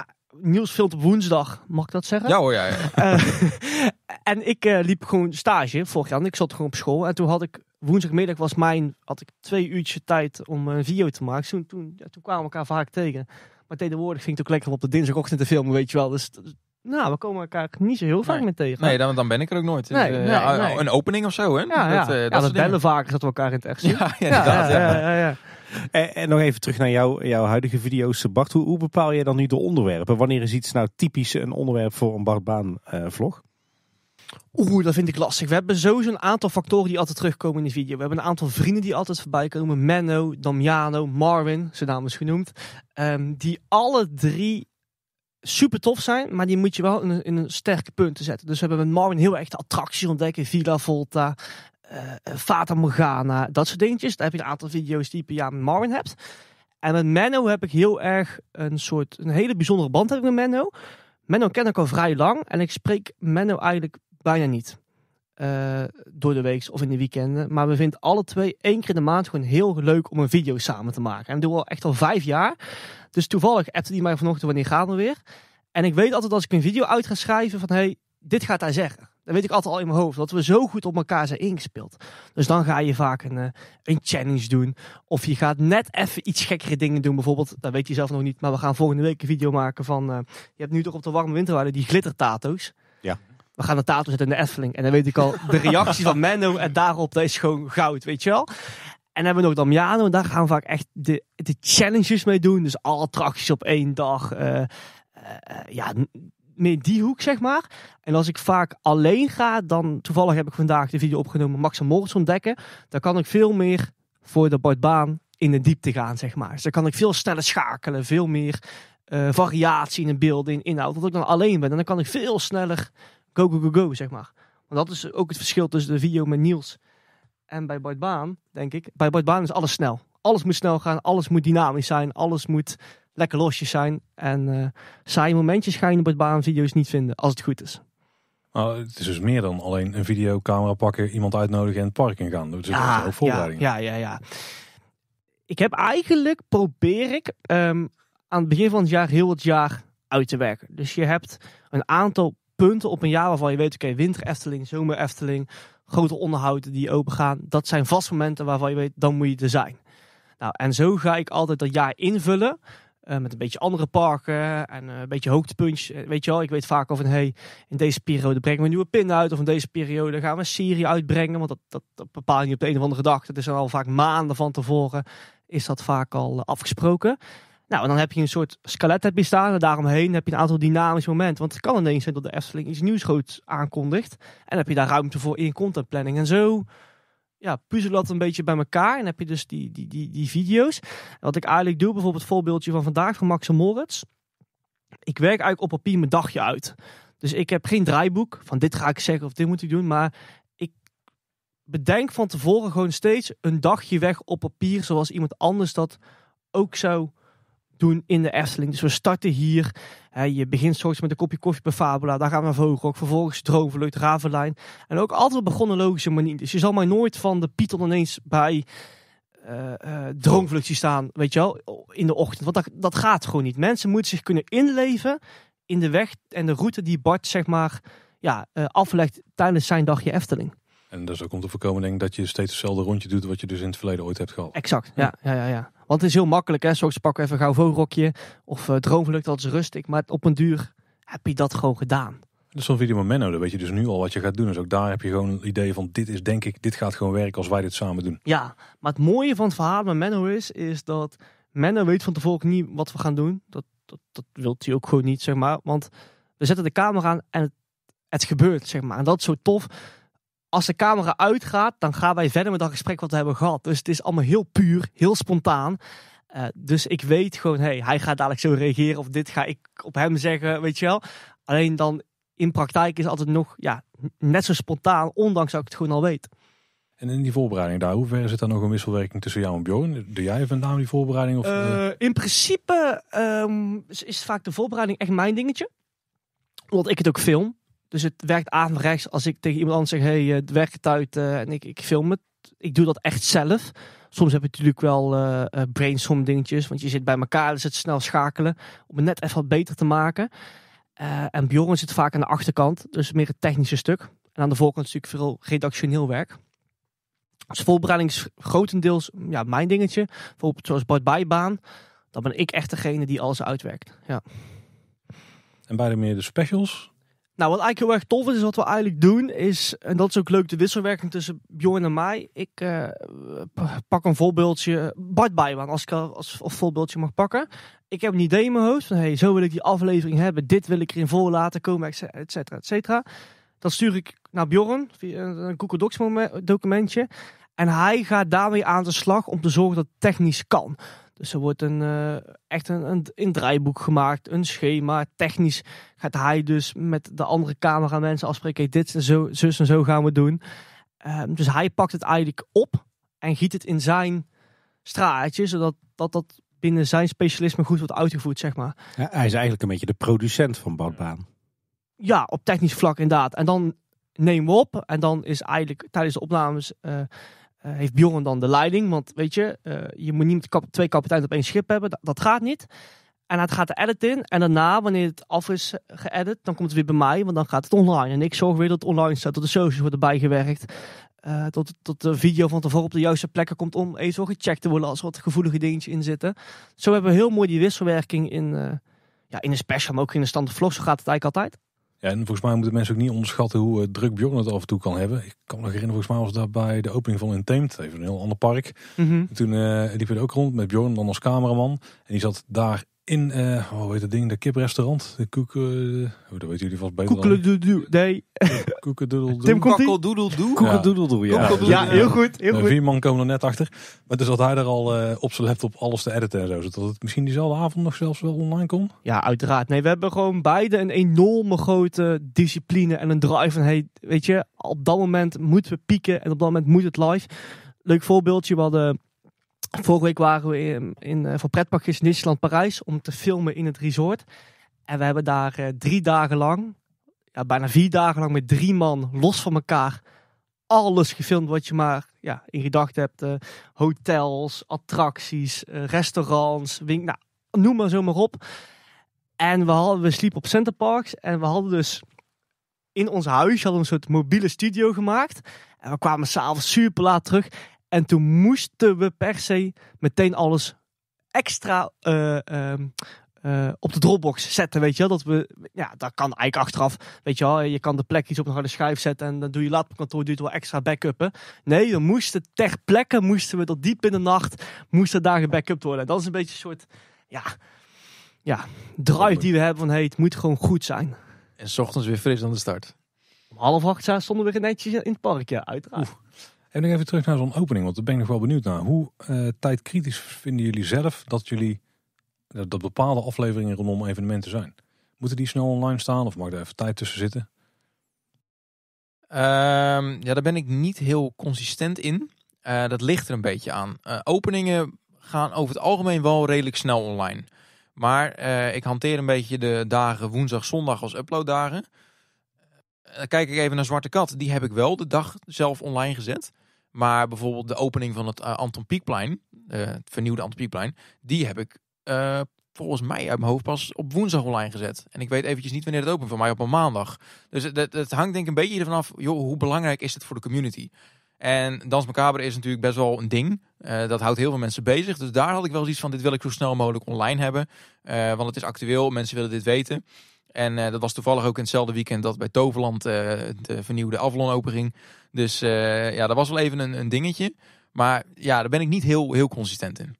op woensdag, mag ik dat zeggen? Ja hoor, ja. ja. Eh, en ik eh, liep gewoon stage vorig jaar. ik zat gewoon op school. En toen had ik woensdagmiddag was mijn, had ik twee uurtjes tijd om een video te maken. Toen, toen, kwamen we elkaar vaak tegen. Maar tegenwoordig ging het ook lekker op de dinsdagochtend te filmen, weet je wel. Dus nou, we komen elkaar niet zo heel vaak nee. tegen. Nee, dan, ben ik er ook nooit. Dus, eh, een opening of zo, hè? Ja, dat, eh, bellen vaker dat we elkaar in het echt zien. Ja, inderdaad. ja. En, nog even terug naar jouw huidige video's, Bart. Hoe, hoe, bepaal jij dan nu de onderwerpen? Wanneer is iets nou typisch een onderwerp voor een Bart eh, vlog? Oeh, dat vind ik lastig. We hebben sowieso een aantal factoren die altijd terugkomen in de video. We hebben een aantal vrienden die altijd voorbij komen. Menno, Damiano, Marvin, zijn naam is genoemd. Ehm, die alle drie super tof zijn, maar die moet je wel in een, sterke punten zetten. Dus we hebben met Marvin heel erg de attracties ontdekken. Villa Volta, uh, Fata Morgana, dat soort dingetjes. Daar heb je een aantal video's die je per jaar met Marvin hebt. En met Menno heb ik heel erg een soort, een hele bijzondere band heb ik met Menno. Menno ken ik al vrij lang en ik spreek Menno eigenlijk bijna niet. Eh, door de week of in de weekenden. Maar we vinden alle twee één keer in de maand gewoon heel leuk om een video samen te maken. En dat doen we al echt al vijf jaar. Dus toevallig appte die mij vanochtend wanneer gaan we weer. En ik weet altijd als ik een video uit ga schrijven van hey, dit gaat hij zeggen. Dat weet ik altijd al in mijn hoofd, dat we zo goed op elkaar zijn ingespeeld. Dus dan ga je vaak een, eh, een challenge doen. Of je gaat net even iets gekkere dingen doen. Bijvoorbeeld, dat weet je zelf nog niet, maar we gaan volgende week een video maken van... Eh, je hebt nu toch op de warme winterwaarde die glittertato's. Ja we gaan de tato zetten in de Efteling. En dan weet ik al, de reactie van Mendo en daarop, dat is gewoon goud, weet je wel en dan hebben we nog Damiano. Daar gaan we vaak echt de, de challenges mee doen. Dus alle attracties op één dag. Eh, eh, ja, meer die hoek, zeg maar. En als ik vaak alleen ga, dan toevallig heb ik vandaag de video opgenomen Max en Morris ontdekken. Dan kan ik veel meer voor de bordbaan in de diepte gaan, zeg maar. Dus dan kan ik veel sneller schakelen, veel meer eh, variatie in de beelden, in inhoud. Dat ik dan alleen ben en dan kan ik veel sneller go, go, go, go, zeg maar. Want dat is ook het verschil tussen de video met Niels en bij Bart denk ik, bij Bart is alles snel. Alles moet snel gaan, alles moet dynamisch zijn, alles moet lekker losjes zijn. En uh, momentjes ga je in Bart video's niet vinden, als het goed is. Nou, het is dus meer dan alleen een videocamera pakken, iemand uitnodigen en het park in gaan. Dat is ja, ook voorbereiding. Ja, ja, ja, Ik heb eigenlijk, probeer ik, ehm, aan het begin van het jaar heel het jaar uit te werken. Dus je hebt een aantal punten op een jaar waarvan je weet, oké, okay, winter Efteling, zomer Efteling, grote onderhouden die open gaan. Dat zijn vast momenten waarvan je weet, dan moet je er zijn. Nou, en zo ga ik altijd dat jaar invullen. Eh, met een beetje andere parken en eh, een beetje hoogtepuntjes. Eh, weet je wel, ik weet vaak of hey, in deze periode brengen we een nieuwe pin uit. Of in deze periode gaan we een serie uitbrengen. Want dat, dat, dat je op de een of andere dag. Dat is al vaak maanden van tevoren. Is dat vaak al afgesproken. Nou, en dan heb je een soort skelet heb je staan. En daaromheen heb je een aantal dynamische momenten. Want het kan ineens zijn dat de Efteling iets nieuws goed aankondigt. En heb je daar ruimte voor in contentplanning. En zo ja, puzzel dat een beetje bij elkaar. En heb je dus die, die, die, die video's. En wat ik eigenlijk doe, bijvoorbeeld het voorbeeldje van vandaag van Max Moritz. Ik werk eigenlijk op papier mijn dagje uit. Dus ik heb geen draaiboek van dit ga ik zeggen of dit moet ik doen. Maar ik bedenk van tevoren gewoon steeds een dagje weg op papier. Zoals iemand anders dat ook zou doen in de Efteling. Dus we starten hier. Hè, je begint straks met een kopje koffie bij Fabula. Daar gaan we ook, Vervolgens Droomvlucht, Ravenlijn. En ook altijd begonnen logische manier. Dus je zal mij nooit van de Python ineens bij uh, eh, eh, Droomvlucht staan. Weet je wel, in de ochtend. Want dat, dat gaat gewoon niet. Mensen moeten zich kunnen inleven in de weg en de route die Bart zeg maar ja, eh, aflegt tijdens zijn dagje Efteling. En dat is ook om te voorkomen denk ik, dat je steeds hetzelfde rondje doet wat je dus in het verleden ooit hebt gehad. Exact, ja. ja, ja, ja. Want het is heel makkelijk hè. Soms pakken even gauw vogelrokje of uh, dat is rustig. Maar op een duur heb je dat gewoon gedaan. Dus zo'n video met Menno, dan weet je dus nu al wat je gaat doen. Dus ook daar heb je gewoon een idee van, dit is denk ik, dit gaat gewoon werken als wij dit samen doen. Ja, maar het mooie van het verhaal met Menno is, is dat Menno weet van tevoren niet wat we gaan doen. Dat, dat, dat wil hij ook gewoon niet, zeg maar. Want we zetten de camera aan en het, het gebeurt, zeg maar. En dat is zo tof als de camera uitgaat, dan gaan wij verder met dat gesprek wat we hebben gehad. Dus het is allemaal heel puur, heel spontaan. Eh, dus ik weet gewoon, hey, hij gaat dadelijk zo reageren of dit ga ik op hem zeggen, weet je wel. Alleen dan in praktijk is altijd nog ja, net zo spontaan, ondanks dat ik het gewoon al weet. En in die voorbereiding daar, hoe ver zit daar nog een wisselwerking tussen jou en Bjorn? Doe jij even naam die voorbereiding? Of, eh, eh? in principe ehm, is, is vaak de voorbereiding echt mijn dingetje. Omdat ik het ook film. Dus het werkt aan rechts als ik tegen iemand anders zeg: hey, eh, het werkt het uit eh, en ik, ik film het. Ik doe dat echt zelf. Soms heb je natuurlijk wel uh, brainstorm dingetjes, want je zit bij elkaar, dus het snel schakelen om het net even wat beter te maken. en Bjorn zit vaak aan de achterkant, dus meer het technische stuk. En aan de voorkant is natuurlijk veel redactioneel werk. als dus voorbereiding is grotendeels mm, ja, mijn dingetje. Bijvoorbeeld zoals Bart Bijbaan, dan ben ik echt degene die alles uitwerkt. Ja. En bij de meer de specials, nou, wat eigenlijk heel erg tof is, wat we eigenlijk doen, is, en dat is ook leuk, de wisselwerking tussen Bjorn en mij. Ik eh, pak een voorbeeldje, Bart Bijwaan, als ik als, voorbeeldje mag pakken. Ik heb een idee in mijn hoofd van, hey, zo wil ik die aflevering hebben, dit wil ik erin voor laten komen, et cetera, Dat stuur ik naar Bjorn, via een Google Docs documentje. En hij gaat daarmee aan de slag om te zorgen dat het technisch kan. Dus er wordt een, eh, echt een, een, een, draaiboek gemaakt, een schema. Technisch gaat hij dus met de andere cameramensen afspreken. dit en zo, zus en zo gaan we doen. Ehm, dus hij pakt het eigenlijk op en giet het in zijn straatje, zodat dat, dat binnen zijn specialisme goed wordt uitgevoerd, zeg maar. Ja, hij is eigenlijk een beetje de producent van Badbaan. Ja, op technisch vlak inderdaad. En dan nemen we op en dan is eigenlijk tijdens de opnames... Eh, eh, heeft Bjorn dan de leiding. Want weet je, eh, je moet niet kap twee kapiteinen op één schip hebben. Dat, gaat niet. En het gaat de edit in. En daarna, wanneer het af is geëdit, dan komt het weer bij mij. Want dan gaat het online. En ik zorg weer dat het online staat. dat de socials worden bijgewerkt. Uh, tot, tot de video van tevoren op de juiste plekken komt om even gecheckt te worden als er wat gevoelige dingetjes in zitten. Zo hebben we heel mooi die wisselwerking in, ja, in de special, maar ook in de standaard vlog. Zo gaat het eigenlijk altijd. Ja, en volgens mij moeten mensen ook niet onderschatten hoe eh, druk Bjorn het af en toe kan hebben. Ik kan me nog herinneren, volgens mij was dat bij de opening van Inteemt, even een heel ander park. Mhm. Toen uh, eh, liep het ook rond met Bjorn dan als cameraman. En die zat daar in, uh, hoe heet dat ding, de kiprestaurant. De koek, uh, eh, hoe oh, dat weten jullie vast beter Koekeloedoedoe, nee. Koekedoedeldoe. Tim Kokkeldoedeldoe. Koekedoedeldoe, ja. Ja, heel goed, heel goed. Vier man komen er net achter. Maar dus dat hij er al uh, op zijn laptop alles te editen en zo. Zodat het misschien diezelfde avond nog zelfs wel online kon. Ja, uiteraard. Nee, we hebben gewoon beide een enorme grote discipline en een drive van, hey, weet je, op dat moment moeten we pieken en op dat moment moet het live. Leuk voorbeeldje, we hadden Vorige week waren we in, eh, voor pretparkjes in Disneyland Parijs om te filmen in het resort. En we hebben daar eh, drie dagen lang, ja, bijna vier dagen lang met drie man los van elkaar alles gefilmd wat je maar ja, in gedachten hebt. Eh, hotels, attracties, restaurants, wink, nou, noem maar zo maar op. En we, hadden, we sliepen op Center Parks en we hadden dus in ons huis hadden een soort mobiele studio gemaakt. En we kwamen s'avonds super laat terug. En toen moesten we per se meteen alles extra eh, ehm, eh, op de Dropbox zetten, weet je wel. Dat we, ja, dat kan eigenlijk achteraf, weet je wel. Je kan de plek iets op een harde schijf zetten en dan doe je laat op kantoor, duurt wel extra backuppen. Nee, we moesten ter plekke, moesten we tot diep in de nacht, moesten daar gebackupt worden. dat is een beetje een soort, ja, ja, drive die we hebben van, hey, het moet gewoon goed zijn. En s ochtends weer fris aan de start. Om half acht stonden we weer netjes in het park, uiteraard. En nog even terug naar zo'n opening, want daar ben ik nog wel benieuwd naar. Hoe eh, tijdkritisch vinden jullie zelf dat jullie dat bepaalde afleveringen rondom evenementen zijn? Moeten die snel online staan of mag er even tijd tussen zitten? Ehm, ja, daar ben ik niet heel consistent in. Eh, dat ligt er een beetje aan. Eh, openingen gaan over het algemeen wel redelijk snel online. Maar ik hanteer een beetje de dagen woensdag, zondag als uploaddagen. Dan kijk ik even naar Zwarte Kat. Die heb ik wel de dag zelf online gezet. Maar bijvoorbeeld de opening van het eh, Anton Pieckplein, eh, het vernieuwde Anton Pieckplein, die heb ik eh, volgens mij uit mijn hoofd pas op woensdag online gezet. En ik weet eventjes niet wanneer het opent, voor mij op een maandag. Dus het, hangt denk ik een beetje ervan af, joh, hoe belangrijk is het voor de community? En Dans Macabre is natuurlijk best wel een ding. dat houdt heel veel mensen bezig. Dus daar had ik wel iets van, dit wil ik zo snel mogelijk online hebben. want het is actueel, mensen willen dit weten. En eh, dat was toevallig ook in hetzelfde weekend dat bij Toverland de eh, eh, vernieuwde Avalon openging. Dus ja, dat was wel even een, een, dingetje. Maar ja, daar ben ik niet heel, heel consistent in.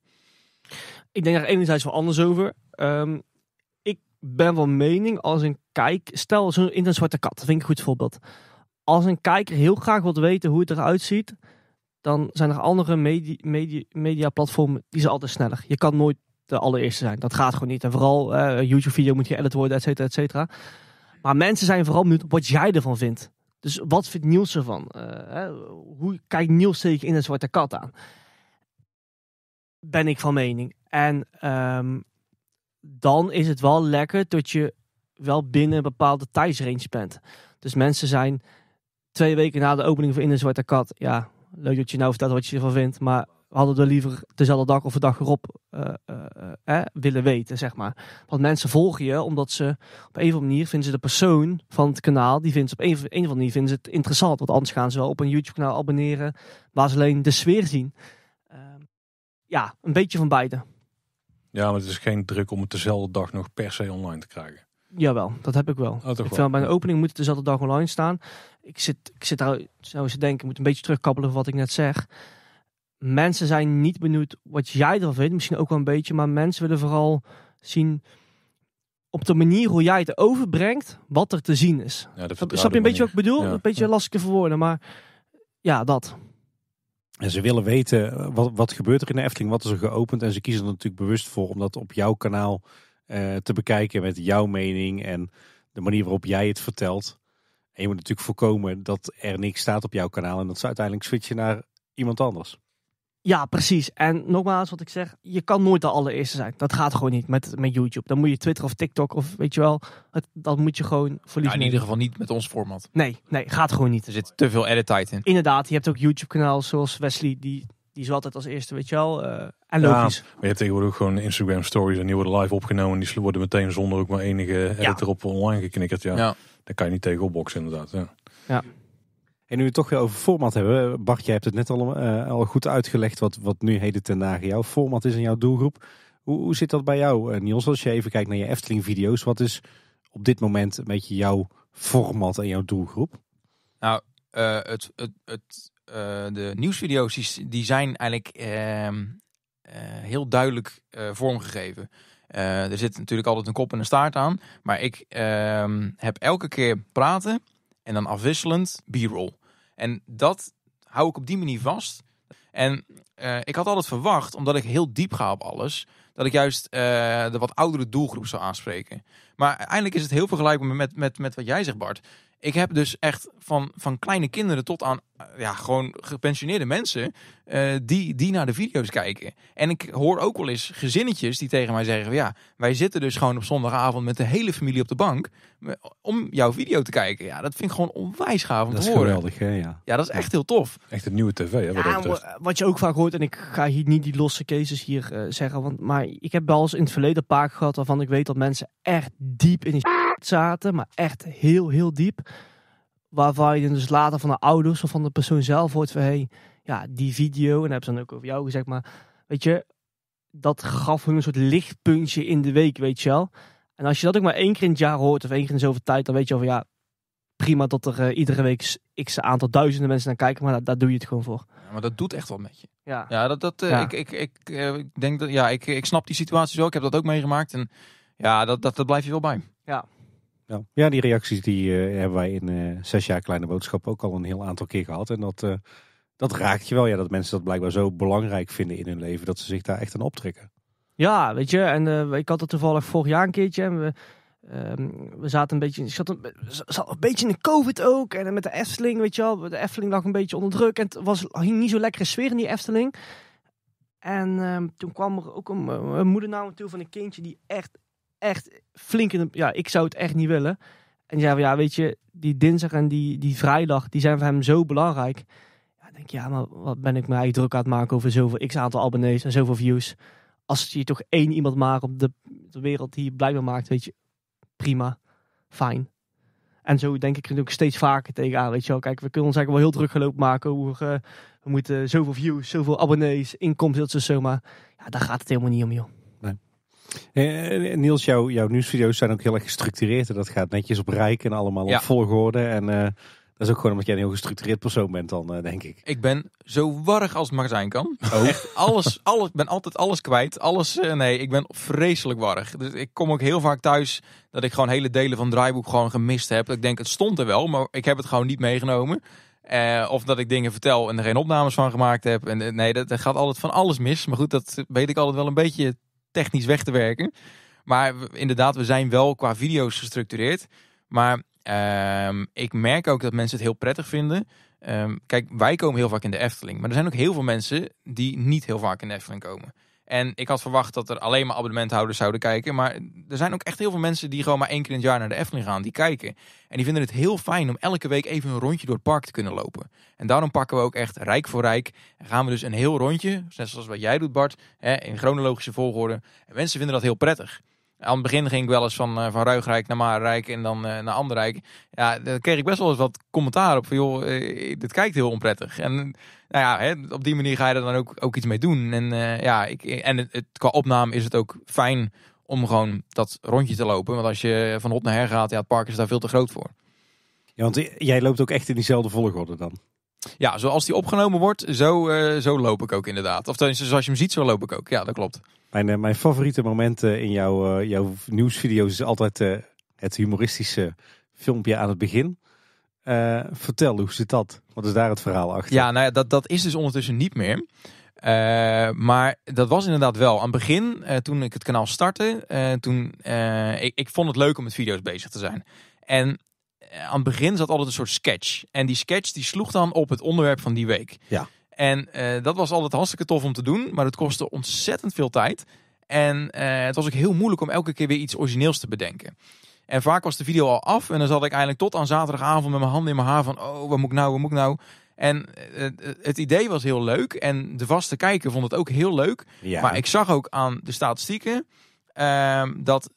Ik denk daar enerzijds wel anders over. Ehm, ik ben van mening als een kijk... Stel, zo in een zwarte kat, dat vind ik een goed voorbeeld. Als een kijker heel graag wilt weten hoe het eruit ziet... dan zijn er andere media, media, mediaplatformen die zijn altijd sneller. Je kan nooit de allereerste zijn. Dat gaat gewoon niet. En vooral uh, eh, YouTube-video moet je geëdit worden, et cetera, et cetera. Maar mensen zijn vooral benieuwd wat jij ervan vindt. Dus wat vindt Niels ervan? Eh, hoe kijkt Niels zeker in een zwarte kat aan? Ben ik van mening. En ehm, dan is het wel lekker dat je wel binnen een bepaalde tijdsrange bent. Dus mensen zijn twee weken na de opening van In de Zwarte Kat. Ja, leuk dat je nou vertelt wat je ervan vindt. Maar hadden er liever dezelfde dag of de dag erop eh, eh, eh, willen weten, zeg maar. Want mensen volgen je omdat ze op een of andere manier vinden ze de persoon van het kanaal, die vindt ze op een, een of andere manier vinden ze het interessant. Want anders gaan ze wel op een YouTube-kanaal abonneren waar ze alleen de sfeer zien. Ehm, ja, een beetje van beide. Ja, maar het is geen druk om het dezelfde dag nog per se online te krijgen. Jawel, dat heb ik wel. Oh, ik bij de opening moet dezelfde dag online staan. Ik zit, ik zit daar, zou ze denken, moet een beetje terugkabbelen van wat ik net zeg mensen zijn niet benieuwd wat jij ervan vindt. Misschien ook wel een beetje. Maar mensen willen vooral zien op de manier hoe jij het overbrengt, wat er te zien is. Ja, Snap je een beetje wat ik bedoel? Een beetje lastig te verwoorden, maar ja, dat. En ze willen weten eh, wat, wat gebeurt er in de Efteling, wat is er geopend. En ze kiezen er natuurlijk bewust voor om dat op jouw kanaal eh, te bekijken met jouw mening en de manier waarop jij het vertelt. En je moet natuurlijk voorkomen dat er niks staat op jouw kanaal en dat ze uiteindelijk switchen naar iemand anders. Ja, precies. En nogmaals, wat ik zeg, je kan nooit de allereerste zijn. Dat gaat gewoon niet met, met YouTube. Dan moet je Twitter of TikTok of weet je wel, het, dat moet je gewoon verliezen. Nou, in ieder geval niet met ons format. Nee, nee, gaat gewoon niet. Er zit te veel edit tijd in. Inderdaad, je hebt ook YouTube-kanaal zoals Wesley, die, die is altijd als eerste, weet je wel. Eh, en logisch. Ja, maar je hebt tegenwoordig ook gewoon Instagram stories en die worden live opgenomen. En die worden meteen zonder ook maar enige editor ja. erop online geknikkerd. Ja. ja. Daar kan je niet tegen opboksen inderdaad. Ja. ja. En nu we het toch weer over format hebben. Bart, je hebt het net al, eh, al goed uitgelegd wat, wat nu heden ten dagen jouw format is en jouw doelgroep. Hoe, hoe zit dat bij jou, eh, Niels? Als je even kijkt naar je Efteling-video's, wat is op dit moment een beetje jouw format en jouw doelgroep? Nou, eh, het, het, het, de nieuwsvideo's die, die zijn eigenlijk ehm, heel duidelijk vormgegeven. er zit natuurlijk altijd een kop en een staart aan. Maar ik ehm, heb elke keer praten en dan afwisselend b-roll. En dat hou ik op die manier vast. En eh, ik had altijd verwacht, omdat ik heel diep ga op alles, dat ik juist eh, de wat oudere doelgroep zou aanspreken. Maar eindelijk is het heel vergelijkbaar met, met, met wat jij zegt, Bart. Ik heb dus echt van, van kleine kinderen tot aan eh, ja, gewoon gepensioneerde mensen eh, die, die naar de video's kijken. En ik hoor ook wel eens gezinnetjes die tegen mij zeggen: Ja, wij zitten dus gewoon op zondagavond met de hele familie op de bank eh, om jouw video te kijken. Ja, dat vind ik gewoon onwijs gaaf om dat te horen. is geweldig, hè? Ja. ja, dat is echt heel tof. Echt het nieuwe tv, hè? Wat, ja, wat je ook vaak hoort, en ik ga hier niet die losse cases hier zeggen, want, maar ik heb wel eens in het verleden paar gehad waarvan ik weet dat mensen echt diep in die zaten, maar echt heel, heel diep. Waarvan je dus later van de ouders of van de persoon zelf hoort van... Hey, ja, die video, en dat hebben ze dan ook over jou gezegd, maar weet je... Dat gaf hun een soort lichtpuntje in de week, weet je wel. En als je dat ook maar één keer in het jaar hoort of één keer in zoveel tijd, dan weet je al van ja, prima dat er eh, iedere week x aantal duizenden mensen naar kijken, maar daar, doe je het gewoon voor. Ja, maar dat doet echt wel met je. Ja, ja dat, dat eh, Ik, ik, ik, eh, ik denk dat ja, ik, ik snap die situatie zo. Ik heb dat ook meegemaakt en ja, dat, dat, dat blijf je wel bij. Ja. Ja, ja die reacties die, eh, hebben wij in eh, zes jaar Kleine Boodschap ook al een heel aantal keer gehad. En dat, eh, dat raakt je wel. Ja, dat mensen dat blijkbaar zo belangrijk vinden in hun leven dat ze zich daar echt aan optrekken. Ja, weet je. En ik had het toevallig vorig jaar een keertje. En we, ehm, we zaten een beetje, zat zat een beetje in de COVID ook. En met de Efteling, weet je wel. De Efteling lag een beetje onder druk. En het was niet zo lekker sfeer in die Efteling. En ehm, toen kwam er ook een, moeder naar toe van een kindje die echt echt flink in de... Ja, ik zou het echt niet willen. En die zei van, ja, weet je, die dinsdag en die, die vrijdag, die zijn voor hem zo belangrijk. Ja, denk, ja, maar wat ben ik me eigenlijk druk aan het maken over zoveel x-aantal abonnees en zoveel views. Als je toch één iemand maakt op de, de wereld die blij mee maakt, weet je, prima, fijn. En zo denk ik er ook steeds vaker tegenaan, weet je wel. Kijk, we kunnen ons eigenlijk wel heel druk gelopen maken over... Eh, we moeten zoveel views, zoveel abonnees, inkomsten, dat zomaar. Ja, daar gaat het helemaal niet om, joh. Eh, eh, Niels, jouw, jouw nieuwsvideo's zijn ook heel erg gestructureerd. En dat gaat netjes op rijk en allemaal op volgorde. En eh, dat is ook gewoon omdat jij een heel gestructureerd persoon bent dan, denk ik. Ik ben zo warrig als het maar zijn kan. Oh. alles, alles, ben altijd alles kwijt. Alles, nee, ik ben vreselijk warrig. Dus ik kom ook heel vaak thuis dat ik gewoon hele delen van het draaiboek gewoon gemist heb. Ik denk, het stond er wel, maar ik heb het gewoon niet meegenomen. of dat ik dingen vertel en er geen opnames van gemaakt heb. En, nee, dat, dat, gaat altijd van alles mis. Maar goed, dat weet ik altijd wel een beetje technisch weg te werken. Maar inderdaad, we zijn wel qua video's gestructureerd. Maar ehm, ik merk ook dat mensen het heel prettig vinden. Ehm, kijk, wij komen heel vaak in de Efteling. Maar er zijn ook heel veel mensen die niet heel vaak in de Efteling komen. En ik had verwacht dat er alleen maar abonnementhouders zouden kijken. Maar er zijn ook echt heel veel mensen die gewoon maar één keer in het jaar naar de Efteling gaan. Die kijken. En die vinden het heel fijn om elke week even een rondje door het park te kunnen lopen. En daarom pakken we ook echt rijk voor rijk. En gaan we dus een heel rondje, net zoals wat jij doet Bart, hè, in chronologische volgorde. En mensen vinden dat heel prettig. Aan het begin ging ik wel eens van, uh, van Ruigrijk naar Maarrijk en dan eh, naar Anderrijk. Ja, daar kreeg ik best wel eens wat commentaar op. Van joh, eh, dit kijkt heel onprettig. En nou ja, hè, op die manier ga je er dan ook, ook iets mee doen. En, ja, ik, en het, qua opname is het ook fijn om gewoon dat rondje te lopen. Want als je van hot naar her gaat, ja, het park is daar veel te groot voor. Ja, want jij loopt ook echt in diezelfde volgorde dan? Ja, zoals die opgenomen wordt, zo, zo loop ik ook inderdaad. Of tenminste, zoals je hem ziet, zo loop ik ook. Ja, dat klopt. Mijn, eh, mijn favoriete momenten eh, in jouw, eh, jouw nieuwsvideo's is altijd het humoristische filmpje aan het begin. vertel, hoe zit dat? Wat is daar het verhaal achter? Ja, nou ja, dat, dat is dus ondertussen niet meer. maar dat was inderdaad wel. Aan het begin, toen ik het kanaal startte, toen, ik, ik vond het leuk om met video's bezig te zijn. En aan het begin zat altijd een soort sketch. En die sketch die sloeg dan op het onderwerp van die week. Ja. En eh, dat was altijd hartstikke tof om te doen, maar het kostte ontzettend veel tijd. En eh, het was ook heel moeilijk om elke keer weer iets origineels te bedenken. En vaak was de video al af en dan zat ik eigenlijk tot aan zaterdagavond met mijn handen in mijn haar van... Oh, wat moet ik nou, wat moet ik nou? En eh, het idee was heel leuk en de vaste kijker vond het ook heel leuk. Maar ik zag ook aan de statistieken ehm, dat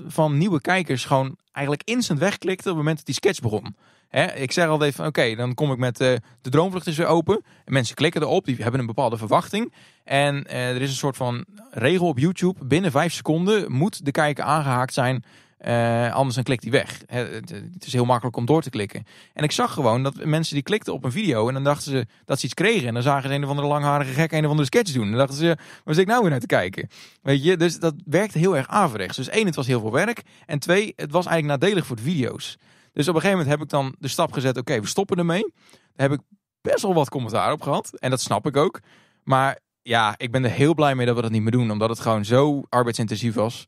60% van nieuwe kijkers gewoon eigenlijk instant wegklikte op het moment dat die sketch begon. Hè, ik zeg altijd van oké, dan kom ik met eh, de droomvlucht is weer open. mensen klikken erop, die hebben een bepaalde verwachting. En eh, er is een soort van regel op YouTube. Binnen vijf seconden moet de kijker aangehaakt zijn. Eh, anders dan klikt hij weg. Het, is heel makkelijk om door te klikken. En ik zag gewoon dat mensen die klikten op een video en dan dachten ze dat ze iets kregen. En dan zagen ze een of andere langharige gek een of andere sketch doen. En dan dachten ze, waar zit ik nou weer naar te kijken? Weet je, dus dat werkte heel erg averechts. Dus één, het was heel veel werk. En twee, het was eigenlijk nadelig voor de video's. Dus op een gegeven moment heb ik dan de stap gezet, oké, we stoppen ermee. Daar heb ik best wel wat commentaar op gehad. En dat snap ik ook. Maar ja, ik ben er heel blij mee dat we dat niet meer doen. Omdat het gewoon zo arbeidsintensief was.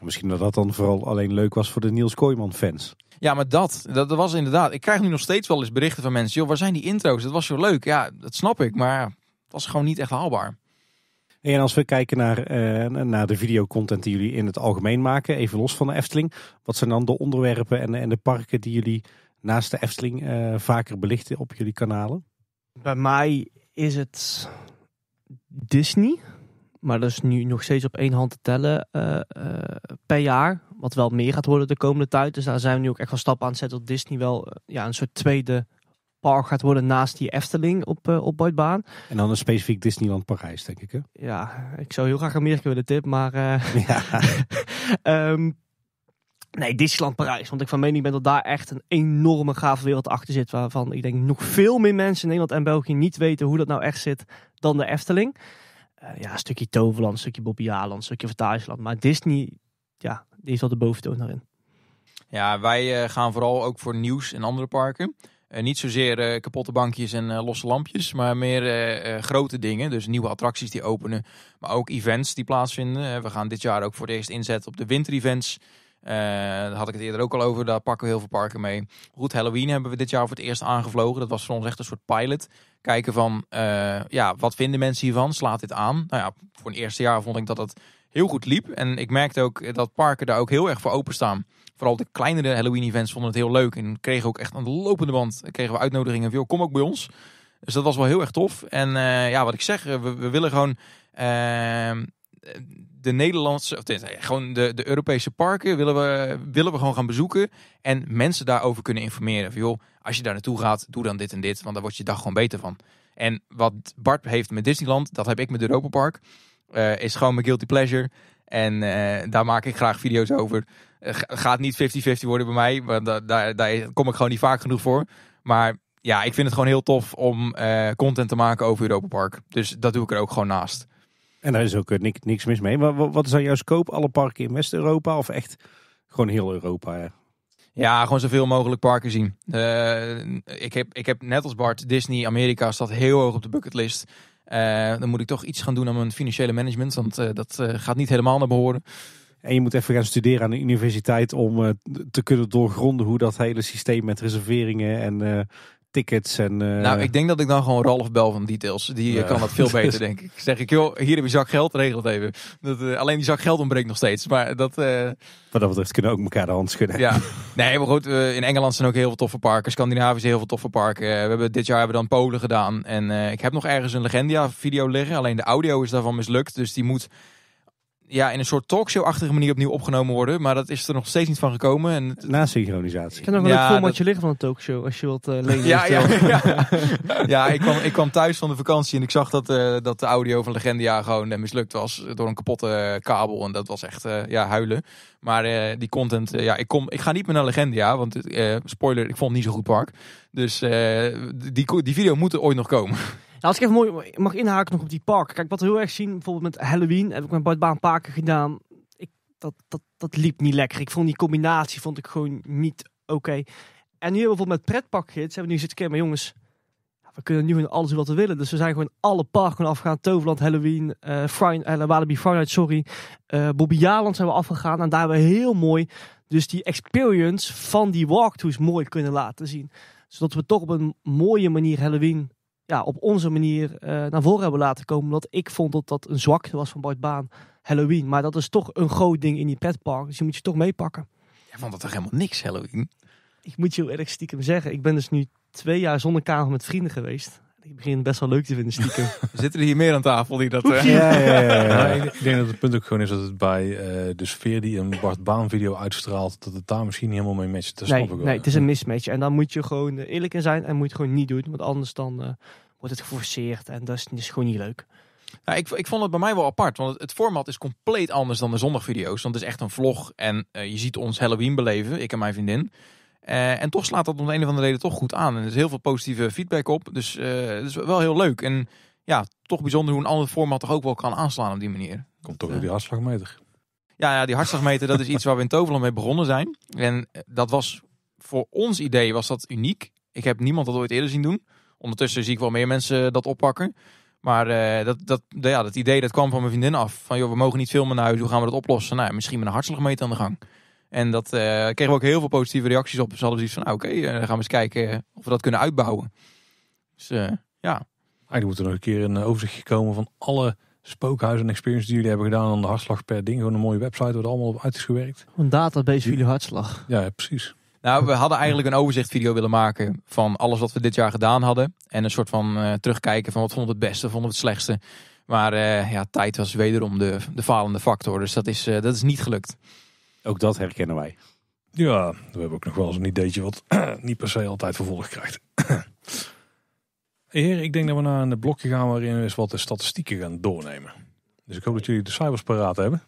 Misschien dat dat dan vooral alleen leuk was voor de Niels Kooijman fans. Ja, maar dat, dat was inderdaad. Ik krijg nu nog steeds wel eens berichten van mensen. Joh, waar zijn die intro's? Dat was zo leuk. Ja, dat snap ik. Maar het was gewoon niet echt haalbaar. En als we kijken naar, uh, naar de videocontent die jullie in het algemeen maken, even los van de Efteling. Wat zijn dan de onderwerpen en, en de parken die jullie naast de Efteling eh, vaker belichten op jullie kanalen? Bij mij is het Disney. Maar dat is nu nog steeds op één hand te tellen eh, per jaar. Wat wel meer gaat worden de komende tijd. Dus daar zijn we nu ook echt wel stap aan het zetten. Dat Disney wel ja, een soort tweede park gaat worden naast die Efteling op, uh, op En dan een specifiek Disneyland Parijs, denk ik. Hè? Ja, ik zou heel graag Amerika willen tip, maar... Uh, nee, Disneyland Parijs. Want ik van mening ben dat daar echt een enorme gave wereld achter zit. Waarvan ik denk nog veel meer mensen in Nederland en België niet weten hoe dat nou echt zit dan de Efteling. Eh, ja, een stukje Toverland, stukje Bobby stukje Vertageland. Maar Disney, ja, die is wel de boventoon daarin. Ja, wij gaan vooral ook voor nieuws en andere parken. Eh, niet zozeer eh, kapotte bankjes en eh, losse lampjes, maar meer grote dingen. Dus nieuwe attracties die openen, maar ook events die plaatsvinden. we gaan dit jaar ook voor het eerst inzetten op de winterevents. Uh, daar had ik het eerder ook al over. Daar pakken we heel veel parken mee. Goed, Halloween hebben we dit jaar voor het eerst aangevlogen. Dat was voor ons echt een soort pilot. Kijken van, ja, wat vinden mensen hiervan? Slaat dit aan? Nou ja, voor een eerste jaar vond ik dat het heel goed liep. En ik merkte ook dat parken daar ook heel erg voor openstaan vooral de kleinere Halloween-events vonden het heel leuk. En kregen ook echt aan de lopende band kregen we uitnodigingen van, kom ook bij ons. Dus dat was wel heel erg tof. En eh, ja, wat ik zeg, we, willen gewoon ehm, de Nederlandse, of gewoon de, de Europese parken willen we, willen we gewoon gaan bezoeken. En mensen daarover kunnen informeren. Van, joh, als je daar naartoe gaat, doe dan dit en dit. Want dan wordt je dag gewoon beter van. En wat Bart heeft met Disneyland, dat heb ik met Europa Park. Eh, is gewoon mijn guilty pleasure. En eh, daar maak ik graag video's over gaat niet 50-50 worden bij mij. Want daar, daar, kom ik gewoon niet vaak genoeg voor. Maar ja, ik vind het gewoon heel tof om eh, content te maken over Europa Park. Dus dat doe ik er ook gewoon naast. En daar is ook eh, niks, niks mis mee. Maar wat is dan jouw scope? Alle parken in West-Europa of echt gewoon heel Europa? Ja, gewoon zoveel mogelijk parken zien. Eh, ik, heb, ik heb net als Bart, Disney, Amerika staat heel hoog op de bucketlist. dan moet ik toch iets gaan doen aan mijn financiële management, want dat gaat niet helemaal naar behoren. En je moet even gaan studeren aan de universiteit om eh, te kunnen doorgronden hoe dat hele systeem met reserveringen en eh, tickets en... Eh, nou, ik denk dat ik dan gewoon Ralf bel van Details. Die kan dat veel beter, denk ik. Zeg ik, joh, hier heb je zak geld, regel het even. Dat, alleen die zak geld ontbreekt nog steeds. Maar dat... Wat dat betreft kunnen ook elkaar de hand schudden. Ja. Nee, maar goed, in Engeland zijn ook heel veel toffe parken. Scandinavië is heel veel toffe parken. we hebben, dit jaar hebben we dan Polen gedaan. En ik heb nog ergens een Legendia-video liggen. Alleen de audio is daarvan mislukt. Dus die moet ja, in een soort talkshow-achtige manier opnieuw opgenomen worden. Maar dat is er nog steeds niet van gekomen. En Na synchronisatie. Ik heb nog wel ja, een formatje dat... liggen van een talkshow, als je wilt uh, lenen. ja, dus ja, ik, kwam, ik kwam thuis van de vakantie en ik zag dat, eh, dat de audio van Legendia gewoon eh, mislukt was door een kapotte kabel. En dat was echt ja, huilen. Maar die content, ja, ik, kom, ik ga niet meer naar Legendia, want spoiler, ik vond het niet zo goed park. Dus die, die video moet er ooit nog komen. Nou, als ik even mooi mag inhaken nog op die park. Kijk, wat we heel erg zien, bijvoorbeeld met Halloween, heb ik met Bart Baan Paken gedaan. Ik, dat, dat, dat liep niet lekker. Ik vond die combinatie vond ik gewoon niet oké. En nu hebben we bijvoorbeeld met pretparkgids, hebben we nu zitten keer, maar jongens, we kunnen nu in alles wat we willen. Dus we zijn gewoon alle parken afgegaan. Toverland, Halloween, uh, Friday, uh, Walibi Friday, sorry. Uh, Bobby Jaland zijn we afgegaan. En daar hebben we heel mooi dus die experience van die walkthroughs mooi kunnen laten zien. Zodat we toch op een mooie manier Halloween ja, op onze manier eh, naar voren hebben laten komen. Omdat ik vond dat dat een zwakte was van Bart Baan. Halloween. Maar dat is toch een groot ding in die petpark. Dus je moet je toch meepakken. Ja, vond dat toch helemaal niks, Halloween? Ik moet je heel erg stiekem zeggen. Ik ben dus nu twee jaar zonder kamer met vrienden geweest. Ik begin best wel leuk te vinden, stiekem. Zitten er hier meer aan tafel die dat... Eh, ja, ja, ja, ja. ik denk dat het punt ook gewoon is dat het bij eh, de sfeer die een Bart Baan video uitstraalt, dat het daar misschien niet helemaal mee matcht. nee, nee, het is een mismatch. En dan moet je gewoon eh, eerlijk in zijn en moet je gewoon niet doen. Want anders dan wordt het geforceerd en dat is, dat gewoon niet leuk. Nou, ik, ik, vond het bij mij wel apart, want het, format is compleet anders dan de zondagvideo's. Want het is echt een vlog en je ziet ons Halloween beleven, ik en mijn vriendin. Eh, en toch slaat dat om de een of andere reden toch goed aan. En er is heel veel positieve feedback op. Dus uh, het is wel heel leuk. En ja, toch bijzonder hoe een ander format toch ook wel kan aanslaan op die manier. Komt toch door eh. die hartslagmeter. Ja, ja, die hartslagmeter, dat is iets waar we in Toverland mee begonnen zijn. En dat was voor ons idee was dat uniek. Ik heb niemand dat ooit eerder zien doen. Ondertussen zie ik wel meer mensen dat oppakken. Maar uh, dat, dat, ja, dat idee dat kwam van mijn vriendin af. Van joh, we mogen niet filmen naar huis, hoe gaan we dat oplossen? Nou, misschien met een hartslagmeter aan de gang. En dat uh, kregen we ook heel veel positieve reacties op. Ze hadden zoiets van, nou, oké, eh, dan gaan we eens kijken of we dat kunnen uitbouwen. Dus uh, ja. Eigenlijk moet er nog een keer een overzichtje komen van alle spookhuizen en experience die jullie hebben gedaan. aan de hartslag per ding. Gewoon een mooie website wordt allemaal op uit is gewerkt. Een database voor jullie hartslag. Ja, precies. Nou, we hadden eigenlijk een overzichtvideo willen maken van alles wat we dit jaar gedaan hadden. En een soort van terugkijken van wat vonden we het beste, vonden we het slechtste. Maar ja, tijd was wederom de, de falende factor. Dus dat is, dat is niet gelukt. Ook dat herkennen wij. Ja, we hebben ook nog wel eens een ideetje wat niet per se altijd vervolg krijgt. Heer, ik denk dat we naar een blokje gaan waarin we eens wat de statistieken gaan doornemen. Dus ik hoop dat jullie de cijfers paraat hebben.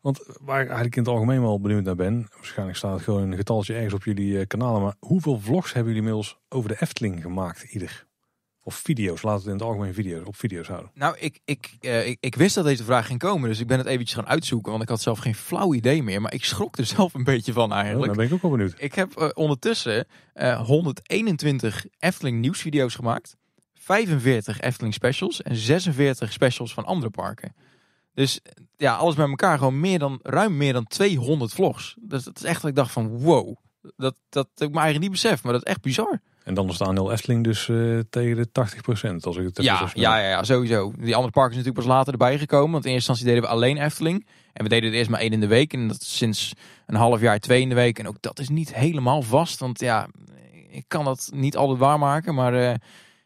Want waar ik eigenlijk in het algemeen wel benieuwd naar ben, waarschijnlijk staat het gewoon een getaltje ergens op jullie eh, kanalen, maar hoeveel vlogs hebben jullie inmiddels over de Efteling gemaakt ieder? Of video's, laat het in het algemeen video's, op video's houden. Nou, ik, ik, eh, ik, ik, wist dat deze vraag ging komen, dus ik ben het eventjes gaan uitzoeken. Want ik had zelf geen flauw idee meer, maar ik schrok er zelf een beetje van oh, eigenlijk. Ja, nou ben ik ook wel benieuwd. Ik heb eh, ondertussen 121 eh, Efteling nieuwsvideo's gemaakt. 45 Efteling specials en 46 specials van andere parken. Dus ja, alles bij elkaar gewoon meer dan, ruim meer dan 200 vlogs. Dus dat is echt dat ik dacht van wow, dat, dat heb ik me eigenlijk niet besef, maar dat is echt bizar. En dan is de aandeel Efteling dus eh, tegen de 80%, als ik het ja, ja, ja, ja, sowieso. Die andere parken is natuurlijk pas later erbij gekomen. Want in eerste instantie deden we alleen Efteling. En we deden het eerst maar één in de week. En dat sinds een half jaar twee in de week. En ook dat is niet helemaal vast. Want ja, ik kan dat niet altijd waarmaken. Maar eh,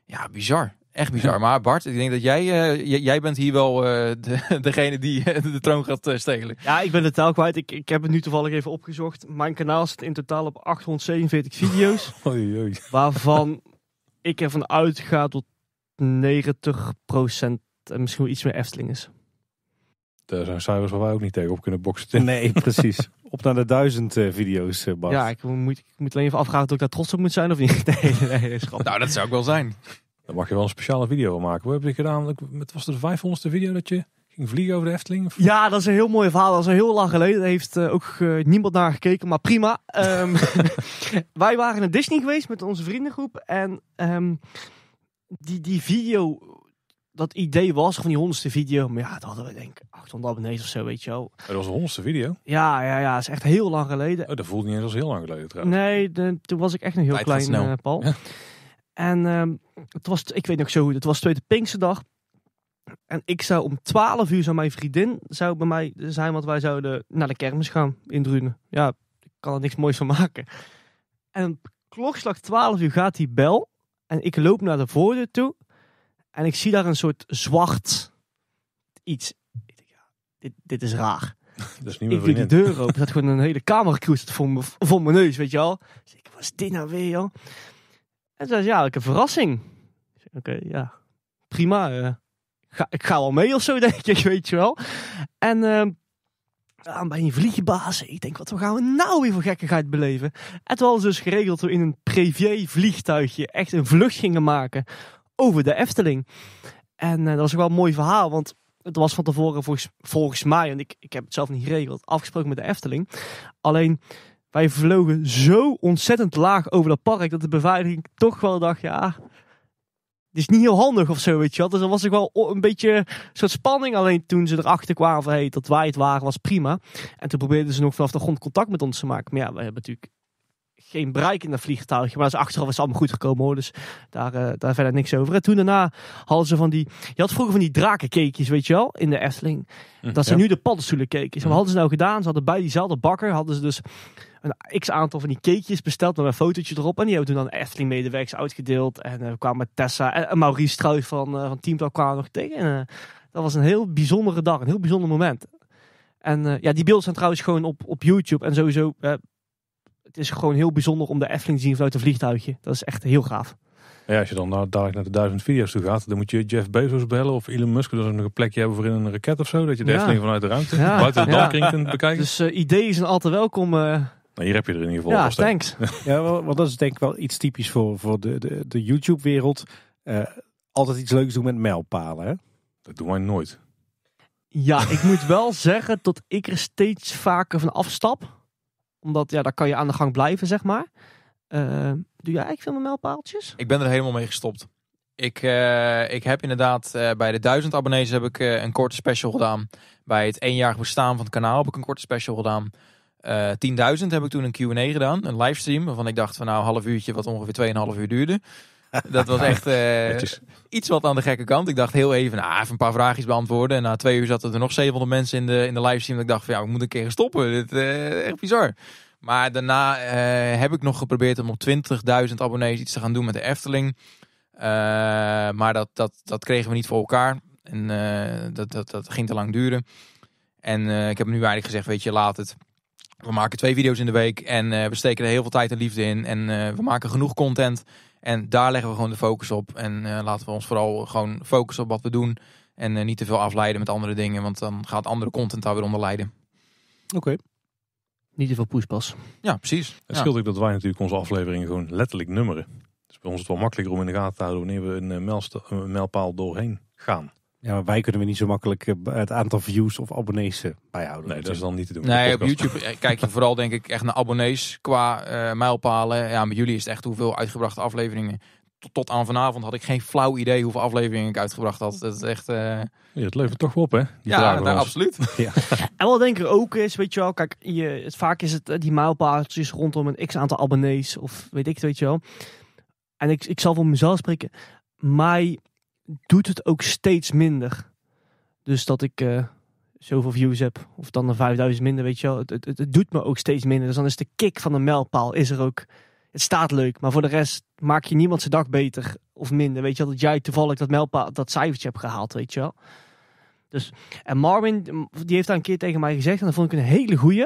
ja, bizar. Echt bizar. Maar Bart, ik denk dat jij, eh, jij bent hier wel eh, de, degene die eh, de troon gaat stelen. Ja, ik ben de taal kwijt. Ik, ik heb het nu toevallig even opgezocht. Mijn kanaal zit in totaal op 847 video's. oei, oei. Waarvan ik ervan uitga tot 90% en misschien wel iets meer Efteling is. Daar zijn cijfers waar wij ook niet tegen op kunnen boksen. Nee, precies. op naar de duizend video's, Bart. Ja, ik moet, ik moet alleen even afvragen of ik daar trots op moet zijn of niet. Nee, nee, Nou, dat zou ik wel zijn mag je wel een speciale video maken. Hoe heb je gedaan? Het was de 500ste video dat je ging vliegen over de Efteling? Ja, dat is een heel mooi verhaal. Dat is heel lang geleden. Daar heeft eh, ook eh, niemand naar gekeken, maar prima. Ehm, wij waren in Disney geweest met onze vriendengroep. En ehm, die, die video, dat idee was van die honderdste video. Maar ja, dat hadden we denk ik 800 abonnees of zo, weet je wel. Oh, dat was de honderdste video? Ja, ja, ja. Dat is echt heel lang geleden. Oh, dat voelde niet eens als heel lang geleden trouwens. Nee, toen was ik echt nog heel klein, uh, Paul. Ja. En ehm, het was, ik weet nog zo goed, het was tweede Pinkse dag. En ik zou om 12 uur, zou mijn vriendin zou bij mij zijn, want wij zouden naar de kermis gaan in Drunen. Ja, ik kan er niks moois van maken. En klokslag 12 uur gaat die bel. En ik loop naar de voordeur toe. En ik zie daar een soort zwart iets. Dit, dit is raar. Dat is ik doe de deur open. Er zat gewoon een hele kamer voor, voor mijn neus, weet je al. Dus ik was dit nou weer, joh. En zei ze, ja, ik een verrassing. Oké, ja, prima. Eh, ik ga wel mee of zo, denk ik, weet je wel. En ehm, aan bij een vliegbaas, ik denk, wat gaan we nou weer voor gekkigheid beleven? Het toen dus geregeld dat we in een privé vliegtuigje echt een vlucht gingen maken over de Efteling. En eh, dat was ook wel een mooi verhaal, want het was van tevoren volgens, volgens mij, en ik, ik heb het zelf niet geregeld, afgesproken met de Efteling. Alleen wij vlogen zo ontzettend laag over dat park dat de beveiliging toch wel dacht, ja, het is niet heel handig of zo, weet je wel. Dus dan was ik wel een beetje soort spanning. Alleen toen ze erachter kwamen van, hey, dat wij het waren, was prima. En toen probeerden ze nog vanaf de grond contact met ons te maken. Maar ja, we hebben natuurlijk geen bereik in dat vliegtuigje. Maar ze achteraf is allemaal goed gekomen hoor. Dus daar, eh, daar verder niks over. En toen daarna hadden ze van die... Je had vroeger van die drakenkeekjes, weet je wel, in de Efteling. Hm, dat ze nu de paddenstoelenkeekjes. keken. wat hm. hadden ze nou gedaan? Ze hadden bij diezelfde bakker, hadden ze dus een x-aantal van die cakejes besteld met een fotootje erop. En die hebben toen dan Efteling medewerkers uitgedeeld. En eh, we kwamen met Tessa en, Maurice Struij van, eh, van Teamtal kwamen nog tegen. Eh, dat was een heel bijzondere dag, een heel bijzonder moment. En ja, die beelden zijn trouwens gewoon op, op YouTube. En sowieso, het is gewoon heel bijzonder om de Efteling te zien vanuit een vliegtuigje. Dat is echt heel gaaf. Ja, als je dan naar dadelijk naar de duizend video's toe gaat, dan moet je Jeff Bezos bellen of Elon Musk. Dat ze nog een plekje hebben voor in een raket of zo. Dat je de ja. Efteling vanuit de ruimte, buiten de ja. bekijken. Dus ideeën zijn altijd welkom. Nou, hier heb je er in ieder geval. Ja, thanks. ja, want dat is denk ik wel iets typisch voor, voor de, de, de YouTube-wereld. Eh, altijd iets leuks doen met mijlpalen. Hè? Dat doen wij nooit. Ja, ik moet wel zeggen dat ik er steeds vaker van afstap. Omdat, ja, daar kan je aan de gang blijven, zeg maar. Eh, doe jij eigenlijk veel met mijlpaaltjes? Ik ben er helemaal mee gestopt. Ik, eh, ik heb inderdaad bij de duizend abonnees heb ik een korte special gedaan. Bij het jaar bestaan van het kanaal heb ik een korte special gedaan. 10.000 eh, heb ik toen een Q&A gedaan, een livestream, waarvan ik dacht van nou een half uurtje, wat ongeveer 2,5 uur duurde. Dat was echt eh, iets wat aan de gekke kant. Ik dacht heel even, nou, even een paar vraagjes beantwoorden. En na twee uur zaten er nog 700 mensen in de, in de livestream. Dat ik dacht van ja, we moeten een keer stoppen. Dit eh, echt bizar. Maar daarna heb ik nog geprobeerd om op 20.000 abonnees iets te gaan doen met de Efteling. maar dat, dat, dat kregen we niet voor elkaar. En dat, dat, dat ging te lang duren. En ik heb nu eigenlijk gezegd, weet je, laat het we maken twee video's in de week en eh, we steken er heel veel tijd en liefde in. En eh, we maken genoeg content. En daar leggen we gewoon de focus op. En eh, laten we ons vooral gewoon focussen op wat we doen. En niet te veel afleiden met andere dingen, want dan gaat andere content daar weer onder lijden. Oké. Niet te veel poespas. Ja, precies. Het ja. scheelt ook dat wij natuurlijk onze afleveringen gewoon letterlijk nummeren. Dus bij ons het wel makkelijker om in de gaten te houden wanneer we een, mijlpaal doorheen gaan. Ja, wij kunnen we niet zo makkelijk eh, het aantal views of abonnees eh, bijhouden. Nee, dat is dan niet te doen. Nee, op YouTube eh, kijk je vooral denk ik echt naar abonnees qua uh, mijlpalen. Ja, met jullie is het echt hoeveel uitgebrachte afleveringen. Tot, tot, aan vanavond had ik geen flauw idee hoeveel afleveringen ik uitgebracht had. Dat is echt... Ja, het levert toch op, hè? ja, nou, absoluut. ja. En wat denk ik ook is, weet je wel, kijk, je, het, vaak is het die mijlpaaltjes rondom een x-aantal abonnees of weet ik het, weet je wel. En ik, ik zal voor mezelf spreken. Mij doet het ook steeds minder. Dus dat ik uh, zoveel views heb, of dan de 5000 minder, weet je wel. Het, het, het, doet me ook steeds minder. Dus dan is de kick van de mijlpaal, is er ook. Het staat leuk, maar voor de rest maak je niemand zijn dag beter of minder. Weet je wel, dat jij toevallig dat mijlpaal, dat cijfertje hebt gehaald, weet je wel. Dus, en Marvin, die heeft daar een keer tegen mij gezegd, en dat vond ik een hele goeie.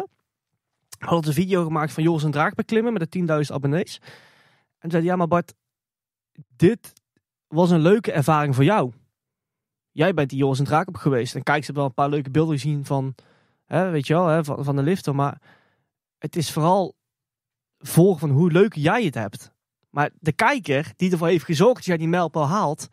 hadden had een video gemaakt van Joris en Draak beklimmen met de 10.000 abonnees. En zei ja maar Bart, dit was een leuke ervaring voor jou? Jij bent die Joris en Draak op geweest. En kijk, ze hebben wel een paar leuke beelden gezien van, hè, weet je wel, hè, van, de lifter. Maar het is vooral volgen van hoe leuk jij het hebt. Maar de kijker die ervoor heeft gezorgd dat jij die mijlpaal haalt,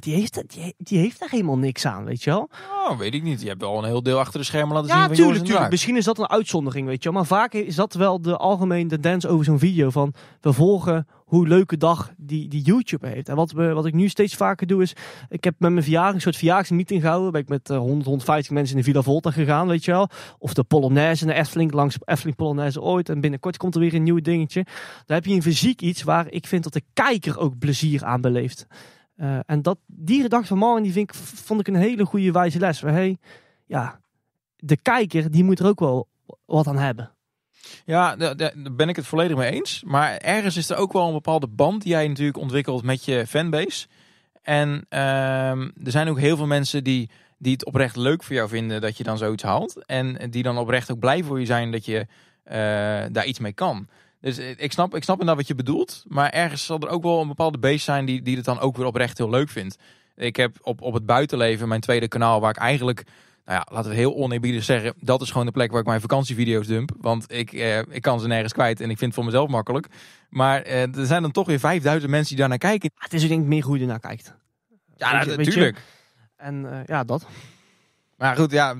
die heeft, die, die heeft daar helemaal niks aan, weet je wel. Nou, weet ik niet. Je hebt wel een heel deel achter de schermen laten ja, zien. Ja, tuurlijk, tuurlijk. Misschien is dat een uitzondering, weet je wel. Maar vaak is dat wel de algemene tendens over zo'n video. Van, we volgen hoe leuke dag die, die YouTube heeft. En wat, we, wat ik nu steeds vaker doe is, ik heb met mijn verjaardag een soort verjaardagsmeeting gehouden. Ben ik met uh, 100, 150 mensen in de Villa Volta gegaan, weet je wel. Of de Polonaise en de Efteling, langs Efteling Polonaise ooit. En binnenkort komt er weer een nieuw dingetje. Daar heb je een fysiek iets waar ik vind dat de kijker ook plezier aan beleeft. Eh, en dat, die gedachte van Marvin die vind ik, vond ik een hele goede wijze les. Waar, hey, ja, de kijker die moet er ook wel wat aan hebben. Ja, daar, ben ik het volledig mee eens. Maar ergens is er ook wel een bepaalde band die jij natuurlijk ontwikkelt met je fanbase. En ehm, er zijn ook heel veel mensen die, die het oprecht leuk voor jou vinden dat je dan zoiets haalt. En die dan oprecht ook blij voor je zijn dat je eh, daar iets mee kan. Dus ik snap, ik snap inderdaad wat je bedoelt. Maar ergens zal er ook wel een bepaalde beest zijn die, die het dan ook weer oprecht heel leuk vindt. Ik heb op, op het buitenleven, mijn tweede kanaal, waar ik eigenlijk, nou ja, laten we het heel oneerbiedig zeggen, dat is gewoon de plek waar ik mijn vakantievideo's dump. Want ik, eh, ik kan ze nergens kwijt en ik vind het voor mezelf makkelijk. Maar eh, er zijn dan toch weer 5000 mensen die daarnaar kijken. Ah, het is ik denk ik meer hoe je naar kijkt. Ja, natuurlijk. en eh, ja, dat. Maar goed, ja,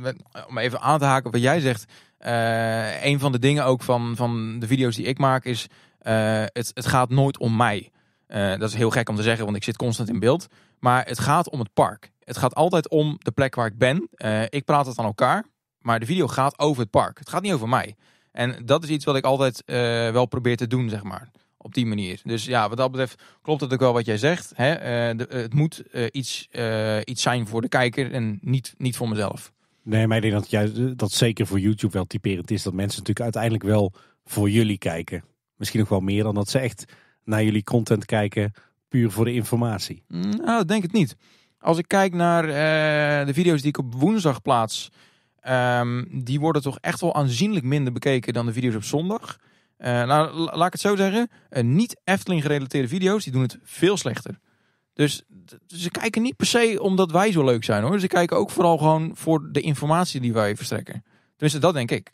om even aan te haken op wat jij zegt. Eh, een van de dingen ook van, van de video's die ik maak is, eh, het, het gaat nooit om mij. Eh, dat is heel gek om te zeggen, want ik zit constant in beeld. Maar het gaat om het park. Het gaat altijd om de plek waar ik ben. ik praat het aan elkaar, maar de video gaat over het park. Het gaat niet over mij. En dat is iets wat ik altijd wel probeer te doen, zeg maar. Op die manier. Dus ja, wat dat betreft klopt het ook wel wat jij zegt. Hè? het moet iets, iets zijn voor de kijker en niet, niet voor mezelf. Nee, maar ik denk dat dat zeker voor YouTube wel typerend is. Dat mensen natuurlijk uiteindelijk wel voor jullie kijken. Misschien nog wel meer dan dat ze echt naar jullie content kijken puur voor de informatie. Mm, nou, dat denk het niet. Als ik kijk naar eh, de video's die ik op woensdag plaats, um, die worden toch echt wel aanzienlijk minder bekeken dan de video's op zondag. Eh, nou, laat ik het zo zeggen. Eh, niet Efteling gerelateerde video's, die doen het veel slechter. Dus ze kijken niet per se omdat wij zo leuk zijn hoor. Ze kijken ook vooral gewoon voor de informatie die wij verstrekken. Tenminste, dat denk ik.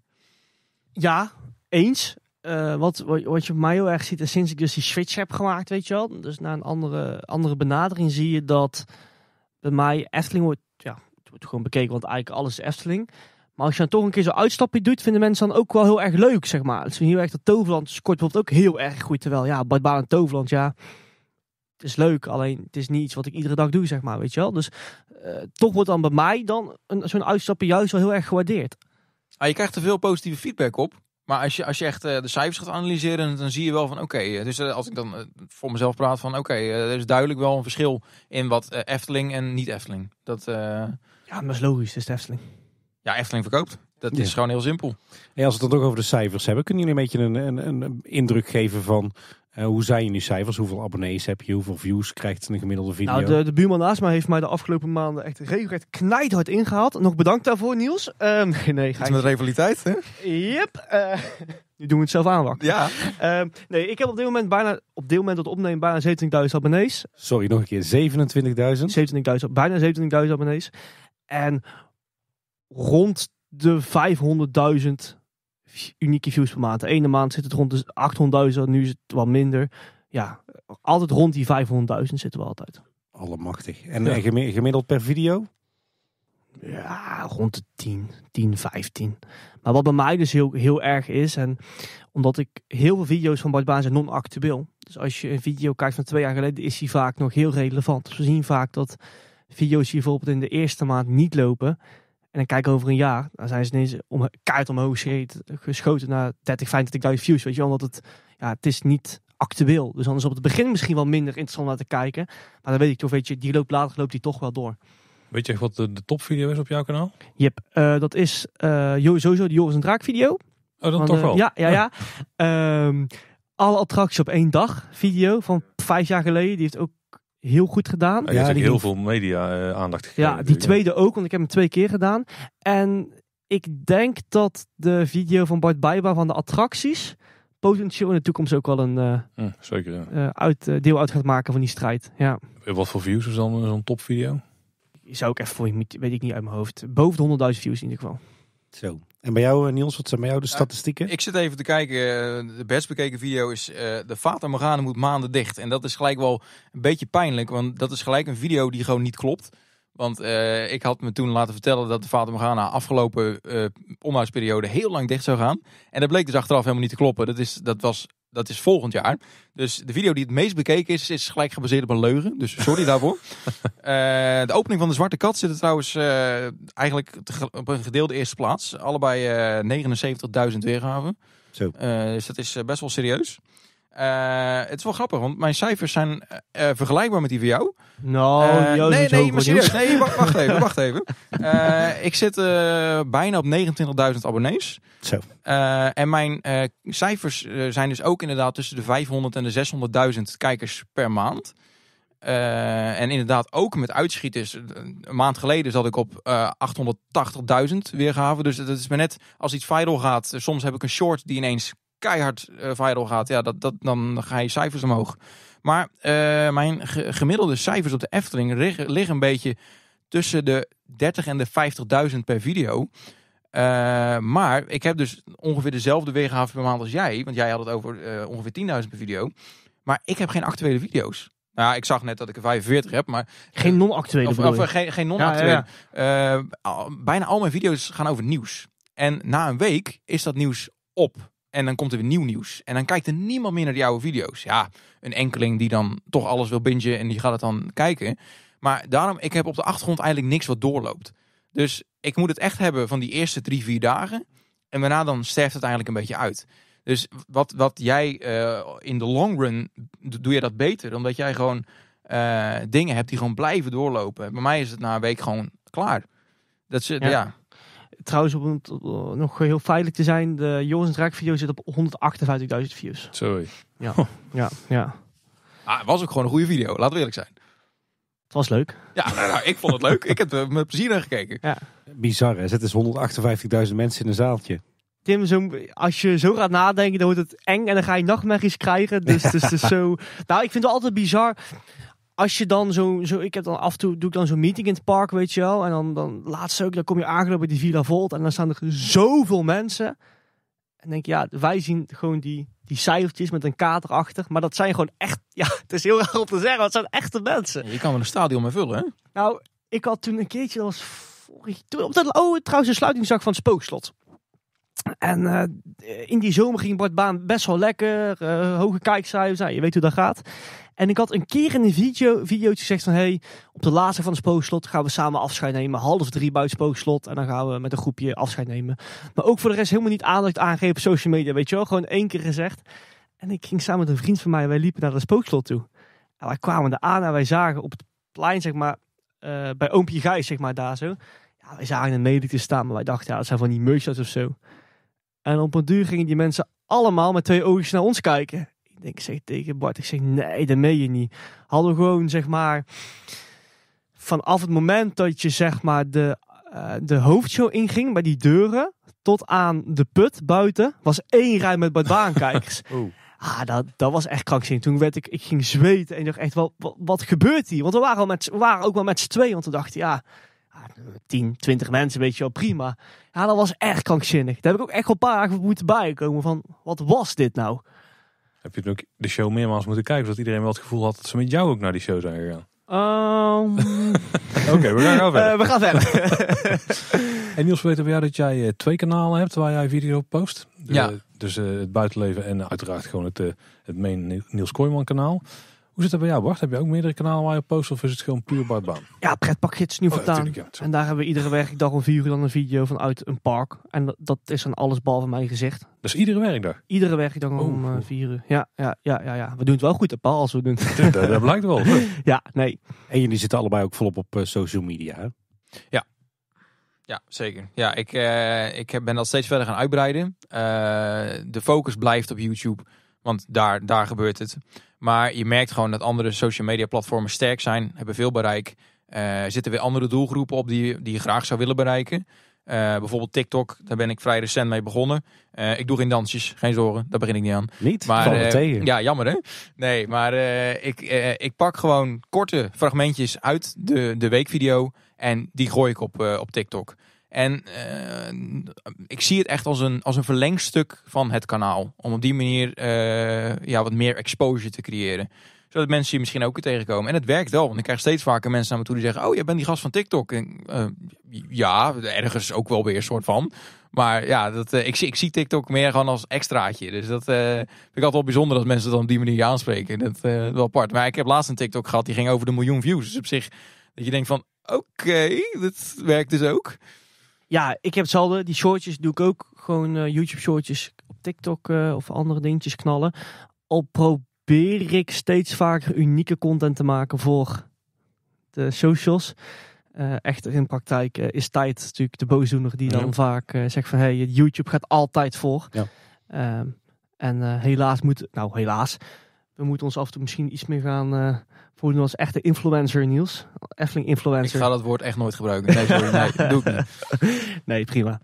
Ja, eens. Eh, wat, wat je op mij heel erg ziet, is sinds ik dus die switch heb gemaakt, weet je wel. Dus naar een andere, andere benadering zie je dat bij mij Efteling wordt, ja, het wordt gewoon bekeken, want eigenlijk alles is Efteling. Maar als je dan toch een keer zo'n uitstapje doet, vinden mensen dan ook wel heel erg leuk, zeg maar. Het is heel erg dat Toverland scoort bijvoorbeeld ook heel erg goed. Terwijl, ja, Bad Baan en Toverland, ja het is leuk, alleen het is niet iets wat ik iedere dag doe, zeg maar, weet je wel. Dus eh, toch wordt dan bij mij dan zo'n uitstapje juist wel heel erg gewaardeerd. Ah, je krijgt er veel positieve feedback op. Maar als je, als je echt eh, de cijfers gaat analyseren, dan zie je wel van oké. Eh, dus als ik dan voor mezelf praat van oké, er is duidelijk wel een verschil in wat Efteling en niet Efteling. Dat, Ja, maar dat is logisch, is de Efteling. Ja, Efteling verkoopt. Dat is gewoon heel simpel. En als we het dan toch over de cijfers hebben, kunnen jullie een beetje een, een, een indruk geven van uh, hoe zijn je nu cijfers? Hoeveel abonnees heb je? Hoeveel views krijgt een gemiddelde video? Nou, de, de buurman naast mij heeft mij de afgelopen maanden echt regelrecht knijthard ingehaald. Nog bedankt daarvoor, Niels. Uh, nee, nee. met rivaliteit, hè? Yep. Eh, nu doen we het zelf aanwakken. Ja. Ehm, nee, ik heb op dit moment bijna, op dit moment dat opnemen, bijna 17.000 abonnees. Sorry, nog een keer. 27.000? 27.000, bijna 17.000 abonnees. En rond de 500.000 unieke views per maand. De ene maand zit het rond de 800.000, nu is het wat minder. Ja, altijd rond die 500.000 zitten we altijd. Allemachtig. En eh, gemiddeld per video? Ja, rond de 10, 10, 15. Maar wat bij mij dus heel, heel erg is, en omdat ik heel veel video's van Bart Baan zijn non-actueel. Dus als je een video kijkt van twee jaar geleden, is die vaak nog heel relevant. Dus we zien vaak dat video's die bijvoorbeeld in de eerste maand niet lopen, dan kijk over een jaar, dan zijn ze ineens om, kaart omhoog geschoten, geschoten naar 30, 35.000 views. Weet je, omdat het, ja, het is niet actueel. Dus anders is op het begin misschien wel minder interessant om te kijken. Maar dan weet ik toch, weet je, die loopt later loopt die toch wel door. Weet je wat de, topvideo is op jouw kanaal? Yep, uh, eh, dat is zo eh, sowieso de Joris en Draak video. Oh, dan toch wel? Eh, ja, ja, oh. ja. Ehm, alle attracties op één dag video van vijf jaar geleden. Die heeft ook heel goed gedaan. Ja, ja heel veel media eh, aandacht gegeven. Ja, die tweede ook, want ik heb hem twee keer gedaan. En ik denk dat de video van Bart Bijba van de attracties potentieel in de toekomst ook wel een eh, hm, zeker, ja. Eh, uit, deel uit gaat maken van die strijd. Ja. Wat voor views is dan zo'n topvideo? Zou ik even voor je, weet ik niet uit mijn hoofd. Boven de 100.000 views in ieder geval. Zo. En bij jou, eh, Niels, wat zijn bij jou de statistieken? Ik zit even te kijken. Eh, de best bekeken video is eh, de Fata Morgana moet maanden dicht. En dat is gelijk wel een beetje pijnlijk. Want dat is gelijk een video die gewoon niet klopt. Want ik had me toen laten vertellen dat de Fata Morgana afgelopen uh, omhoudsperiode heel lang dicht zou gaan. En dat bleek dus achteraf helemaal niet te kloppen. Dat, is, dat was dat is volgend jaar. Dus de video die het meest bekeken is, is gelijk gebaseerd op een leugen. Dus sorry daarvoor. Eh, de opening van de Zwarte Kat zit er trouwens eh, eigenlijk op een gedeelde eerste plaats. Allebei uh, eh, 79.000 weergaven. Zo. dus dat is best wel serieus. Eh, het is wel grappig, want mijn cijfers zijn eh, eh, vergelijkbaar met die van jou. Nou, nee, nee, maar Nee, wacht, wacht even, wacht even. ik zit bijna op 29.000 abonnees. Zo. en mijn cijfers zijn dus ook inderdaad tussen de 500 en de 600.000 kijkers per maand. en inderdaad ook met uitschieters. Een maand geleden zat ik op 880.000 weergave. Dus dat is maar net als iets viral gaat. Soms heb ik een short die ineens keihard eh, viral gaat, ja, dat, dat, dan ga je cijfers omhoog. Maar eh, mijn gemiddelde cijfers op de Efteling liggen, liggen een beetje tussen de 30 en de 50.000 per video. Eh, maar ik heb dus ongeveer dezelfde weergave per maand als jij. Want jij had het over uh, ongeveer 10.000 per video. Maar ik heb geen actuele video's. Nou, ik zag net dat ik er 45 heb, maar... Geen non-actuele Of, of geen, geen non-actuele. Ja, bijna al mijn video's gaan over nieuws. En na een week is dat nieuws op. En dan komt er weer nieuw nieuws. En dan kijkt er niemand meer naar de oude video's. Ja, een enkeling die dan toch alles wil bingen en die gaat het dan kijken. Maar daarom, ik heb op de achtergrond eigenlijk niks wat doorloopt. Dus ik moet het echt hebben van die eerste drie, vier dagen. En daarna dan sterft het eigenlijk een beetje uit. Dus wat, wat jij eh, in de long run, doe je dat beter. Omdat jij gewoon eh, dingen hebt die gewoon blijven doorlopen. Bij mij is het na een week gewoon klaar. Dat ze, ja. Trouwens, om het, eh, nog heel feitelijk te zijn, de Joris Draak video zit op 158.000 views. Sorry. Ja, ja, ja. Ah, het was ook gewoon een goede video, laten we eerlijk zijn. Het was leuk. Ja, nou, nou ik vond het leuk. Ik heb er met plezier naar gekeken. Ja. Bizar hè, het is 158.000 mensen in een zaaltje. Tim, zo, als je zo gaat nadenken, dan wordt het eng en dan ga je nachtmerries krijgen. Dus het is dus zo... Nou, ik vind het altijd bizar als je dan zo, zo, ik heb dan af en toe, doe ik dan zo'n meeting in het park, weet je wel. En dan, dan laatst ook, dan kom je aangelopen bij die Villa Volt en dan staan er zoveel mensen. En denk je, ja, wij zien gewoon die, die cijfertjes met een kater achter, Maar dat zijn gewoon echt, ja, het is heel raar om te zeggen, dat zijn echte mensen. Je kan wel een stadion mee vullen, hè? Nou, ik had toen een keertje, als was vorig, toen, op dat, oh, trouwens, de sluitingsdag van het Spookslot. En eh, in die zomer ging Bart best wel lekker. Eh, hoge kijkcijfers. Nou, je weet hoe dat gaat. En ik had een keer in een video, videoetje gezegd van... Hey, op de laatste van de spookslot gaan we samen afscheid nemen. Half drie buiten spookslot. En dan gaan we met een groepje afscheid nemen. Maar ook voor de rest helemaal niet aandacht aangeven op social media. Weet je wel, gewoon één keer gezegd. En ik ging samen met een vriend van mij. Wij liepen naar het spookslot toe. En wij kwamen er aan en wij zagen op het plein, zeg maar... Eh, bij oompje Gijs, zeg maar, daar zo. Ja, wij zagen een melee te staan. Maar wij dachten, ja, dat zijn van die merchandise of zo. En op een duur gingen die mensen allemaal met twee oogjes naar ons kijken ik zeg tegen Bart, ik zeg nee, dat meen je niet. Hadden gewoon zeg maar vanaf het moment dat je zeg maar de, eh, de hoofdshow inging bij die deuren tot aan de put buiten was één rij met barbaankijkers. oh. Ah, dat, dat was echt krankzinnig. Toen werd ik, ik ging zweten en ik dacht echt, wat, wat, gebeurt hier? Want we waren, al met, we waren ook wel met z'n tweeën, want we dachten, ja, 10, 20 mensen, weet je wel, prima. Ja, dat was echt krankzinnig. Daar heb ik ook echt wel een paar dagen moeten bijkomen van, wat was dit nou? Heb je ook de show meermaals moeten kijken, zodat iedereen wel het gevoel had dat ze met jou ook naar die show zijn gegaan? Ehm. Oké, we gaan eh, verder. we gaan verder. en Niels, we weten bij jou dat jij eh, twee kanalen hebt waar jij video op post. ja. Dus eh, het buitenleven en uiteraard gewoon het, het main Niels Kooijman kanaal. Hoe zit dat bij jou, Bart? Heb je ook meerdere kanalen waar je post of is het gewoon puur Bartbaan? Ja, pretpakgids nu vandaan. Oh, ja, en daar hebben we iedere werkdag om vier uur dan een video vanuit een park. En dat, is dan alles behalve mijn gezicht. Dus iedere werkdag? Iedere werkdag oh, eh, om vier uur. Ja, ja, ja, ja, ja, We doen het wel goed, hè, Paul, als we doen. Dat, blijkt wel. ja, nee. En jullie zitten allebei ook volop op eh, social media, hè? Ja, ja, zeker. Ja, ik, uh, ik ben dat steeds verder gaan uitbreiden. de focus blijft op YouTube, want daar, daar gebeurt het. Maar je merkt gewoon dat andere social media platformen sterk zijn, hebben veel bereik. Uh, zitten weer andere doelgroepen op die, die je graag zou willen bereiken. Eh, bijvoorbeeld TikTok, daar ben ik vrij recent mee begonnen. Eh, ik doe geen dansjes, geen zorgen, daar begin ik niet aan. Niet? Maar, Ja, jammer hè? Nee, maar ik, ik pak gewoon korte fragmentjes uit de, de weekvideo en die gooi ik op, op TikTok. En eh, ik zie het echt als een, als een verlengstuk van het kanaal. Om op die manier eh, ja, wat meer exposure te creëren. Zodat mensen je misschien ook tegenkomen. En het werkt wel, want ik krijg steeds vaker mensen naar me toe die zeggen... Oh, jij bent die gast van TikTok. En, eh, ja, ergens ook wel weer een soort van. Maar ja, dat, ik, ik zie TikTok meer gewoon als extraatje. Dus dat vind ik altijd wel bijzonder dat mensen dan op die manier aanspreken. Dat is wel apart. Maar ik heb laatst een TikTok gehad, die ging over de miljoen views. Dus op zich dat je denkt van, oké, dat werkt dus ook. Ja, ik heb hetzelfde. Die shortjes doe ik ook. Gewoon eh, YouTube shortjes op TikTok eh, of andere dingetjes knallen. Al probeer ik steeds vaker unieke content te maken voor de socials. Eh, echter in praktijk is tijd natuurlijk de boosdoener die dan vaak zegt van... hey, YouTube gaat altijd voor. Ja. Ehm, en helaas moet... Nou, helaas. We moeten ons af en toe misschien iets meer gaan Voel je als echte influencer, Niels? Effling influencer. Ik ga dat woord echt nooit gebruiken. Nee, sorry, nee, doe ik niet. Nee, prima.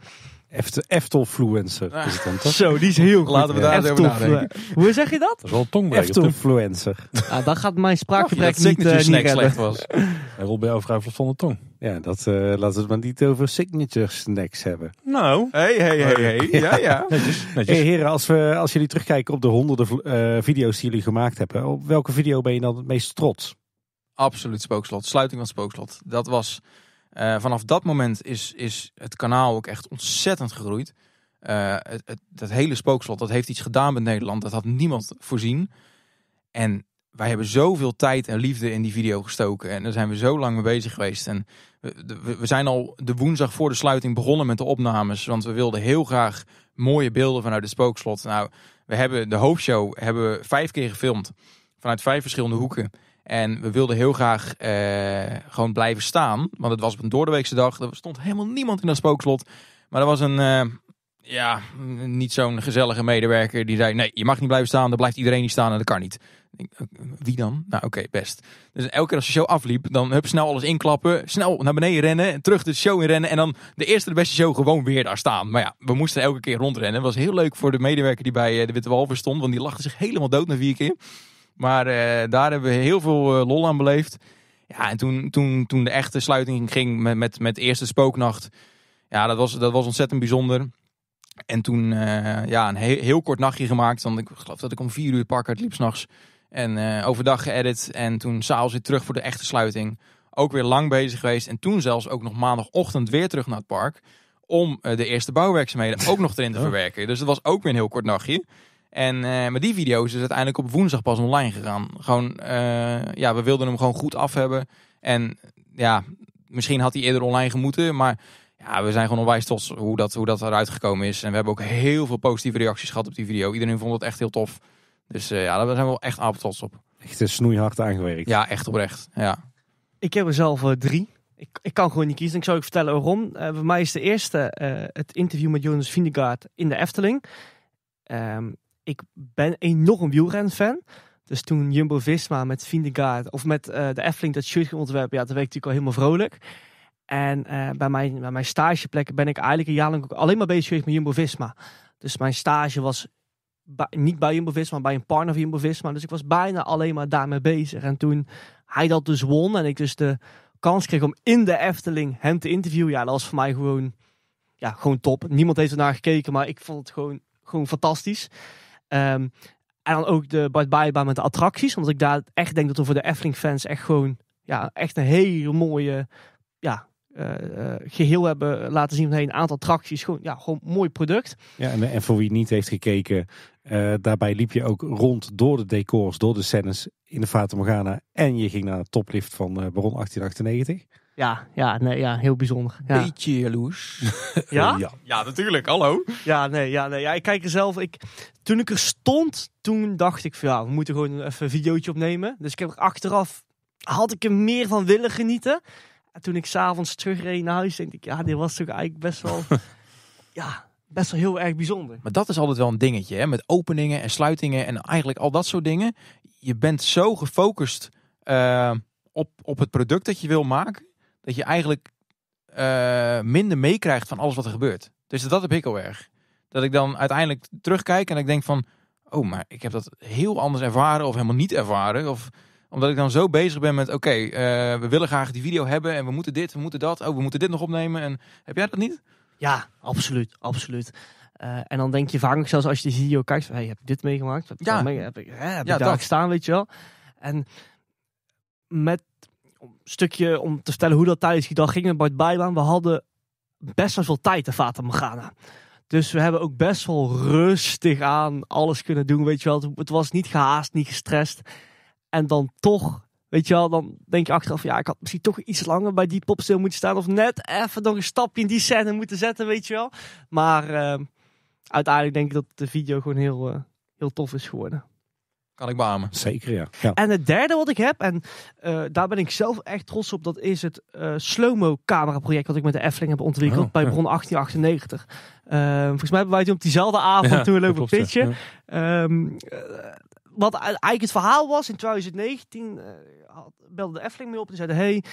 Eftelfluencer ah. is het dan, toch? Zo, die is heel goed. Laten we daar even nadenken. Hoe zeg je dat? Dat is wel een Eftelfluencer. Ah, dan gaat mijn spraakgebrek niet, eh, niet snack slecht was. En rol bij jou van de tong. Ja, dat, eh, laten we het maar niet over signature snacks hebben. Nou. Hey, hey, hey, hey. Ja, ja. heren, als, we, als jullie terugkijken op de honderden eh, video's die jullie gemaakt hebben. Op welke video ben je dan het meest trots? Absoluut Spookslot. Sluiting van Spookslot. Dat was... Eh, vanaf dat moment is, is het kanaal ook echt ontzettend gegroeid. Eh, het, het, dat hele spookslot, dat heeft iets gedaan met Nederland. Dat had niemand voorzien. En wij hebben zoveel tijd en liefde in die video gestoken. En daar zijn we zo lang mee bezig geweest. En we, we, zijn al de woensdag voor de sluiting begonnen met de opnames. Want we wilden heel graag mooie beelden vanuit het spookslot. Nou, we hebben de hoofdshow hebben we vijf keer gefilmd. Vanuit vijf verschillende hoeken. En we wilden heel graag eh, gewoon blijven staan. Want het was op een doordeweekse dag. Er stond helemaal niemand in dat spookslot. Maar er was een, eh, ja, niet zo'n gezellige medewerker die zei... Nee, je mag niet blijven staan. Dan blijft iedereen niet staan en dat kan niet. Wie dan? Nou, oké, best. Dus elke keer als de show afliep, dan hup, snel alles inklappen. Snel naar beneden rennen, terug de show in rennen. En dan de eerste de beste show gewoon weer daar staan. Maar ja, we moesten elke keer rondrennen. Het was heel leuk voor de medewerker die bij eh, de Witte Walver stond. Want die lachte zich helemaal dood na vier keer. Maar eh, daar hebben we heel veel eh, lol aan beleefd. Ja, en toen, toen, toen de echte sluiting ging met, met, met de eerste spooknacht. Ja, dat was, dat was ontzettend bijzonder. En toen eh, ja, een heel, kort nachtje gemaakt. want ik geloof dat ik om vier uur pak uit liep s'nachts. En overdag geëdit. En toen s'avonds weer terug voor de echte sluiting. Ook weer lang bezig geweest. En toen zelfs ook nog maandagochtend weer terug naar het park. Om de eerste bouwwerkzaamheden ook nog erin te verwerken. Dus dat was ook weer een heel kort nachtje. En uh, maar die video is dus uiteindelijk op woensdag pas online gegaan. Gewoon, eh, ja, we wilden hem gewoon goed af hebben. En ja, misschien had hij eerder online gemoeten, maar ja, we zijn gewoon onwijs trots hoe dat, hoe dat eruit gekomen is. En we hebben ook heel veel positieve reacties gehad op die video. Iedereen vond het echt heel tof. Dus eh, ja, daar zijn we wel echt apen trots op. Echt snoeihard aangewerkt. Ja, echt oprecht. Ja. Ik heb er zelf drie. Ik, ik kan gewoon niet kiezen. Ik zou ik vertellen waarom. voor mij is de eerste het interview met Jonas Vindegaard in de Efteling. Ehm, ik ben enorm wielrenfan. Dus toen Jumbo Visma met Vindegaard of met eh, de Efteling dat shirt ontwerp, ontwerpen, ja, dat werd ik natuurlijk al helemaal vrolijk. En eh, bij, mijn, bij mijn stageplekken ben ik eigenlijk een jaar lang ook alleen maar bezig geweest met Jumbo Visma. Dus mijn stage was niet bij Jumbo Visma, maar bij een partner van Jumbo Visma. Dus ik was bijna alleen maar daarmee bezig. En toen hij dat dus won en ik dus de kans kreeg om in de Efteling hem te interviewen, ja, dat was voor mij gewoon, ja, gewoon top. Niemand heeft ernaar gekeken, maar ik vond het gewoon, gewoon fantastisch. Ehm, en dan ook de Bart Bijbaan met de attracties. Omdat ik daar echt denk dat we voor de Efteling-fans echt gewoon ja, echt een hele mooie ja, eh, eh, geheel hebben laten zien. Een aantal attracties. Gewoon, ja, gewoon een mooi product. Ja, en, en voor wie niet heeft gekeken. Eh, daarbij liep je ook rond door de decors, door de scènes in de Fata Morgana. En je ging naar de toplift van Baron 1898. Ja, ja, nee, ja heel bijzonder. Beetje jaloers. ja? ja? natuurlijk. Hallo. Ja, nee, ja, nee. Ja, ik kijk er zelf. Ik, toen ik er stond, toen dacht ik van ja, we moeten gewoon even een videootje opnemen. Dus ik heb er achteraf, had ik er meer van willen genieten. En toen ik s'avonds terugreed naar huis, denk ik ja, dit was toch eigenlijk best wel, ja, best wel heel erg bijzonder. Maar dat is altijd wel een dingetje, hè? Met openingen en sluitingen en eigenlijk al dat soort dingen. Je bent zo gefocust eh, op, op het product dat je wil maken dat je eigenlijk eh, minder meekrijgt van alles wat er gebeurt. Dus dat heb ik al erg. Dat ik dan uiteindelijk terugkijk en ik denk van, oh, maar ik heb dat heel anders ervaren of helemaal niet ervaren. Of omdat ik dan zo bezig ben met, oké, eh, we willen graag die video hebben en we moeten dit, we moeten dat, oh, we moeten dit nog opnemen. En heb jij dat niet? Ja, absoluut, absoluut. Eh, en dan denk je vaak zelfs als je die video kijkt, van, hey, heb ik dit meegemaakt? Heb ik ja. heb ik, ja, daar dat. staan, weet je wel? En met stukje om te vertellen hoe dat tijdens die dag ging met Bart Bijbaan. We hadden best wel veel tijd te Vaten Morgana. Dus we hebben ook best wel rustig aan alles kunnen doen, weet je wel. Het was niet gehaast, niet gestrest. En dan toch, weet je wel, dan denk je achteraf... ja, ik had misschien toch iets langer bij die popstil moeten staan... of net even nog een stapje in die scène moeten zetten, weet je wel. Maar eh, uiteindelijk denk ik dat de video gewoon heel, eh, heel tof is geworden. Kan ik beamen. Zeker, ja. ja. En het derde wat ik heb, en eh, daar ben ik zelf echt trots op, dat is het uh, slow-mo camera project wat ik met de Efteling heb ontwikkeld oh, bij Bron 1898. Ehm, volgens mij hebben wij toen op diezelfde avond toen we lopen pitchen. Ehm, eh, wat eigenlijk het verhaal was, in 2019 belde de Efteling me op en zeiden, hey,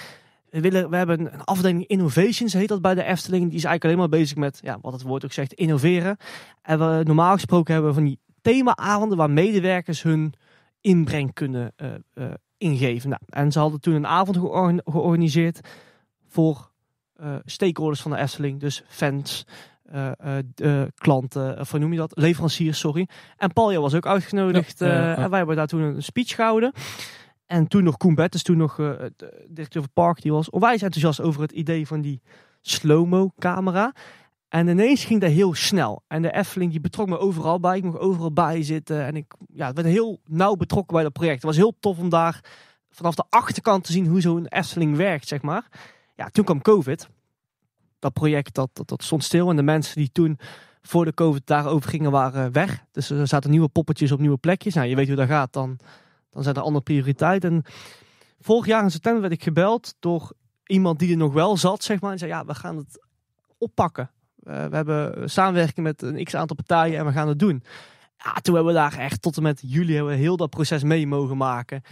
we, willen, we hebben een afdeling innovations, heet dat bij de Efteling. Die is eigenlijk alleen maar bezig met, ja, wat het woord ook zegt, innoveren. En we, normaal gesproken hebben we van die themaavonden waar medewerkers hun inbreng kunnen uh, ingeven. Nou, en ze hadden toen een avond georganiseerd voor eh, stakeholders van de Efteling. Dus fans, klanten, of noem je dat? Leveranciers, sorry. En Paulje was ook uitgenodigd. En wij hebben daar toen een speech gehouden. En toen nog Koen Bettes, dus toen nog directeur van Park, die was onwijs oh, enthousiast over het idee van die slow-mo camera. En ineens ging dat heel snel. En de Efteling die betrok me overal bij. Ik mocht overal bij zitten. En ik ja, werd heel nauw betrokken bij dat project. Het was heel tof om daar vanaf de achterkant te zien hoe zo'n Efteling werkt, zeg maar. Ja, toen kwam COVID. Dat project dat, dat, dat stond stil. En de mensen die toen voor de COVID daarover gingen, waren weg. Dus er zaten nieuwe poppetjes op nieuwe plekjes. Nou, je weet hoe dat gaat. Dan, dan zijn er andere prioriteiten. En vorig jaar in september werd ik gebeld door iemand die er nog wel zat, zeg maar. En zei, ja, we gaan het oppakken. Eh, we hebben samenwerking met een x-aantal partijen en we gaan het doen. Ja, toen hebben we daar echt tot en met juli heel dat proces mee mogen maken.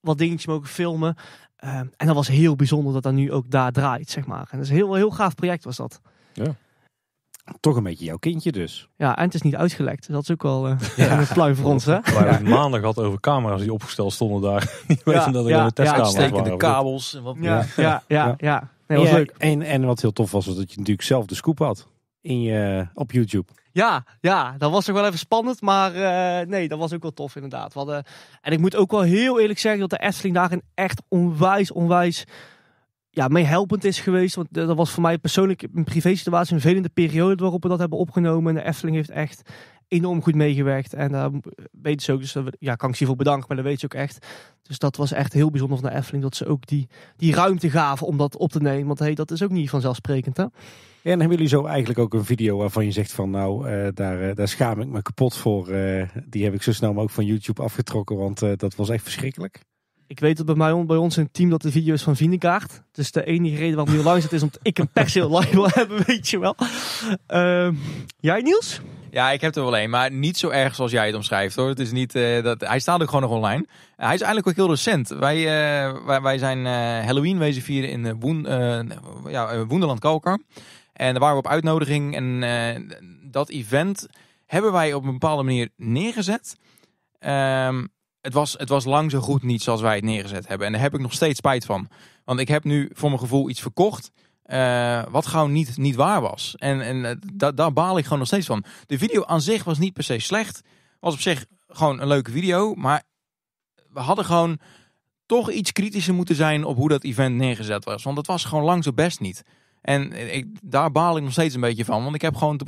Wat dingetjes mogen filmen. Eh, en dat was heel bijzonder dat dat nu ook daar draait, zeg maar. En dat is een heel, heel gaaf project was dat. Ja. Toch een beetje jouw kindje dus. Ja, en het is niet uitgelekt. dat is ook wel eh, een pluim voor ons, hè? Waar het maandag had over camera's die opgesteld stonden daar. Die ja. dat ik ja. de testkamer waren. de kabels. En wat ja, ja, ja. ja. was leuk. En, en wat heel tof was, was dat je natuurlijk zelf de scoop had in je, op YouTube. Ja, ja, dat was toch wel even spannend. Maar eh, nee, dat was ook wel tof inderdaad. We hadden, en ik moet ook wel heel eerlijk zeggen dat de Efteling daarin echt onwijs, onwijs ja, meehelpend is geweest. Want dat was voor mij persoonlijk een privé situatie, een velende periode waarop we dat hebben opgenomen. En de Efteling heeft echt, enorm goed meegewerkt. En daar uh, weten ze ook, dus ja, kan ik ze voor bedanken, maar dat weet ze ook echt. Dus dat was echt heel bijzonder van de Efteling, dat ze ook die, die ruimte gaven om dat op te nemen. Want hey, dat is ook niet vanzelfsprekend, hè? En hebben jullie zo eigenlijk ook een video waarvan je zegt van nou, eh, daar, eh, daar schaam ik me kapot voor. Eh, die heb ik zo snel mogelijk van YouTube afgetrokken, want dat was echt verschrikkelijk. Ik weet dat bij, mij, bij ons in het team dat de video's van Het Dus de enige reden waarom hij online zit is omdat ik een pers heel live wil hebben, weet je wel. Ehm, jij Niels? Ja, ik heb er wel een, maar niet zo erg zoals jij het omschrijft hoor. Het is niet, eh, dat, hij staat ook gewoon nog online. hij is eigenlijk ook heel recent. Wij, eh, wij, wij, zijn eh, Halloween wezen vieren in Woen, ja, Woenderland Koker. En daar waren we op uitnodiging. En dat event hebben wij op een bepaalde manier neergezet. Um, het was, het was lang zo goed niet zoals wij het neergezet hebben. En daar heb ik nog steeds spijt van. Want ik heb nu voor mijn gevoel iets verkocht. Eh, wat gewoon niet, niet waar was. En, en eh, daar baal ik gewoon nog steeds van. De video aan zich was niet per se slecht. Was op zich gewoon een leuke video. Maar we hadden gewoon toch iets kritischer moeten zijn op hoe dat event neergezet was. Want dat was gewoon lang zo best niet. En ik, daar baal ik nog steeds een beetje van. Want ik heb gewoon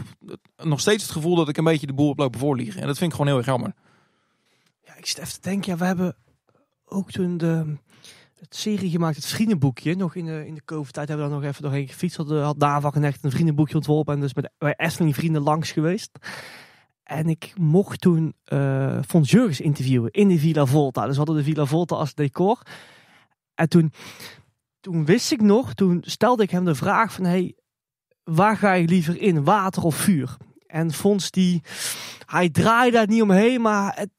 nog steeds het gevoel dat ik een beetje de boel op lopen voorliegen. En dat vind ik gewoon heel erg jammer ik zit even te ja, we hebben ook toen de het serie gemaakt, het vriendenboekje. Nog in de, in de COVID-tijd hebben we daar nog even doorheen gefietst. Had, eh, had daarvan en echt een vriendenboekje ontworpen. En dus met, bij Efteling vrienden langs geweest. En ik mocht toen uh, Fons Jurgens interviewen in de Villa Volta. Dus we hadden de Villa Volta als decor. En toen, toen wist ik nog, toen stelde ik hem de vraag van... Hey, waar ga je liever in, water of vuur? En Fons die, hij draaide daar niet omheen, maar het,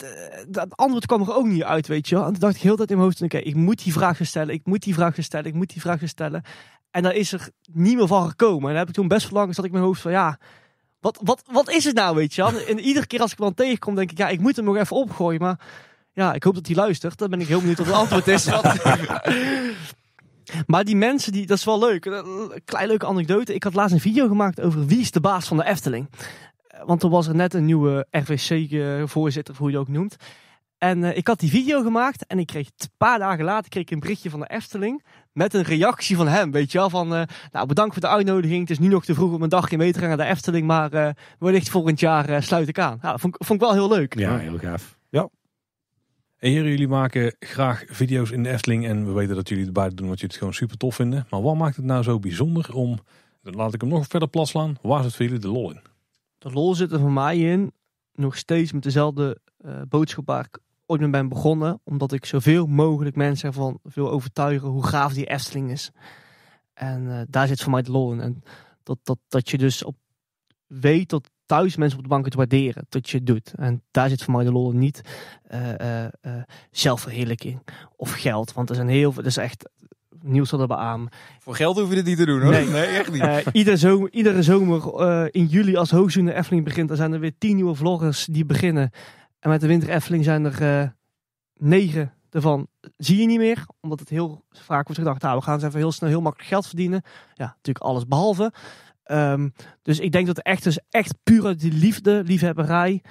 eh, antwoord kwam er ook niet uit, weet je wel. En toen dacht ik heel dat tijd in mijn hoofd, oké, ik moet die vraag stellen, ik moet die vraag stellen, ik moet die vraag stellen. En daar is er niet meer van gekomen. En heb ik toen best lang, zat ik mijn hoofd van, ja, wat, wat, wat is het nou, weet je En iedere keer als ik hem dan tegenkom, denk ik, ja, ik moet hem nog even opgooien, maar ja, ik hoop dat hij luistert. Dan ben ik heel benieuwd wat het antwoord is. Maar die mensen, die, dat is wel leuk. Klein leuke anekdote. Ik had laatst een video gemaakt over wie is de baas van de Efteling. Eh, want er was er net een nieuwe RWC eh, voorzitter hoe je het ook noemt. En eh, ik had die video gemaakt en ik kreeg een paar dagen later kreeg ik een berichtje van de Efteling met een reactie van hem. Weet je wel, van nou bedankt voor de uitnodiging. Het is nu nog te vroeg om een dagje mee te gaan naar de Efteling, maar uh, wellicht volgend jaar sluit ik aan. Nou, vond, vond, ik wel heel leuk. Ja, heel gaaf. En heren, jullie maken graag video's in de Efteling en we weten dat jullie het beide doen wat jullie het gewoon super tof vinden. Maar wat maakt het nou zo bijzonder om, dan laat ik hem nog verder plat slaan, waar zit voor jullie de lol in? De lol zit er voor mij in, nog steeds met dezelfde uh, boodschap waar ik ooit mee ben begonnen. Omdat ik zoveel mogelijk mensen ervan wil overtuigen hoe gaaf die Efteling is. En eh, daar zit voor mij de lol in. En dat, dat, dat je dus op weet dat thuis mensen op de banken te waarderen dat je het doet. En daar zit voor mij de lol niet uh, uh, zelfverheerlijking of geld. Want er zijn heel veel, dat is echt, nieuws dat we aan. Voor geld hoef je dit niet te doen hoor. Nee, echt niet. iedere zomer, iedere zomer in juli als hoogzomer Effeling begint, dan zijn er weer tien nieuwe vloggers die beginnen. En met de winter Efteling zijn er negen daarvan zie je niet meer. Omdat het heel vaak wordt gedacht, nou, we gaan eens even heel snel heel makkelijk geld verdienen. Ja, natuurlijk alles behalve. Ehm, dus ik denk dat echt dus echt puur die liefde, liefhebberij.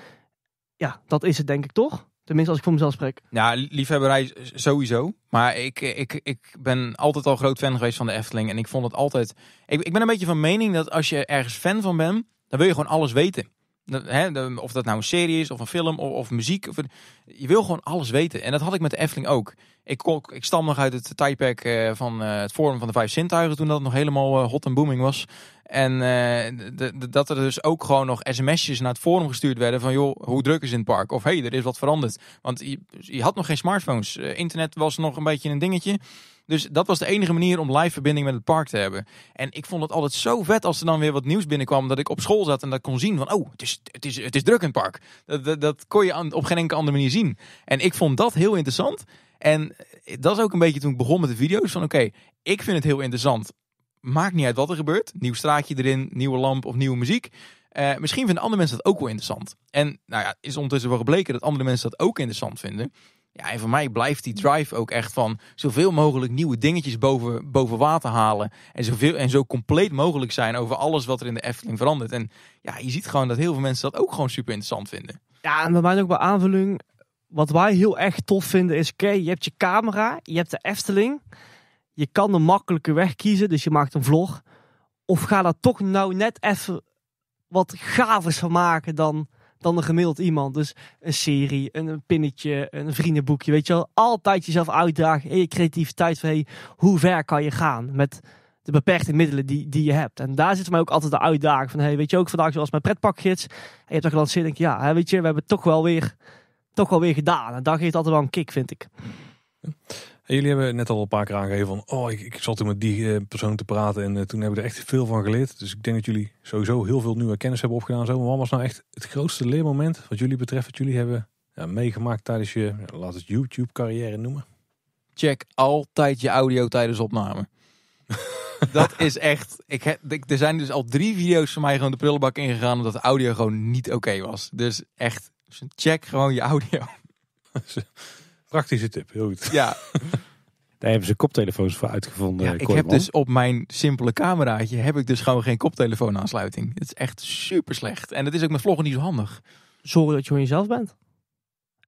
Ja, dat is het denk ik toch? Tenminste, als ik voor mezelf spreek. Ja, liefhebberij sowieso. Maar ik, eh, ik, ik ben altijd al groot fan geweest van de Efteling. En ik vond het altijd... Ik, ik ben een beetje van mening dat als je ergens fan van bent, dan wil je gewoon alles weten. hè, of dat nou een serie is, of een film, of, of muziek. Of, je wil gewoon alles weten. En dat had ik met de Efteling ook. Ik, ik stam nog uit het tijdperk eh, van eh, het Forum van de Vijf Zintuigen, toen dat nog helemaal eh, hot en booming was. En dat er dus ook gewoon nog sms'jes naar het forum gestuurd werden van joh, hoe druk is in het park? Of hey, er is wat veranderd. Want je, dus had nog geen smartphones. internet was nog een beetje een dingetje. Dus dat was de enige manier om live verbinding met het park te hebben. En ik vond het altijd zo vet als er dan weer wat nieuws binnenkwam. Dat ik op school zat en dat kon zien van oh, het is, het is, het is druk in het park. Dat, dat, dat kon je op geen enkele andere manier zien. En ik vond dat heel interessant. En eh, dat is ook een beetje toen ik begon met de video's. Van oké, ik vind het heel interessant. Maakt niet uit wat er gebeurt. Nieuw straatje erin, nieuwe lamp of nieuwe muziek. Eh, misschien vinden andere mensen dat ook wel interessant. En nou ja, is ondertussen wel gebleken dat andere mensen dat ook interessant vinden. Ja, en voor mij blijft die drive ook echt van zoveel mogelijk nieuwe dingetjes boven, boven water halen. En, zoveel, en zo compleet mogelijk zijn over alles wat er in de Efteling verandert. En ja, je ziet gewoon dat heel veel mensen dat ook gewoon super interessant vinden. Ja, en bij mij ook bij aanvulling wat wij heel erg tof vinden is, oké, je hebt je camera, je hebt de Efteling. Je kan de makkelijke weg kiezen, dus je maakt een vlog. Of ga daar toch nou net even wat gavers van maken dan, dan een gemiddeld iemand. Dus een serie, een, pinnetje, een vriendenboekje, weet je wel. Altijd jezelf uitdagen in je creativiteit van, hey, hoe ver kan je gaan met de beperkte middelen die, die je hebt. En daar zit mij ook altijd de uitdaging van, hey, weet je ook, vandaag zoals mijn pretpakgids. En je hebt ook gelanceerd, denk ja, weet je, we hebben toch wel weer toch alweer gedaan. En dat geeft altijd wel een kick, vind ik. En jullie hebben net al een paar keer aangegeven van, oh, ik, ik zat toen met die eh, persoon te praten en eh, toen hebben we er echt veel van geleerd. Dus ik denk dat jullie sowieso heel veel nieuwe kennis hebben opgedaan. Zo. Maar wat was nou echt het grootste leermoment wat jullie betreft, wat jullie hebben ja, meegemaakt tijdens je, laat het YouTube carrière noemen? Check altijd je audio tijdens opname. dat is echt. Ik heb, er zijn dus al drie video's van mij gewoon de prullenbak ingegaan omdat de audio gewoon niet oké was. Dus echt check gewoon je audio. Praktische tip, heel goed. Ja. Daar hebben ze koptelefoons voor uitgevonden. Ja, eh, ik heb dus op mijn simpele cameraatje heb ik dus gewoon geen koptelefoonaansluiting. Het is echt super slecht. En het is ook met vloggen niet zo handig. Zorg dat je gewoon jezelf bent.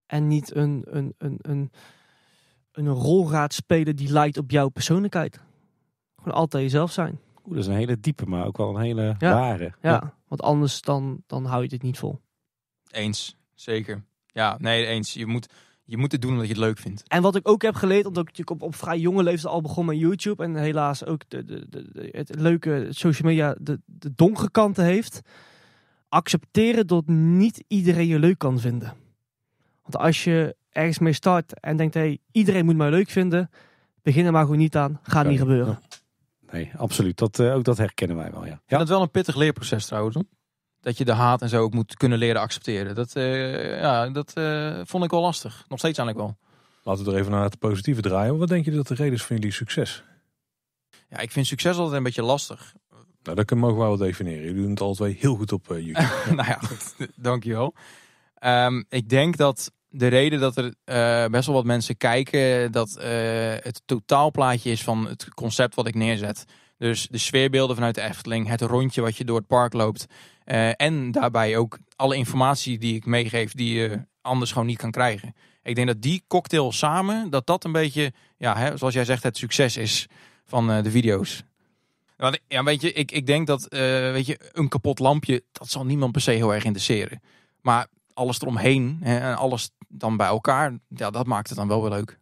En niet een, een, een, een, een rolraad spelen die lijkt op jouw persoonlijkheid. Gewoon altijd jezelf zijn. Goed, dat is een hele diepe, maar ook wel een hele ware. Ja, ja, want anders dan, dan hou je dit niet vol. Eens. Zeker. Ja, nee, eens. Je moet, je moet het doen omdat je het leuk vindt. En wat ik ook heb geleerd, omdat ik op, vrij jonge leeftijd al begon met YouTube. En helaas ook de, de, de, het leuke social media de, de donkere kanten heeft. Accepteren dat niet iedereen je leuk kan vinden. Want als je ergens mee start en denkt, hé, hey, iedereen moet mij leuk vinden. Begin er maar gewoon niet aan. Gaat niet gebeuren. Nee, absoluut. Dat, eh, ook dat herkennen wij wel, ja. dat is wel een pittig leerproces trouwens dat je de haat en zo ook moet kunnen leren accepteren. Dat, eh, ja, dat eh, vond ik wel lastig. Nog steeds eigenlijk wel. Laten we er even naar het positieve draaien. Wat denk je dat de reden is van jullie succes? Ja, ik vind succes altijd een beetje lastig. Nou, dat kunnen we wel definiëren. Jullie doen het alle twee heel goed op eh, YouTube. nou ja, Dankjewel. Ehm, ik denk dat de reden dat er best wel wat mensen kijken... dat het totaalplaatje is van het concept wat ik neerzet. Dus de sfeerbeelden vanuit de Efteling, het rondje wat je door het park loopt. Eh, en daarbij ook alle informatie die ik meegeef die je anders gewoon niet kan krijgen. Ik denk dat die cocktail samen, dat dat een beetje, ja, hè, zoals jij zegt, het succes is van eh, de video's. Want, ja, weet je, ik, ik denk dat eh, weet je, een kapot lampje, dat zal niemand per se heel erg interesseren. Maar alles eromheen hè, en alles dan bij elkaar, ja, dat maakt het dan wel weer leuk.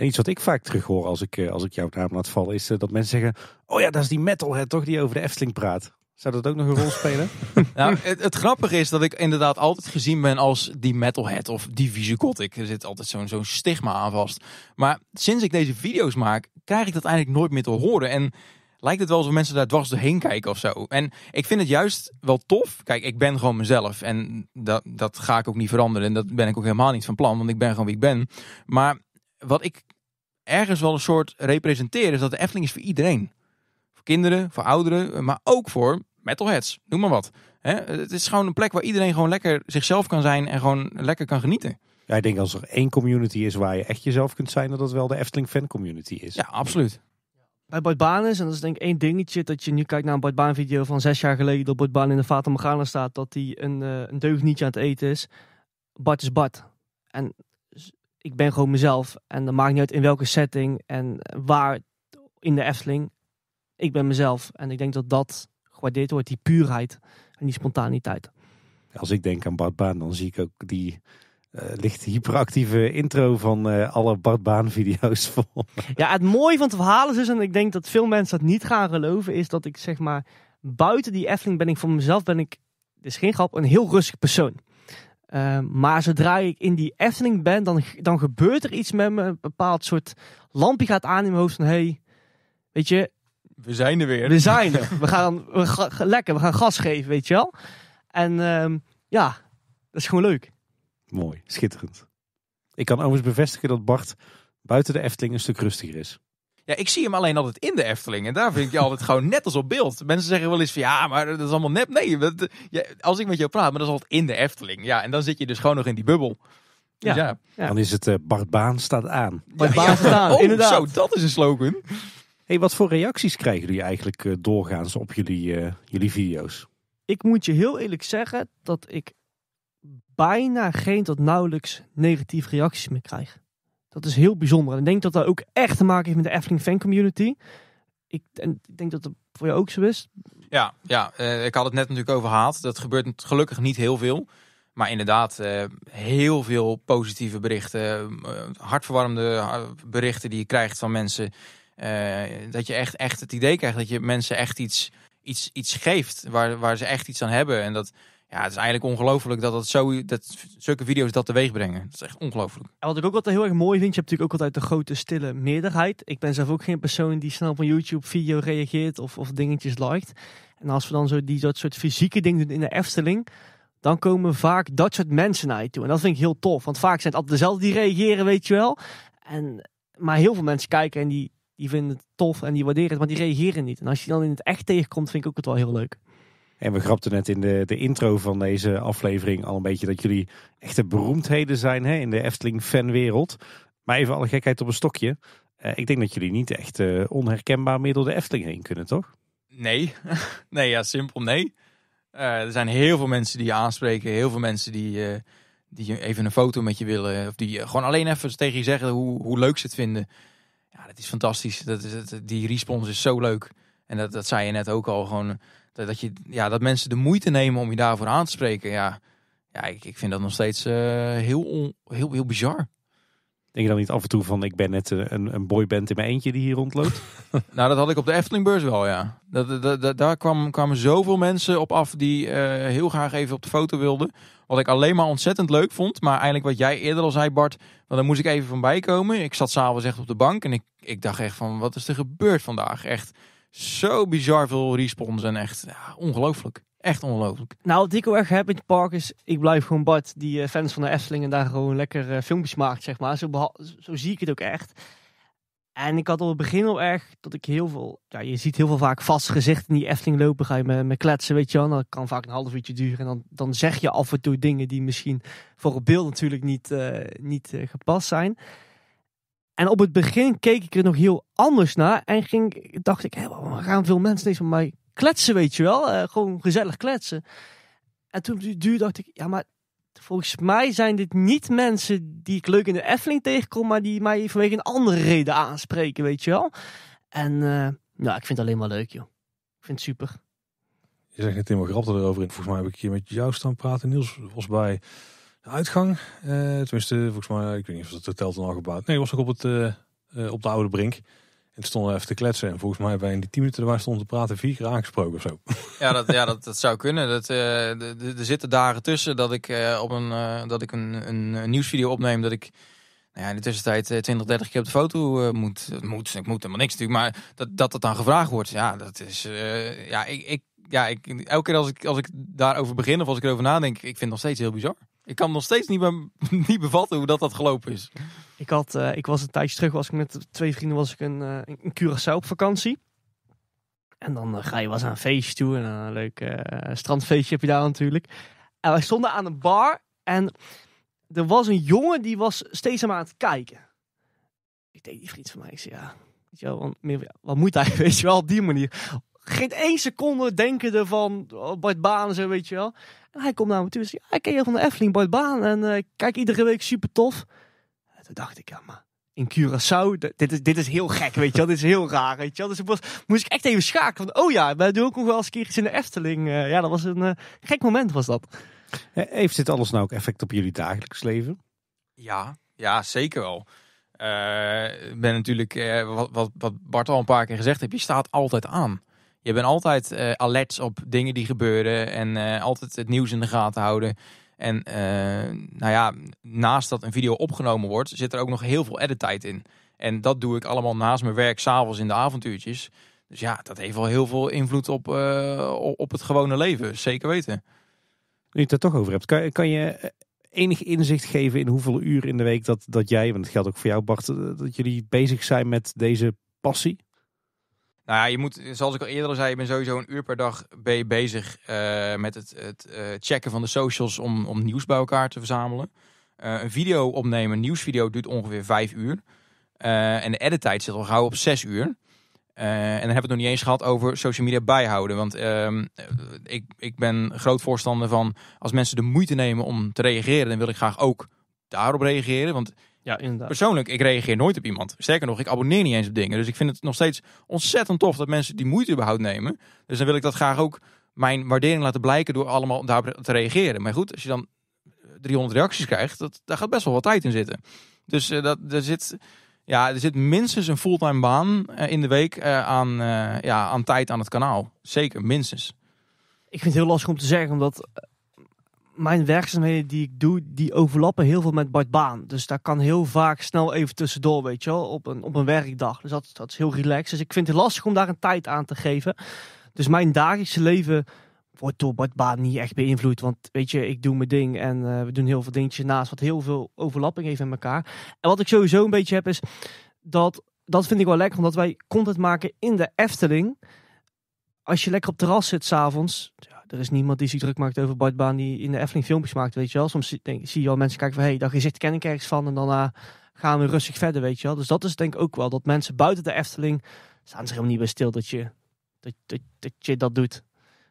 En iets wat ik vaak terughoor als ik, eh, als ik jouw naam laat vallen, is eh, dat mensen zeggen: Oh ja, dat is die metalhead toch die over de Efteling praat. Zou dat ook nog een rol spelen? nou, het, het, grappige is dat ik inderdaad altijd gezien ben als die metalhead of die visicotic. Er zit altijd zo'n zo'n stigma aan vast. Maar sinds ik deze video's maak, krijg ik dat eigenlijk nooit meer te horen. En lijkt het wel alsof mensen daar dwars doorheen kijken of zo. En ik vind het juist wel tof. Kijk, ik ben gewoon mezelf. En dat, dat ga ik ook niet veranderen. En dat ben ik ook helemaal niet van plan, want ik ben gewoon wie ik ben. Maar wat ik ergens wel een soort representeren. Is dat de Efteling is voor iedereen. Voor kinderen, voor ouderen, eh, maar ook voor metalheads. Noem maar wat. Het is gewoon een plek waar iedereen gewoon lekker zichzelf kan zijn en gewoon lekker kan genieten. Ja, ik denk als er één community is waar je echt jezelf kunt zijn, dat dat wel de Efteling fan community is. Ja, absoluut. Bij Bart is, en dat is denk ik één dingetje, dat je nu kijkt naar een Bart video van zes jaar geleden, dat Bart in de Fata Morgana staat, dat hij een, uh, een deugnietje aan het eten is. Bart is Bart. En ik ben gewoon mezelf. En dat maakt niet uit in welke setting en waar in de Efteling. Ik ben mezelf. En ik denk dat dat gewaardeerd wordt, die puurheid en die spontaniteit. Als ik denk aan Bart Baan, dan zie ik ook die eh, licht hyperactieve intro van eh, alle Bart Baan video's vol. Ja, het mooie van het verhaal is dus, en ik denk dat veel mensen dat niet gaan geloven, is dat ik zeg maar buiten die Efteling ben ik voor mezelf, ben ik, dit is geen grap, een heel rustig persoon. Ehm, maar zodra ik in die Efteling ben, dan, dan gebeurt er iets met me. Een bepaald soort lampje gaat aan in mijn hoofd van... hey, weet je... We zijn er weer. We zijn er. we gaan we lekker, we gaan gas geven, weet je wel. En ehm, ja, dat is gewoon leuk. Mooi, schitterend. Ik kan overigens bevestigen dat Bart buiten de Efteling een stuk rustiger is. Ja, ik zie hem alleen altijd in de Efteling. En daar vind ik je altijd gewoon net als op beeld. Mensen zeggen wel eens van ja, maar dat is allemaal nep. Nee, als ik met jou praat, maar dat is altijd in de Efteling. Ja, en dan zit je dus gewoon nog in die bubbel. Dus ja. Dan is het uh, Bart Baan staat aan. Bart Baan staat aan, oh, inderdaad. Zo, dat is een slogan. Hey, wat voor reacties krijgen jullie eigenlijk eh, doorgaans op jullie, eh, jullie video's? Ik moet je heel eerlijk zeggen dat ik bijna geen tot nauwelijks negatieve reacties meer krijg. Dat is heel bijzonder. En ik denk dat dat ook echt te maken heeft met de Efteling fan community. Ik, en ik denk dat dat voor jou ook zo is. Ja, ja eh, ik had het net natuurlijk over haat. Dat gebeurt gelukkig niet heel veel. Maar inderdaad, eh, heel veel positieve berichten. Eh, hartverwarmende berichten die je krijgt van mensen. dat je echt, echt het idee krijgt dat je mensen echt iets, iets, iets geeft. Waar, waar ze echt iets aan hebben. En dat, ja, het is eigenlijk ongelooflijk dat, dat, zo, dat zulke video's dat teweeg brengen. Dat is echt ongelooflijk. En wat ik ook altijd heel erg mooi vind, je hebt natuurlijk ook altijd de grote stille meerderheid. Ik ben zelf ook geen persoon die snel op een YouTube video reageert of, of dingetjes liked. En als we dan zo die dat soort fysieke dingen doen in de Efteling, dan komen vaak dat soort mensen naar je toe. En dat vind ik heel tof, want vaak zijn het altijd dezelfde die reageren, weet je wel. En, maar heel veel mensen kijken en die, die vinden het tof en die waarderen het, maar die reageren niet. En als je dan in het echt tegenkomt, vind ik ook het wel heel leuk. En we grapten net in de, de intro van deze aflevering al een beetje dat jullie echte beroemdheden zijn hè, in de Efteling-fanwereld. Maar even alle gekheid op een stokje. Eh, ik denk dat jullie niet echt eh, onherkenbaar meer door de Efteling heen kunnen, toch? Nee. nee, ja, simpel nee. Eh, er zijn heel veel mensen die je aanspreken. Heel veel mensen die, die even een foto met je willen. Of die gewoon alleen even tegen je zeggen hoe, hoe leuk ze het vinden. Ja, dat is fantastisch. Dat, is, die respons is zo leuk. En dat, dat zei je net ook al. Gewoon dat, je, ja, dat mensen de moeite nemen om je daarvoor aan te spreken. Ja, ja ik, ik vind dat nog steeds eh, heel, heel, heel bizar. Denk je dan niet af en toe van ik ben net eh, een, een boyband in mijn eentje die hier rondloopt? nou, dat had ik op de Eftelingbeurs wel, ja. Dat, dat, daar kwam, kwamen zoveel mensen op af die eh, heel graag even op de foto wilden. Wat ik alleen maar ontzettend leuk vond. Maar eigenlijk wat jij eerder al zei, Bart, dan moest ik even van bijkomen. Ik zat s'avonds echt op de bank en ik, ik dacht echt van wat is er gebeurd vandaag? Echt zo bizar veel respons en echt ongelooflijk. Echt ongelooflijk. Nou, wat ik heel erg heb het park is, ik blijf gewoon Bart, die eh, fans van de Efteling en daar gewoon lekker eh, filmpjes maakt, zeg maar. Zo, zo zie ik het ook echt. En ik had al het begin al erg dat ik heel veel, ja, je ziet heel veel vaak vast gezicht in die Efteling lopen, ga je met, kletsen, weet je wel. Dat kan vaak een half uurtje duren en dan, dan zeg je af en toe dingen die misschien voor het beeld natuurlijk niet, eh, niet gepast zijn. En op het begin keek ik er nog heel anders naar. En ging, dacht ik, hé, we gaan veel mensen deze mij kletsen, weet je wel? Eh, gewoon gezellig kletsen. En toen duurde dacht ik, ja, maar volgens mij zijn dit niet mensen die ik leuk in de Effeling tegenkom, maar die mij vanwege een andere reden aanspreken, weet je wel? En uh, nou, ik vind het alleen maar leuk, joh. Ik vind het super. Je zegt net helemaal grap erover in. Volgens mij heb ik hier met jou staan praten. Niels was bij de uitgang. Eh, tenminste, volgens mij, ik weet niet of het hotel toen al gebouwd. Nee, was ook op, het, eh, eh, op de oude brink. En stonden even te kletsen. En volgens mij wij in die tien minuten waar stonden te praten vier keer aangesproken of zo. Ja, dat, ja, dat, dat zou kunnen. Dat, er zitten dagen tussen dat ik, op een, dat ik een, een, nieuwsvideo opneem. Dat ik nou ja, in de tussentijd 20, 30 keer op de foto moet, moet. Ik moet helemaal niks natuurlijk. Maar dat, dat dat dan gevraagd wordt. Ja, dat is... ja, ik, ik ja, ik, elke keer als ik, als ik daarover begin of als ik erover nadenk, ik vind het nog steeds heel bizar. Ik kan nog steeds niet, be bevatten hoe dat, dat gelopen is. Ik, had, eh, ik was een tijdje terug, was ik met twee vrienden was ik een, uh, een Curaçao op vakantie. En dan eh, ga je wel aan een feestje toe. En een leuk strandfeestje heb je daar natuurlijk. En wij stonden aan een bar. En er was een jongen die was steeds aan het kijken. Ik deed die vriend van mij. Ik zei, ja, weet je wel, wat moet hij, weet je wel, op die manier. Geen één seconde denken ervan, oh, Bart Banen, zo, weet je wel hij komt naar me toe en zegt, ja, ik ken je van de Efteling, de Baan. En uh, kijk iedere week super tof. En toen dacht ik, ja, maar in Curaçao, dit is, dit is heel gek, weet je wel. Dit is heel raar, weet je wel. Dus ik was, moest ik echt even schakelen. Van, oh ja, wij doen ook nog wel eens een keer in de Efteling. Eh, ja, dat was een eh, gek moment, was dat. Heeft dit alles nou ook effect op jullie dagelijks leven? Ja, ja zeker wel. Ik ben natuurlijk, wat, wat, wat Bart al een paar keer gezegd heeft, je staat altijd aan. Je bent altijd eh, alert op dingen die gebeuren en eh, altijd het nieuws in de gaten houden. En eh, nou ja, naast dat een video opgenomen wordt, zit er ook nog heel veel tijd in. En dat doe ik allemaal naast mijn werk, s'avonds in de avontuurtjes. Dus ja, dat heeft wel heel veel invloed op, op het gewone leven, zeker weten. Nu je het er toch over hebt, kan, kan je enig inzicht geven in hoeveel uur in de week dat, dat jij, want het geldt ook voor jou Bart, dat jullie bezig zijn met deze passie? Nou ja, je moet, zoals ik al eerder zei, je bent sowieso een uur per dag bezig eh, met het, het eh, checken van de socials om, om nieuws bij elkaar te verzamelen. Eh, een video opnemen, een nieuwsvideo, duurt ongeveer vijf uur. en de edit tijd zit al gauw op zes uur. en dan hebben we het nog niet eens gehad over social media bijhouden. Want ehm, ik, ik ben groot voorstander van als mensen de moeite nemen om te reageren, dan wil ik graag ook daarop reageren. Want ja, inderdaad. Persoonlijk, ik reageer nooit op iemand. Sterker nog, ik abonneer niet eens op dingen. Dus ik vind het nog steeds ontzettend tof dat mensen die moeite überhaupt nemen. Dus dan wil ik dat graag ook mijn waardering laten blijken door allemaal daarop te reageren. Maar goed, als je dan 300 eh, reacties krijgt, dat, daar gaat best wel wat tijd in zitten. Dus eh, dat, er, zit, ja, er zit minstens een fulltime baan eh, in de week aan, ja, aan tijd aan het kanaal. Zeker, minstens. Ik vind het heel lastig om te zeggen, omdat mijn werkzaamheden die ik doe, die overlappen heel veel met Bart Baan. Dus daar kan heel vaak snel even tussendoor, weet je wel, op een, op een werkdag. Dus dat, dat is heel relaxed. Dus ik vind het lastig om daar een tijd aan te geven. Dus mijn dagelijkse leven wordt door Bart Baan niet echt beïnvloed. Want weet je, ik doe mijn ding en eh, we doen heel veel dingetjes naast, wat heel veel overlapping heeft met elkaar. En wat ik sowieso een beetje heb is dat, dat vind ik wel lekker, omdat wij content maken in de Efteling als je lekker op terras zit s'avonds, er is niemand die zich druk maakt over Bart Baan die in de Efteling filmpjes maakt, weet je wel. Soms denk, zie je al mensen kijken van, hé, hey, daar gezicht ken ik ergens van en daarna eh, gaan we rustig verder, weet je wel. Dus dat is denk ik ook wel, dat mensen buiten de Efteling staan zich helemaal niet bij stil dat je dat, dat, dat je dat doet.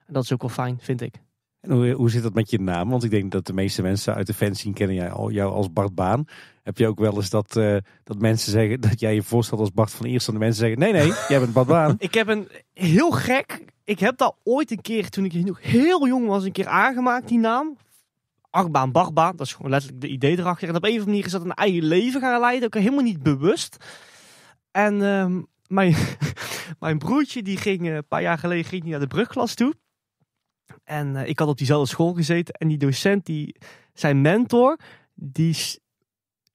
En dat is ook wel fijn, vind ik. En hoe, hoe zit dat met je naam? Want ik denk dat de meeste mensen uit de fans zien kennen jou, jou als Bart Baan. Heb je ook wel eens dat, eh, dat mensen zeggen dat jij je voorstelt als Bart van Eerst en de mensen zeggen: nee, nee, jij bent Bart Baan. ik heb een heel gek ik heb dat ooit een keer, toen ik nog heel jong was, een keer aangemaakt, die naam. Achtbaan, Barbaan, dat is gewoon letterlijk de idee erachter. En op een of andere manier is dat een eigen leven gaan leiden, ook helemaal niet bewust. En ehm, mijn, mijn broertje, die ging eh, een paar jaar geleden ging naar de brugklas toe. En eh, ik had op diezelfde school gezeten. En die docent, die, zijn mentor, die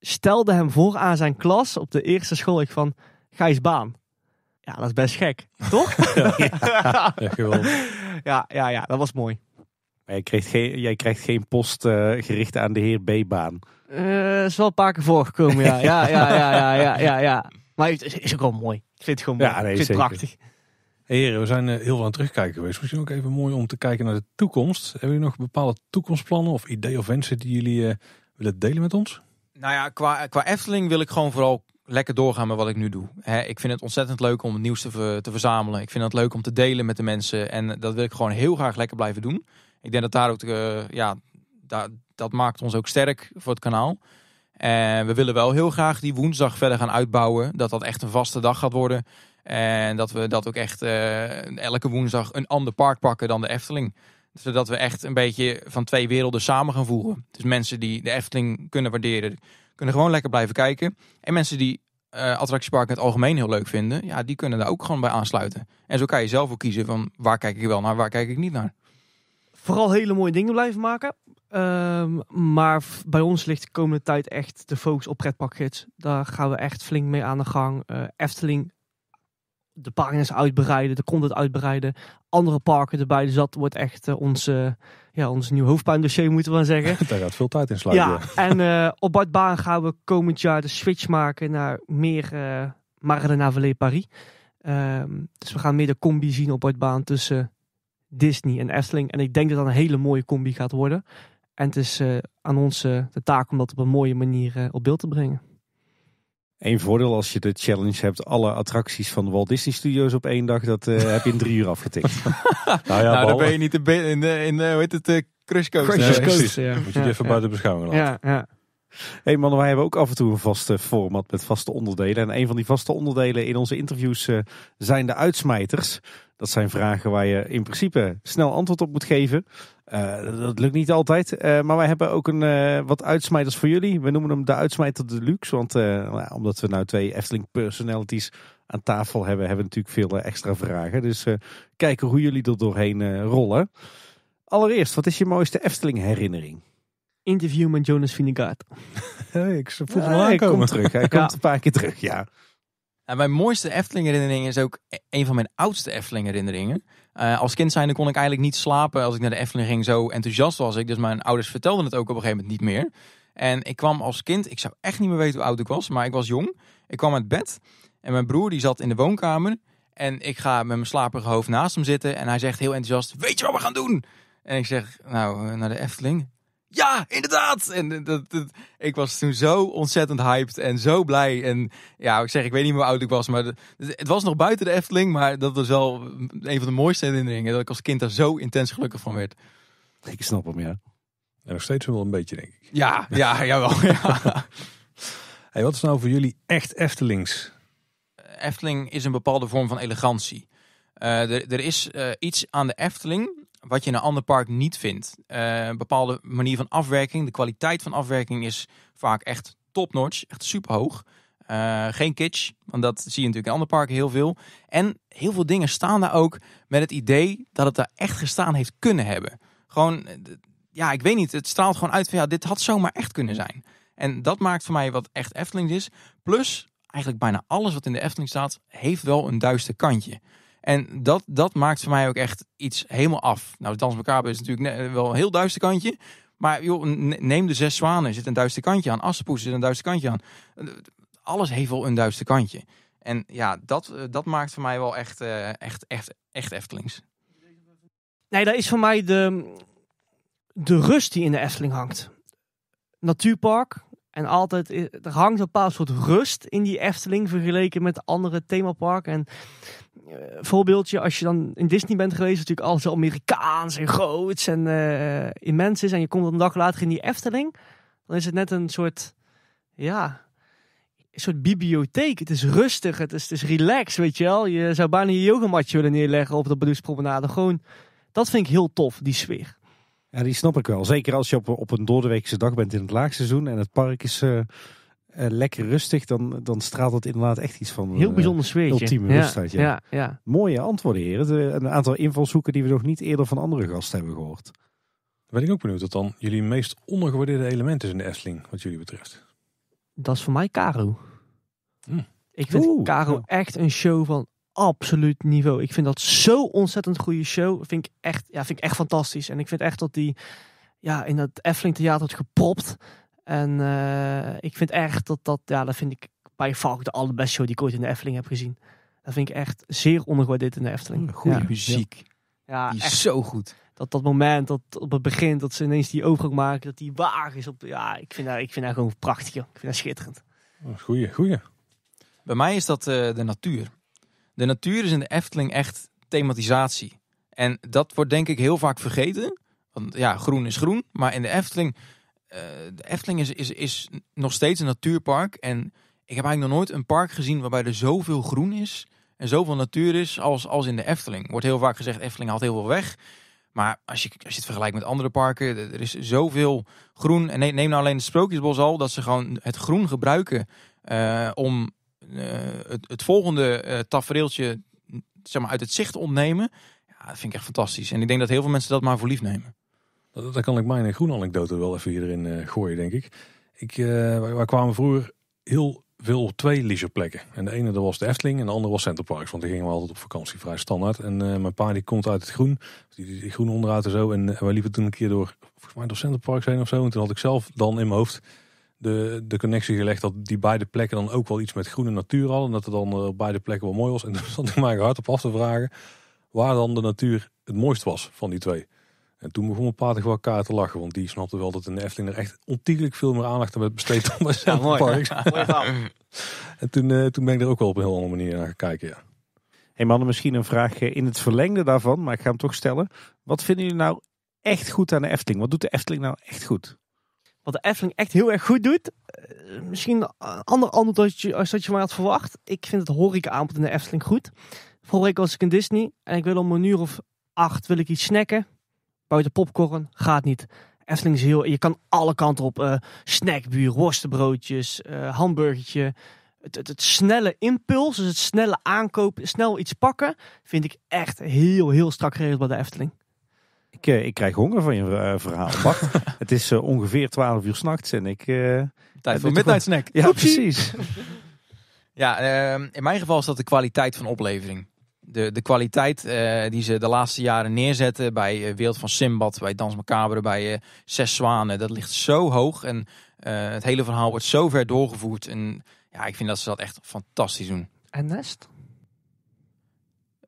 stelde hem voor aan zijn klas op de eerste school. Ik van, ga baan. Ja, dat is best gek, toch? ja, ja, ja, ja, ja, dat was mooi. Maar jij, krijgt geen, jij krijgt geen post eh, gericht aan de heer B-baan. Uh, eh, is wel een paar keer voorgekomen, ja. ja, ja, ja, ja, ja, ja, ja. Maar het is, is ook wel mooi. Ik vind het gewoon mooi. Ja, nee, ik prachtig. heren, we zijn eh, heel veel aan het terugkijken geweest. Misschien ook even mooi om te kijken naar de toekomst. Hebben jullie nog bepaalde toekomstplannen of ideeën of wensen die jullie willen delen met ons? Nou ja, qua, qua Efteling wil ik gewoon vooral lekker doorgaan met wat ik nu doe. ik vind het ontzettend leuk om het nieuws te, verzamelen. Ik vind het leuk om te delen met de mensen. En dat wil ik gewoon heel graag lekker blijven doen. Ik denk dat daar ook, eh, ja, dat maakt ons ook sterk voor het kanaal. En we willen wel heel graag die woensdag verder gaan uitbouwen. Dat dat echt een vaste dag gaat worden. En dat we dat ook echt eh, elke woensdag een ander park pakken dan de Efteling. Zodat we echt een beetje van twee werelden samen gaan voeren. Dus mensen die de Efteling kunnen waarderen kunnen gewoon lekker blijven kijken. En mensen die uh, attractieparken in het algemeen heel leuk vinden, ja, die kunnen daar ook gewoon bij aansluiten. En zo kan je zelf ook kiezen van waar kijk ik wel naar, waar kijk ik niet naar. Vooral hele mooie dingen blijven maken. Ehm, maar bij ons ligt de komende tijd echt de focus op pretpakgids. Daar gaan we echt flink mee aan de gang. Eh, Efteling de pagina's uitbreiden, de content uitbreiden, andere parken erbij. Dus dat wordt echt uh, eh, ons, ja, ons nieuw hoofdpijndossier, moeten we zeggen. Daar gaat veel tijd in sluiten. Ja, en eh, op Bart Baan gaan we komend jaar de switch maken naar meer uh, eh, Marne Paris. Ehm, dus we gaan meer de combi zien op Bart tussen Disney en Efteling. En ik denk dat dat een hele mooie combi gaat worden. En het is aan ons de taak om dat op een mooie manier op beeld te brengen. Eén voordeel als je de challenge hebt, alle attracties van de Walt Disney Studios op één dag, dat eh, heb je in drie uur afgetikt. nou ja, nou, dan ben je niet in, in, in hoe heet het, uh, Crush Coast. Crush Coast, ja. Moet je ja, even buiten beschouwing laten. Ja, ja. hey mannen, wij hebben ook af en toe een vaste format met vaste onderdelen. En een van die vaste onderdelen in onze interviews eh, zijn de uitsmijters. Dat zijn vragen waar je in principe snel antwoord op moet geven. Eh, dat lukt niet altijd. Eh, maar wij hebben ook een, eh, wat uitsmijters voor jullie. We noemen hem de uitsmijter deluxe. Want nou, omdat we nou twee Efteling personalities aan tafel hebben, hebben we natuurlijk veel extra vragen. Dus kijken hoe jullie er doorheen rollen. Allereerst, wat is je mooiste Efteling herinnering? Interview met Jonas Vinegaard. hey, ik voel ja, Hij komt terug. Hij komt een paar keer terug, ja. mijn mooiste Efteling herinnering is ook e-, een van mijn oudste Efteling herinneringen. Eh, als kind zijnde kon ik eigenlijk niet slapen als ik naar de Efteling ging. Zo enthousiast was ik. Dus mijn ouders vertelden het ook op een gegeven moment niet meer. En ik kwam als kind, ik zou echt niet meer weten hoe oud ik was, maar ik was jong. Ik kwam uit bed en mijn broer die zat in de woonkamer. En ik ga met mijn slapige hoofd naast hem zitten en hij zegt heel enthousiast, weet je wat we gaan doen? En ik zeg, nou, eh, naar de Efteling ja, inderdaad. En eh, dat, ik was toen zo ontzettend hyped en zo blij. En ja, ik zeg, ik weet niet hoe oud ik was, maar dus het was nog buiten de Efteling. Maar dat was wel een van de mooiste herinneringen. Dat ik als kind daar zo intens gelukkig van werd. Ik snap hem, ja. En nog steeds wel een beetje, denk ik. Ja, ja, jawel. ja. Hey, wat is nou voor jullie echt Eftelings? Efteling is een bepaalde vorm van elegantie. Eh, er, er is eh, iets aan de Efteling wat je in een ander park niet vindt. Eh, een bepaalde manier van afwerking. De kwaliteit van afwerking is vaak echt topnotch. Echt superhoog. Uh, geen kitsch, want dat zie je natuurlijk in andere parken heel veel. En heel veel dingen staan daar ook met het idee dat het daar echt gestaan heeft kunnen hebben. Gewoon, eh, ja, ik weet niet. Het straalt gewoon uit van ja, dit had zomaar echt kunnen zijn. En dat maakt voor mij wat echt Efteling is. Plus, eigenlijk bijna alles wat in de Efteling staat, heeft wel een duister kantje. En dat, dat maakt voor mij ook echt iets helemaal af. Nou, het Dans Macabre is natuurlijk wel een heel duister kantje. Maar joh, neem de zes zwanen, zit een duister kantje aan. Assepoes zit een duister kantje aan. Alles heeft wel een duister kantje. En ja, dat, eh, dat maakt voor mij wel echt, eh, echt, echt, echt Eftelings. Nee, dat is voor mij de, de rust die in de Efteling hangt. Natuurpark. En altijd, eh, er hangt een bepaald soort rust in die Efteling vergeleken met andere themaparken. En eh, voorbeeldje, als je dan in Disney bent geweest, natuurlijk alles Amerikaans en groots en uh, immens is. En je komt een dag later in die Efteling, dan is het net een soort, ja, een soort bibliotheek. Het is rustig, het is, het is relaxed, weet je wel. Je zou bijna je yogamatje willen neerleggen op de Bedoelspromenade. Gewoon, dat vind ik heel tof, die sfeer. Ja, die snap ik wel. Zeker als je op, een doordeweekse dag bent in het laagseizoen en het park is... Eh, eh, lekker rustig, dan, dan straalt het inderdaad echt iets van. Heel eh, bijzonder sfeertje. Ultieme ja, Ja. Mooie antwoorden, heren. Een aantal invalshoeken die we nog niet eerder van andere gasten hebben gehoord. Ben ik ook benieuwd wat dan jullie meest ondergewaardeerde element is in de Efteling, wat jullie betreft. Dat is voor mij Caro. Hmm. Ik vind Oeh, Caro echt een show van absoluut niveau. Ik vind dat zo ontzettend goede show. Vind ik echt, ja, vind ik echt fantastisch. En ik vind echt dat die ja, in het Efteling Theater wordt gepropt. En eh, ik vind echt dat dat, ja, dat vind ik bij Falk de allerbeste show die ik ooit in de Efteling heb gezien. Dat vind ik echt zeer ondergewaardeerd in de Efteling. Goede muziek. Ja, die is echt. zo goed. Dat dat moment, dat op het begin, dat ze ineens die overgang maken, dat die is op... Ja, ik vind dat, ik vind dat gewoon prachtig, Ik vind dat schitterend. Goeie, goeie. Bij mij is dat eh, de natuur. De natuur is in de Efteling echt thematisatie. En dat wordt denk ik heel vaak vergeten. Want ja, groen is groen. Maar in de Efteling eh, de Efteling is, is, is nog steeds een natuurpark. En ik heb eigenlijk nog nooit een park gezien waarbij er zoveel groen is. En zoveel natuur is als, als in de Efteling. Wordt heel vaak gezegd, Efteling haalt heel veel weg. Maar als je, als je het vergelijkt met andere parken, er is zoveel groen. En neem nou alleen het Sprookjesbos al, dat ze gewoon het groen gebruiken eh, om eh, het, volgende tafereeltje zeg maar, uit het zicht te ontnemen. Ja, dat vind ik echt fantastisch. En ik denk dat heel veel mensen dat maar voor lief nemen. Daar kan ik mijn groene anekdote wel even hierin eh, gooien, denk ik. ik uh, wij, kwamen vroeger heel veel op twee plekken. En de ene dat was de Efteling en de andere was Centerparks. Want die gingen we altijd op vakantie, vrij standaard. En eh, mijn pa die komt uit het groen, dus die, die, groen onderuit en zo. En wij liepen toen een keer door, volgens mij door Centerparks heen of zo. En toen had ik zelf dan in mijn hoofd de, de connectie gelegd dat die beide plekken dan ook wel iets met groene natuur hadden. En dat het dan op beide plekken wel mooi was. En toen stond ik mij hard op af te vragen waar dan de natuur het mooist was van die twee. En toen begon mijn pa gewoon wel elkaar te lachen. Want die snapte wel dat de Efteling er echt ontiegelijk veel meer aandacht aan werd besteed dan bij Ja, mooi, en toen, eh, toen ben ik er ook wel op een heel andere manier naar gaan kijken, ja. Hey mannen, misschien een vraag eh, in het verlengde daarvan, maar ik ga hem toch stellen. Wat vinden jullie nou echt goed aan de Efteling? Wat doet de Efteling nou echt goed? Wat de Efteling echt heel erg goed doet, eh, misschien een ander antwoord als, je, als dat je maar had verwacht. Ik vind het horeca in de Efteling goed. Vorige week was ik in Disney en ik wil om een uur of acht wil ik iets snacken. Buiten popcorn gaat niet. Efteling is heel... Je kan alle kanten op. Uh, snackbuur, worstenbroodjes, uh, hamburgertje. Het, het, het, snelle impuls, dus het snelle aankopen, snel iets pakken, vind ik echt heel, heel strak geregeld bij de Efteling. Ik, eh, ik krijg honger van je verhaal. het is ongeveer 12 uur s'nachts en ik. Tijd voor midnight snack. Ja, precies. ja, ehm, in mijn geval is dat de kwaliteit van oplevering de, de kwaliteit eh, die ze de laatste jaren neerzetten bij eh, Wereld van Simbad, bij Dans Macabre, bij eh, Zes Zwanen, dat ligt zo hoog. En het hele verhaal wordt zo ver doorgevoerd. En ja, ik vind dat ze dat echt fantastisch doen. En Nest?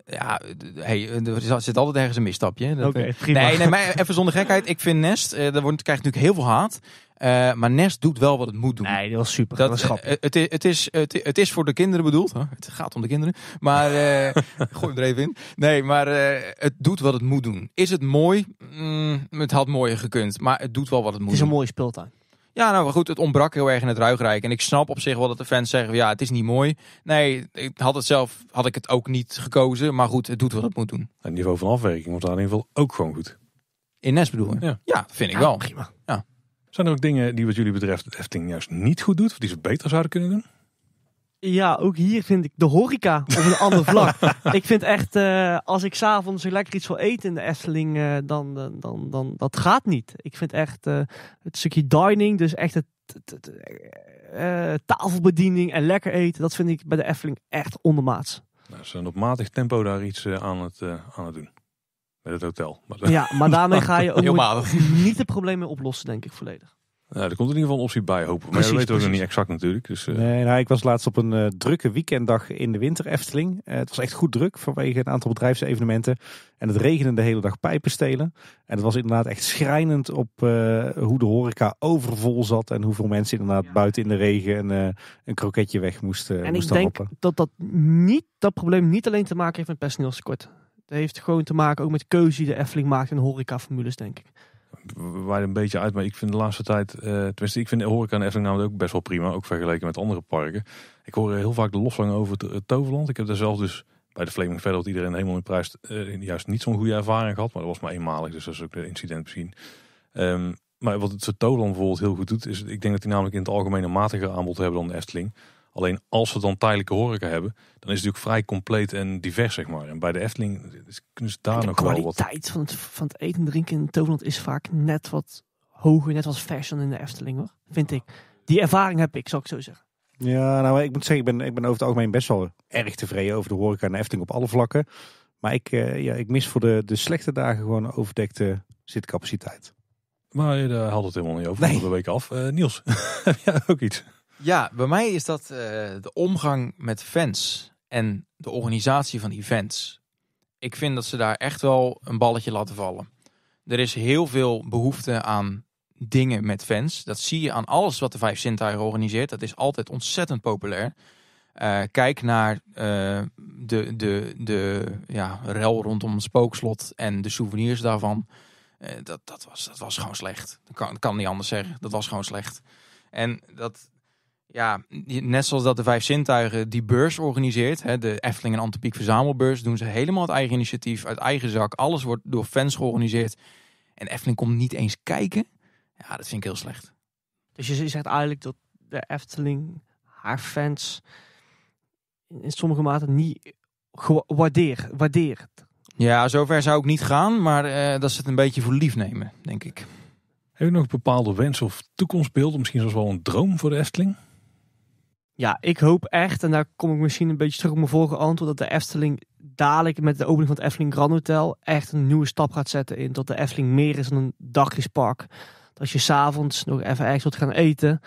Ja, hey, er zit altijd ergens een misstapje. Nee, nee, maar even zonder gekheid. Ik vind Nest, daar wordt, krijgt natuurlijk heel veel haat. Eh, maar Nest doet wel wat het moet doen. Nee, dat was super. Dat, dat eh, het, is, het, is, het, is voor de kinderen bedoeld. Het gaat om de kinderen. Maar uh, gooi hem er even in. Nee, maar het doet wat het moet doen. Is het mooi? Mm, het had mooier gekund. Maar het doet wel wat het moet doen. Het is een mooie speeltuin. Ja, nou goed, het ontbrak heel erg in het ruigrijk. En ik snap op zich wel dat de fans zeggen, ja, het is niet mooi. Nee, ik had het zelf, had ik het ook niet gekozen. Maar goed, het doet wat het moet doen. Het niveau van afwerking was daar in ieder geval ook gewoon goed. In Nes bedoel Ja. ja, vind ik wel. Prima. Zijn er ook dingen die wat jullie betreft de Efteling juist niet goed doet? Of die ze beter zouden kunnen doen? Ja, ook hier vind ik de horeca op een ander vlak. ik vind echt, eh, als ik s'avonds lekker iets wil eten in de Efteling, eh, dan, dan, dan, dat gaat niet. Ik vind echt eh, het stukje dining, dus echt het, tafelbediening en lekker eten, dat vind ik bij de Efteling echt ondermaats. Nou, ze zijn op matig tempo daar iets aan, het, aan het doen het hotel. Maar ja, maar daarmee ga je ook niet, het probleem oplossen, denk ik, volledig. Nou, er komt in ieder geval een optie bij, hopen. Maar precies, weten we nog niet exact natuurlijk. Dus, eh. Nee, nou, ik was laatst op een eh, drukke weekenddag in de winter Efteling. Eh, het was echt goed druk vanwege een aantal bedrijfsevenementen. En het regende de hele dag pijpen stelen. En het was inderdaad echt schrijnend op hoe de horeca overvol zat. En hoeveel mensen inderdaad buiten in de regen een, een kroketje weg moesten En ik denk dat dat, niet, dat probleem niet alleen te maken heeft met personeelstekort heeft gewoon te maken ook met keuze die de Efteling maakt in horecaformules, denk ik. Waar een beetje uit, maar ik vind de laatste tijd, eh, tenminste ik vind de horeca en Efteling namelijk ook best wel prima, ook vergeleken met andere parken. Ik hoor heel vaak de lofzang over het, Toverland. Ik heb daar zelf dus bij de Fleming verder dat iedereen helemaal in prijs eh, juist niet zo'n goede ervaring gehad, maar dat was maar eenmalig, dus dat is ook een incident misschien. Ehm, maar wat het Toverland bijvoorbeeld heel goed doet, is ik denk dat die namelijk in het algemeen een matiger aanbod hebben dan de Efteling. Alleen als we dan tijdelijke horeca hebben, dan is het natuurlijk vrij compleet en divers, zeg maar. En bij de Efteling dus kunnen ze daar nog wel wat... De kwaliteit van het, van het eten en drinken in Toverland is vaak net wat hoger, net als fashion in de Efteling, hoor. Vind ik. Die ervaring heb ik, zou ik zo zeggen. Ja, nou, ik moet zeggen, ik ben, ik ben over het algemeen best wel erg tevreden over de horeca en de Efteling op alle vlakken. Maar ik, eh, ja, ik mis voor de, de slechte dagen gewoon overdekte zitcapaciteit. Maar eh, daar had het helemaal niet over. Nee. De week af. Eh, Niels, heb jij ook iets? Ja, bij mij is dat eh, de omgang met fans en de organisatie van events. Ik vind dat ze daar echt wel een balletje laten vallen. Er is heel veel behoefte aan dingen met fans. Dat zie je aan alles wat de Vijf Sintuigen organiseert. Dat is altijd ontzettend populair. Eh, kijk naar eh, de, de, de ja, rel rondom het spookslot en de souvenirs daarvan. dat, dat, was, dat was gewoon slecht. dat kan niet anders zeggen. Dat was gewoon slecht. En dat, ja, net zoals dat de Vijf Zintuigen die beurs organiseert, hè, de Efteling en Antipiek Verzamelbeurs, doen ze helemaal het eigen initiatief, uit eigen zak. Alles wordt door fans georganiseerd. En Efteling komt niet eens kijken. Ja, dat vind ik heel slecht. Dus je zegt eigenlijk dat de Efteling haar fans in sommige mate niet waardeert. Ja, zover zou ik niet gaan, maar eh, dat ze het een beetje voor lief nemen, denk ik. Heb je nog een bepaalde wens of toekomstbeeld? Misschien zelfs wel een droom voor de Efteling? Ja, ik hoop echt, en daar kom ik misschien een beetje terug op mijn vorige antwoord, dat de Efteling dadelijk met de opening van het Efteling Grand Hotel echt een nieuwe stap gaat zetten in dat de Efteling meer is dan een dagjespark. Dat als je s'avonds nog even ergens wilt gaan eten,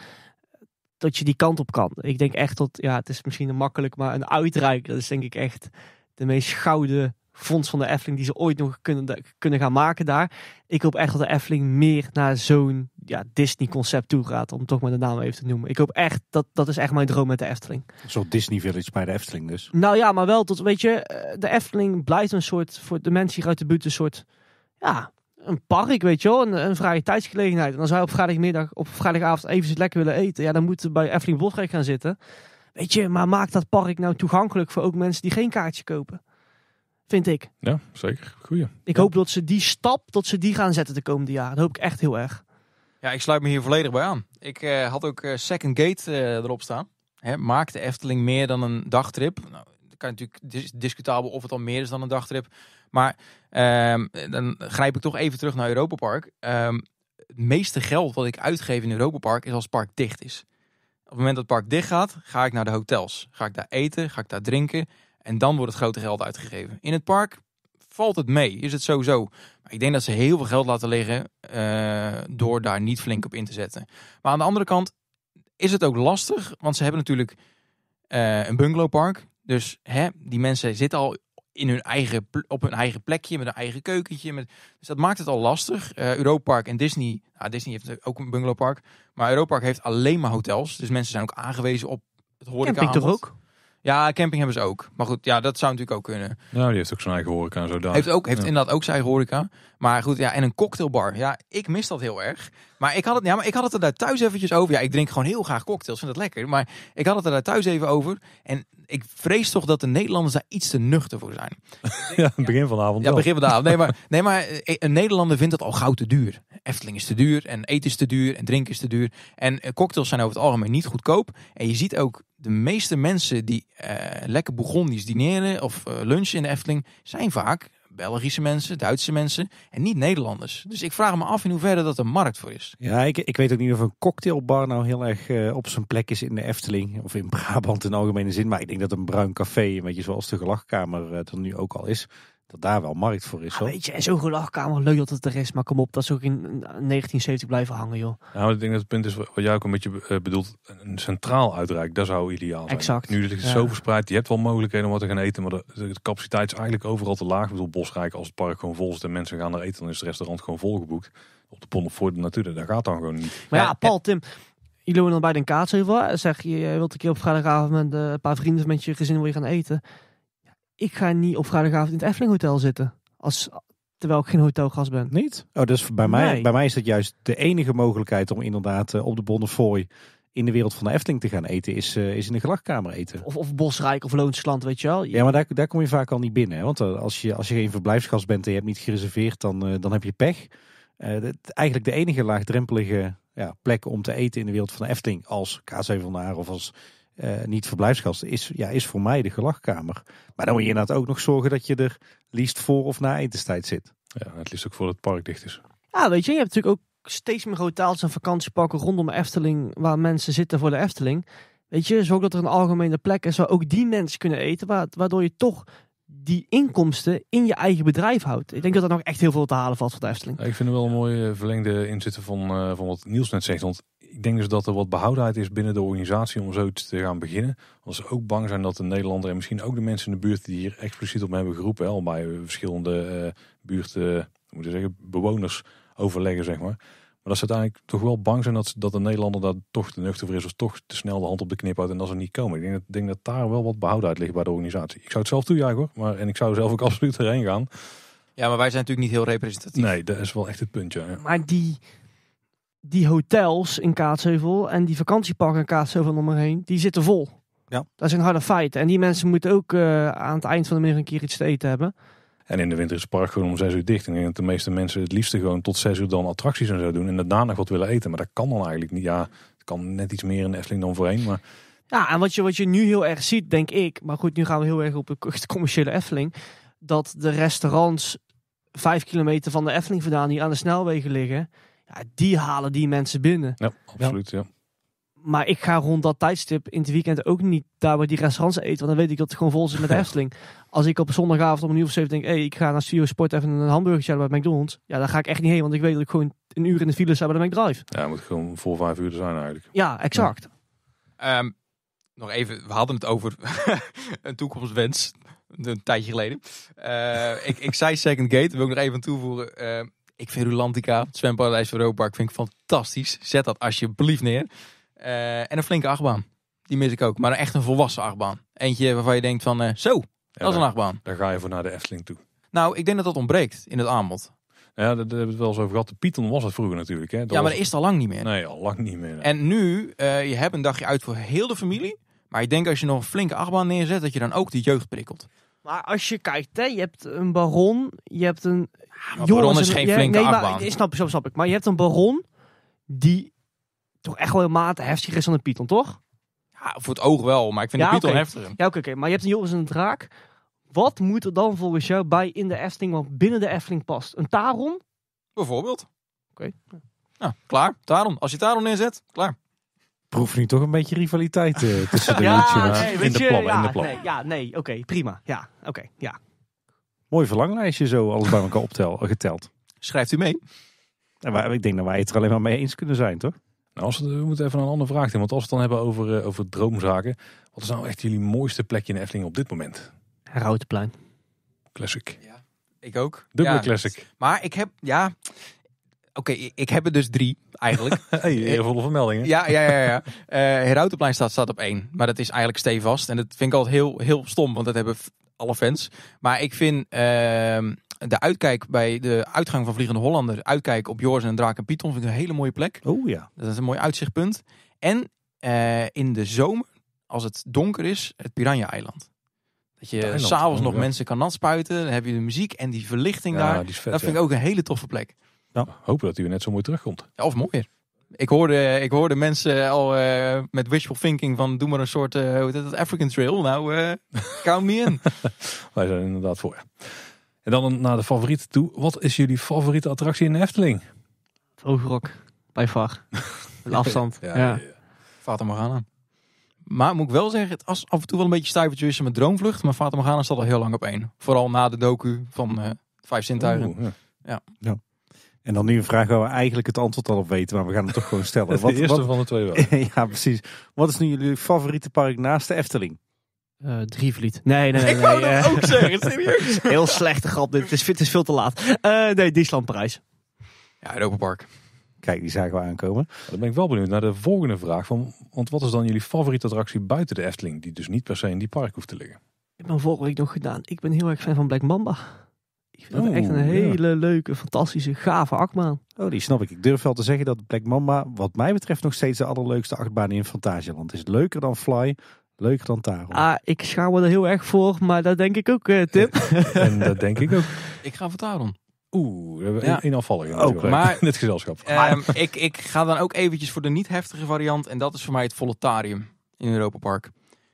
dat je die kant op kan. Ik denk echt dat, ja, het is misschien een makkelijk, maar een uitreiker, dat is denk ik echt de meest gouden fonds van de Efteling die ze ooit nog kunnen, kunnen gaan maken daar. Ik hoop echt dat de Efteling meer naar zo'n ja, Disney-concept toe gaat. Om toch maar de naam even te noemen. Ik hoop echt, dat, dat is echt mijn droom met de Efteling. Zo'n Disney Village bij de Efteling dus. Nou ja, maar wel tot, weet je, eh, de Efteling blijft een soort, voor de mensen hier uit de buurt, een soort, ja, een park, weet je wel. Een, vrije tijdsgelegenheid. En als wij op vrijdagmiddag, op vrijdagavond even lekker willen eten. Ja, dan moeten we bij Efteling Bosrijk gaan zitten. Weet je, maar maak dat park nou toegankelijk voor ook mensen die geen kaartje kopen. Vind ik. Ja, zeker. Goeie. Ik hoop dat ze die stap, dat ze die gaan zetten de komende jaren. Dat hoop ik echt heel erg. Ja, ik sluit me hier volledig bij aan. Ik eh, had ook eh, Second Gate eh, erop staan. Hè, maakt de Efteling meer dan een dagtrip? Nou, dat kan natuurlijk dis discutabel of het al meer is dan een dagtrip. Maar ehm, dan grijp ik toch even terug naar Europa Park. Ehm, het meeste geld wat ik uitgeef in Europa Park is als het park dicht is. Op het moment dat het park dicht gaat, ga ik naar de hotels. Ga ik daar eten, ga ik daar drinken. En dan wordt het grote geld uitgegeven. In het park valt het mee, is het sowieso. Ik denk dat ze heel veel geld laten liggen eh, door daar niet flink op in te zetten. Maar aan de andere kant is het ook lastig, want ze hebben natuurlijk uh, een bungalowpark. Dus hè, die mensen zitten al in hun eigen, op hun eigen plekje, met een eigen keukentje. Met, dus dat maakt het al lastig. Eh, Europark en Disney, nou, Disney heeft ook een bungalowpark. Maar Europark heeft alleen maar hotels. Dus mensen zijn ook aangewezen op het horeca Camping toch ook? Ja, camping hebben ze ook. Maar goed, ja, dat zou natuurlijk ook kunnen. Nou, die heeft ook zijn eigen horeca en zo. Heeft, ook, heeft inderdaad ook zijn eigen horeca. Maar goed, ja, en een cocktailbar. Ja, ik mis dat heel erg. Maar ik had het, ja, maar ik had het er daar thuis eventjes over. Ja, ik drink gewoon heel graag cocktails, vind dat lekker. Maar ik had het er daar thuis even over. En ik vrees toch dat de Nederlanders daar iets te nuchter voor zijn. ja, begin van de avond. Ja, begin vanavond. Nee, maar, nee, maar eh, een Nederlander vindt dat al gauw te duur. Efteling is te duur en eten is te duur en drinken is te duur. En eh, cocktails zijn over het algemeen niet goedkoop. En je ziet ook de meeste mensen die eh, lekker Bourgondisch dineren of lunchen in de Efteling zijn vaak Belgische mensen, Duitse mensen en niet Nederlanders. Dus ik vraag me af in hoeverre dat een markt voor is. Ja, ik, ik weet ook niet of een cocktailbar nou heel erg eh, op zijn plek is in de Efteling of in Brabant in algemene zin. Maar ik denk dat een bruin café, een beetje zoals de gelagkamer uh, eh, er nu ook al is, dat daar wel markt voor is. Ja, weet je, en zo'n gelachkamer, leuk dat het er is, maar kom op, dat is ook in 1970 blijven hangen, joh. Nou, ik denk dat het punt is wat jij ook een beetje eh, bedoelt, een centraal uitreik, dat zou ideaal zijn. Exact. Nu dat het zo verspreid, je hebt wel mogelijkheden om wat te gaan eten, maar de, capaciteit is eigenlijk overal te laag. Ik bedoel, Bosrijk, als het park gewoon vol is en mensen gaan er eten, dan is het restaurant gewoon volgeboekt. Op de Pond voor de natuur, dat gaat dan gewoon niet. Maar ja, Paul, Tim, jullie wonen dan bij de Kaatsheuvel. Zeg, je wilt een keer op vrijdagavond met eh, een paar vrienden met je gezin wil je gaan eten ik ga niet op vrijdagavond in het Efteling Hotel zitten. Als, terwijl ik geen hotelgast ben. Niet? Oh, dus bij, nee. mij, bij mij is dat juist de enige mogelijkheid om inderdaad eh, op de Bonnefoy in de wereld van de Efteling te gaan eten, is, eh, is in de gelagkamer eten. Of, of Bosrijk of Loonsland, weet je wel. Ja, maar daar, daar kom je vaak al niet binnen. Hè? Want eh, als, je, als je geen verblijfsgast bent en je hebt niet gereserveerd, dan, dan heb je pech. eigenlijk de enige laagdrempelige ja, plek om te eten in de wereld van de Efteling, als K7 of als eh, niet verblijfskast, is, ja, is voor mij de gelachkamer. Maar dan moet je inderdaad ook nog zorgen dat je er liefst voor of na etenstijd zit. Ja, het liefst ook voor het park dicht is. Ja, weet je, je hebt natuurlijk ook steeds meer hotels en vakantieparken rondom Efteling, waar mensen zitten voor de Efteling. Weet je, zorg dat er een algemene plek is waar ook die mensen kunnen eten, waardoor je toch die inkomsten in je eigen bedrijf houdt. Ik denk dat er nog echt heel veel te halen valt voor de Efteling. ik vind het wel een mooie verlengde inzitten van, eh, van wat Niels net zegt. Want ik denk dus dat er wat behoudenheid is binnen de organisatie om zo te gaan beginnen. als ze ook bang zijn dat de Nederlander en misschien ook de mensen in de buurt die hier expliciet op hebben geroepen, al bij verschillende eh, buurten, moet zeggen, bewoners overleggen, zeg maar. Maar dat ze uiteindelijk toch wel bang zijn dat, dat de Nederlander daar toch te nuchter voor is of toch te snel de hand op de knip houdt en dat ze niet komen. Ik denk dat, daar wel wat behoudenheid ligt bij de organisatie. Ik zou het zelf toejuichen hoor, maar, en ik zou zelf ook absoluut erheen gaan. Ja, maar wij zijn natuurlijk niet heel representatief. Nee, dat is wel echt het puntje. Ja. Maar die, die hotels in Kaatsheuvel en die vakantieparken in Kaatsheuvel om die zitten vol. Ja. Dat is een harde feit. En die mensen moeten ook eh, aan het eind van de middag een keer iets te eten hebben. En in de winter is het park gewoon om 6 uur dicht. En denk dat de meeste mensen het liefste gewoon tot 6 uur dan attracties en zo doen. En daarna nog wat willen eten. Maar dat kan dan eigenlijk niet. Ja, het kan net iets meer in de Efteling dan voorheen. Maar... Ja, en wat je, wat je nu heel erg ziet, denk ik. Maar goed, nu gaan we heel erg op de commerciële Efteling. Dat de restaurants vijf kilometer van de Efteling vandaan, die aan de snelwegen liggen ja, die halen die mensen binnen. Ja, absoluut. Ja. Maar ik ga rond dat tijdstip in het weekend ook niet daar waar die restaurants eten. Want dan weet ik dat het gewoon vol zit met de Als ik op zondagavond om een uur of zeven denk... Hey, ik ga naar Studio Sport even een halen bij McDonald's. Ja, dan ga ik echt niet heen. Want ik weet dat ik gewoon een uur in de file sta bij de McDrive. Ja, moet gewoon voor vijf uur zijn eigenlijk. Ja, exact. Ehm, nog even, we hadden het over een toekomstwens. Een tijdje geleden. Eh, ik, ik zei Second Gate, wil ik nog even toevoegen. Ehm, ik vind Rulantica, het zwemparadijs voor Europa, vind ik fantastisch. Zet dat alsjeblieft neer. Eh, en een flinke achtbaan. Die mis ik ook. Maar echt een volwassen achtbaan. Eentje waarvan je denkt van, eh, zo, dat is een achtbaan. Daar ga je voor naar de Efteling toe. Nou, ik denk dat dat ontbreekt in het aanbod. Ja, dat hebben we het wel eens over gehad. De Python was het vroeger natuurlijk. Hè? ja, maar was... dat is al lang niet meer. Nee, al lang niet meer. En nu, eh, je hebt een dagje uit voor heel de familie. Maar ik denk als je nog een flinke achtbaan neerzet, dat je dan ook de jeugd prikkelt. Maar als je kijkt, hè, je hebt een baron, je hebt een ja, Baron is geen ja, flinke nee, achtbaan. Maar, snap, snap, snap ik. Maar je hebt een Baron die toch echt wel mate heftig is dan een Python, toch? Ja, voor het oog wel, maar ik vind ja, de Python heftiger. Ja, oké, maar je hebt een Joris en een draak. Wat moet er dan volgens jou bij in de Efteling, wat binnen de Efteling past? Een Taron? Bijvoorbeeld. Oké. Ja, klaar. Taron. Als je Taron inzet, klaar. Proef nu toch een beetje rivaliteit eh, tussen de ja, nee, eh, in, de plannen. in de plan. ja, nee, oké, prima. Ja, oké, ja. Mooi verlanglijstje zo, alles bij elkaar optel, geteld. Schrijft u mee? en waar ik denk dat wij het er alleen maar mee eens kunnen zijn, toch? Nou, als we, moeten even een andere vraag doen. Want als we het dan hebben over, eh, over droomzaken. Wat is nou echt jullie mooiste plekje in Efteling op dit moment? Routenplein. Classic. Ja, ik ook. Dubbele classic. Maar ik heb, ja... Oké, ik heb er dus drie eigenlijk. heel veel vermeldingen. Ja, ja, ja. ja. Eh, staat, staat op één. Maar dat is eigenlijk stevast. En dat vind ik altijd heel, heel stom. Want dat hebben alle fans. Maar ik vind ehm, de uitkijk bij de uitgang van Vliegende Hollander, uitkijk op Joris en Draken en Python, vind ik een hele mooie plek. Oh ja. Dat is een mooi uitzichtpunt. En eh, in de zomer, als het donker is, het Piranha-eiland. Dat je s'avonds oh, nog mensen kan natspuiten. Dan heb je de muziek en die verlichting daar. Die dat vind ik ook een hele toffe plek. Nou, hopen dat u weer net zo mooi terugkomt. of mooier. Ik hoorde, ik hoorde mensen al eh, met wishful thinking van doe maar een soort uh, eh, dat, African Trail. Nou, uh, count me in. Wij zijn inderdaad voor En dan naar de favoriete toe. Wat is jullie favoriete attractie in de Efteling? Vogelrok, bij VAR. Met afstand. ja, ja. ja. Maar moet ik wel zeggen, het is af en toe wel een beetje stuivertje is met Droomvlucht. Maar Vater Morgana staat al heel lang op één. Vooral na de docu van uh, Vijf sint Oeh, ja. ja. En dan nu een vraag waar we eigenlijk het antwoord al op weten, maar we gaan het toch gewoon stellen. de wat, eerste wat, van de twee wel. ja, precies. Wat is nu jullie favoriete park naast de Efteling? Uh, eh, Drievliet. Nee, nee, nee. Ik wou dat eh. ook zeggen, Heel slechte grap dit. is, is veel te laat. Uh, nee, Disneyland Parijs. Ja, open Park. Kijk, die zagen we aankomen. Dan ben ik wel benieuwd naar de volgende vraag. Van, want wat is dan jullie favoriete attractie buiten de Efteling? Die dus niet per se in die park hoeft te liggen. Ik ben vorige week nog gedaan. Ik ben heel erg fan van Black Mamba. Ik vind echt een oh, hele leuke, fantastische, gave achtbaan. Oh, die snap ik. Ik durf wel te zeggen dat Black Mamba, wat mij betreft, nog steeds de allerleukste achtbaan in Fantasieland is. Leuker dan Fly, leuker dan Taron. Ah, ik schaam me er heel erg voor, maar dat denk ik ook, eh, Tim. en dat denk ik ook. Ik ga voor Taron. Oeh, we hebben ja. maar, in het gezelschap. Ehm, ik, ik ga dan ook eventjes voor de niet heftige variant. En dat is voor mij het Voletarium in Europa Park.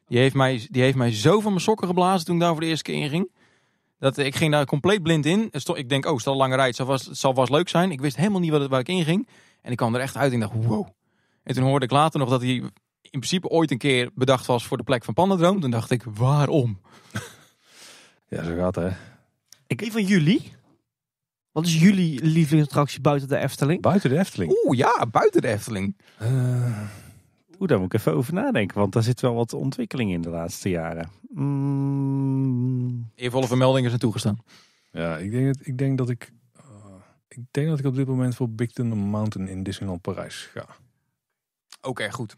Die heeft mij, die heeft mij zo van mijn sokken geblazen toen ik daar voor de eerste keer in ging. Dat, ik ging daar compleet blind in. Ik denk, oh, stel een lange rij. zal zal vast leuk zijn. Ik wist helemaal niet wat, waar ik in ging. En ik kwam er echt uit en dacht, wow. En toen hoorde ik later nog dat hij in principe ooit een keer bedacht was voor de plek van Pandadroom. Toen dacht ik, waarom? Ja, zo gaat het, hè. Ik... Die van jullie? Wat is jullie lievelingsattractie buiten de Efteling? Buiten de Efteling? Oeh, ja, buiten de Efteling. Eh, Oeh, daar moet ik even over nadenken, want daar zit wel wat ontwikkeling in de laatste jaren. Mm. Eervolle vermeldingen zijn toegestaan. Ja, ik denk dat ik, denk dat ik, eh, ik denk dat ik op dit moment voor Big Thunder Mountain in Disneyland Parijs ga. Ook erg goed.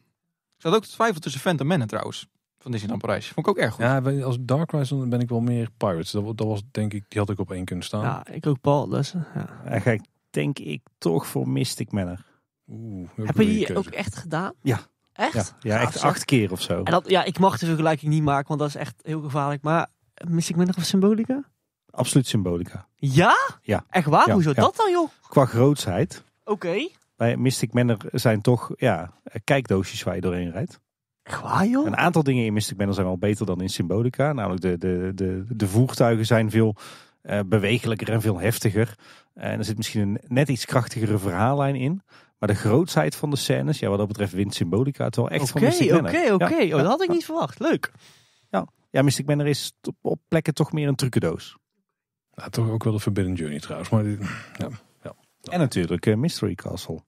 Ik zat ook te twijfel tussen Phantom Menace trouwens. Van Disneyland Parijs. Vond ik ook erg goed. Ja, als Dark Rise ben ik wel meer Pirates. Dat, dat was denk ik, die had ik op één kunnen staan. Ja, ik ook Paul dus, eh, Ja. En ik denk ik toch voor Mystic Manor. Oeh, Heb je ook echt gedaan? Ja. Echt? Ja, echt ah, acht keer of zo. En dat, ja, ik mag de vergelijking niet maken, want dat is echt heel gevaarlijk. Maar eh, mis ik me nog symbolica? Absoluut symbolica. Ja? Ja. Echt waar? Hoezo dat dan, joh? Qua grootsheid. Oké. Okay. Bij Mystic Manor zijn toch ja, kijkdoosjes waar je doorheen rijdt. Echt joh? Een aantal dingen in Mystic Manor zijn wel beter dan in Symbolica. Namelijk de, de, de, de voertuigen zijn veel eh, bewegelijker en veel heftiger. en er zit misschien een net iets krachtigere verhaallijn in. Maar de grootheid van de scènes, ja, wat dat betreft wint Symbolica het wel echt van Mystic Manor. Oké, oké, oh, dat had ik niet verwacht. Leuk. Ja, ja Mystic Manor is op, plekken toch meer een trucendoos. Nou, toch ook wel de Forbidden Journey trouwens. Maar die, ja, ja, En natuurlijk eh, Mystery Castle.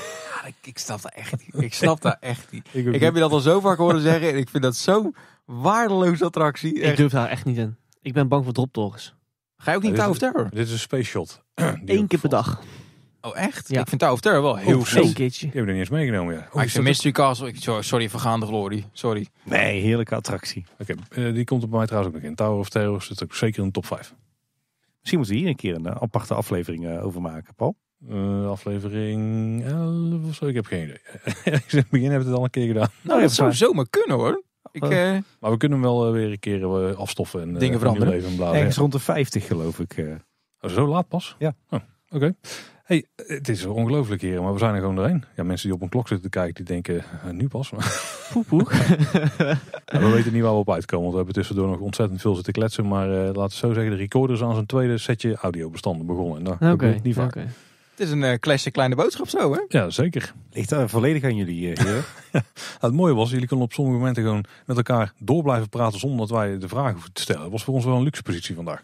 ik, snap dat echt niet. Ik snap daar echt niet. ik, heb je dat al zo vaak horen zeggen. En ik vind dat zo'n waardeloze attractie. Ik durf daar echt niet in. Ik ben bang voor Drop dropdoors. Ga je ook niet ja, Tower Terror? Dit is een space shot. Eén keer per dag. Oh, echt? Ja. Ik vind Tower of Terror wel heel fijn Ik Die hebben er niet eens meegenomen, ja. Oh, ik Mystery Castle... sorry, sorry, vergaande glorie. Sorry. Nee, heerlijke attractie. Oké, eh, die komt op mij trouwens ook nog in. Tower of Terror zit ook zeker in de top 5. Misschien moeten we hier een keer een eh, aparte aflevering eh, over maken, Paul. aflevering 11 of zo, ik heb geen idee. In het begin hebben we het al een keer gedaan. Nou, dat zou zomaar kunnen hoor. Ik, oh. maar we kunnen hem wel weer een keer afstoffen en dingen veranderen. Leven Ergens rond de 50 geloof ik. Oh, zo laat pas? Ja. Oh, oké. Hey, het is ongelooflijk hier, maar we zijn er gewoon doorheen. Ja, mensen die op een klok zitten te kijken, die denken, eh, nu pas. we weten niet waar we op uitkomen, want we hebben tussendoor nog ontzettend veel zitten kletsen. Maar eh, laten we zo zeggen, de recorder is aan zijn tweede setje audiobestanden begonnen. En nou, dat okay, niet vaak. Okay. Het is een uh, eh, klasje kleine boodschap zo, hè? Ja, zeker. Ligt daar volledig aan jullie, uh, Het mooie was, jullie konden op sommige momenten gewoon met elkaar door blijven praten zonder dat wij de vragen hoeven te stellen. Dat was voor ons wel een luxe positie vandaag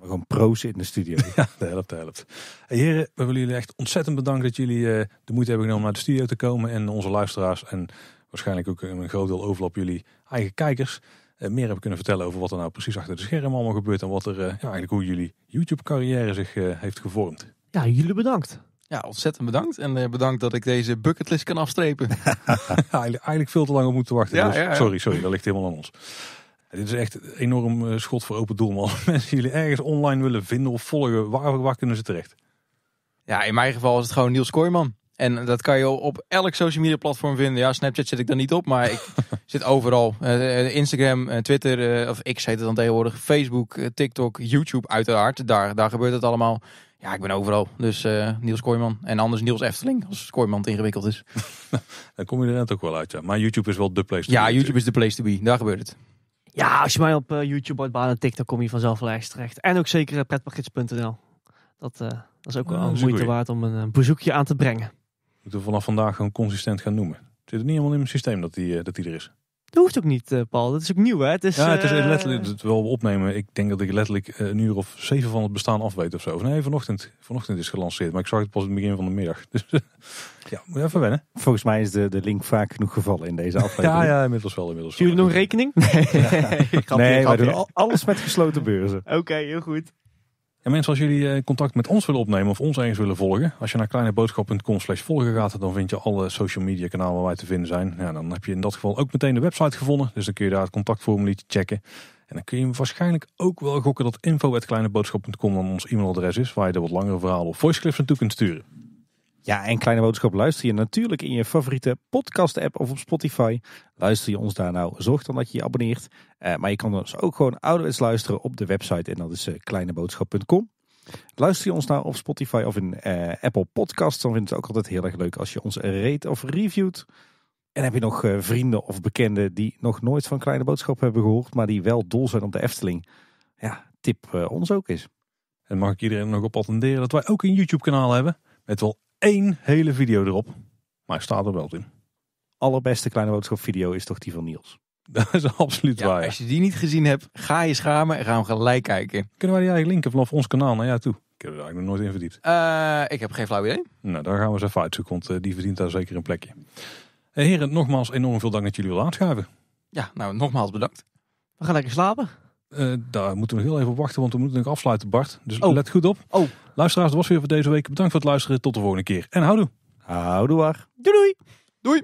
we gewoon pro's in de studio. Ja, dat helpt, helpt. heren, we willen jullie echt ontzettend bedanken dat jullie eh, de moeite hebben genomen naar de studio te komen. En onze luisteraars en waarschijnlijk ook een groot deel op jullie eigen kijkers. Eh, meer hebben kunnen vertellen over wat er nou precies achter de schermen allemaal gebeurt. En wat er, eh, ja, eigenlijk hoe jullie YouTube carrière zich heeft gevormd. Ja, jullie bedankt. Ja, ontzettend bedankt. En bedankt dat ik deze bucketlist kan afstrepen. eigenlijk veel te lang op moeten wachten. dus, ja, sorry, sorry, dat ligt helemaal aan ons dit is echt enorm eh, schot voor open doel. Als mensen jullie ergens online willen vinden of volgen, waar, kunnen ze terecht? Ja, in mijn geval is het gewoon Niels Kooijman. En dat kan je op elk social media platform vinden. Ja, Snapchat zit ik dan niet op, maar ik zit overal. Eh, eh, Instagram, Twitter, of X heet het dan tegenwoordig. Facebook, TikTok, YouTube uiteraard. Daar, daar gebeurt het allemaal. Ja, ik ben overal. Dus Niels Kooijman. En anders Niels Efteling, als Kooijman ingewikkeld is. dan kom je er net ook wel uit, ja. Maar YouTube is wel de place to ja, be. Ja, YouTube is de place to be. Daar gebeurt het. Ja, als je mij op uh, YouTube uitbaat en TikTok kom je vanzelf wel ergens terecht. En ook zeker op eh, pretpakets.nl. Dat, eh, dat, is ook wel een moeite waard om een bezoekje aan te brengen. Moeten we vanaf vandaag gewoon consistent gaan noemen. zit er niet helemaal in mijn systeem dat die, dat die er is. Dat hoeft ook niet, eh, Paul. Dat is ook nieuw, hè? Het is, ja, het is eh, letterlijk, het wel opnemen. Ik denk dat ik letterlijk eh, een uur of zeven van het bestaan af of zo. nee, vanochtend. Vanochtend is gelanceerd, maar ik zag het pas in het begin van de middag. Dus ja, moet je even wennen. Volgens mij is de, de link vaak genoeg gevallen in deze aflevering. ja, ja, inmiddels wel. Inmiddels Jullie nog rekening? Nee, nee, doen alles met gesloten beurzen. Oké, heel goed. En mensen, als jullie eh, contact met ons willen opnemen of ons eens willen volgen, als je naar kleineboodschap.com slash volgen gaat, dan vind je alle social media kanalen waar wij te vinden zijn. dan heb je in dat geval ook meteen de website gevonden, dus dan kun je daar het contactformuliertje checken. En dan kun je waarschijnlijk ook wel gokken dat info.kleineboodschap.com dan ons e-mailadres is, waar je de wat langere verhalen of clips naartoe kunt sturen. Ja, en Kleine Boodschap luister je natuurlijk in je favoriete podcast-app of op Spotify. Luister je ons daar nou, zorg dan dat je je abonneert. Eh, maar je kan ons dus ook gewoon ouderwets luisteren op de website en dat is eh, kleineboodschap.com. Luister je ons nou op Spotify of in eh, Apple Podcasts, dan vind ik het ook altijd heel erg leuk als je ons rate of reviewt. En heb je nog vrienden of bekenden die nog nooit van Kleine Boodschap hebben gehoord, maar die wel dol zijn op de Efteling? Ja, tip ons ook eens. En mag ik iedereen nog op attenderen dat wij ook een YouTube-kanaal hebben met wel één hele video erop. Maar hij staat er wel in. Allerbeste kleine boodschap video is toch die van Niels. Dat is absoluut waar. Ja. Als je die niet gezien hebt, ga je schamen en ga hem gelijk kijken. Kunnen wij die eigenlijk linken vanaf ons kanaal naar jou toe? Ik heb er eigenlijk nog nooit in verdiept. Eh, ik heb geen flauw idee. Nou, daar gaan we eens even uitzoeken, want eh, die verdient daar zeker een plekje. Eh, heren, nogmaals enorm veel dank dat jullie willen aanschuiven. Ja, nou, nogmaals bedankt. We gaan lekker slapen. daar moeten we nog heel even op wachten, want we moeten nog afsluiten, Bart. Dus oh. let goed op. Oh. Luisteraars, dat was weer voor deze week. Bedankt voor het luisteren. Tot de volgende keer. En houdoe. Houdoe. Doei doei. Doei.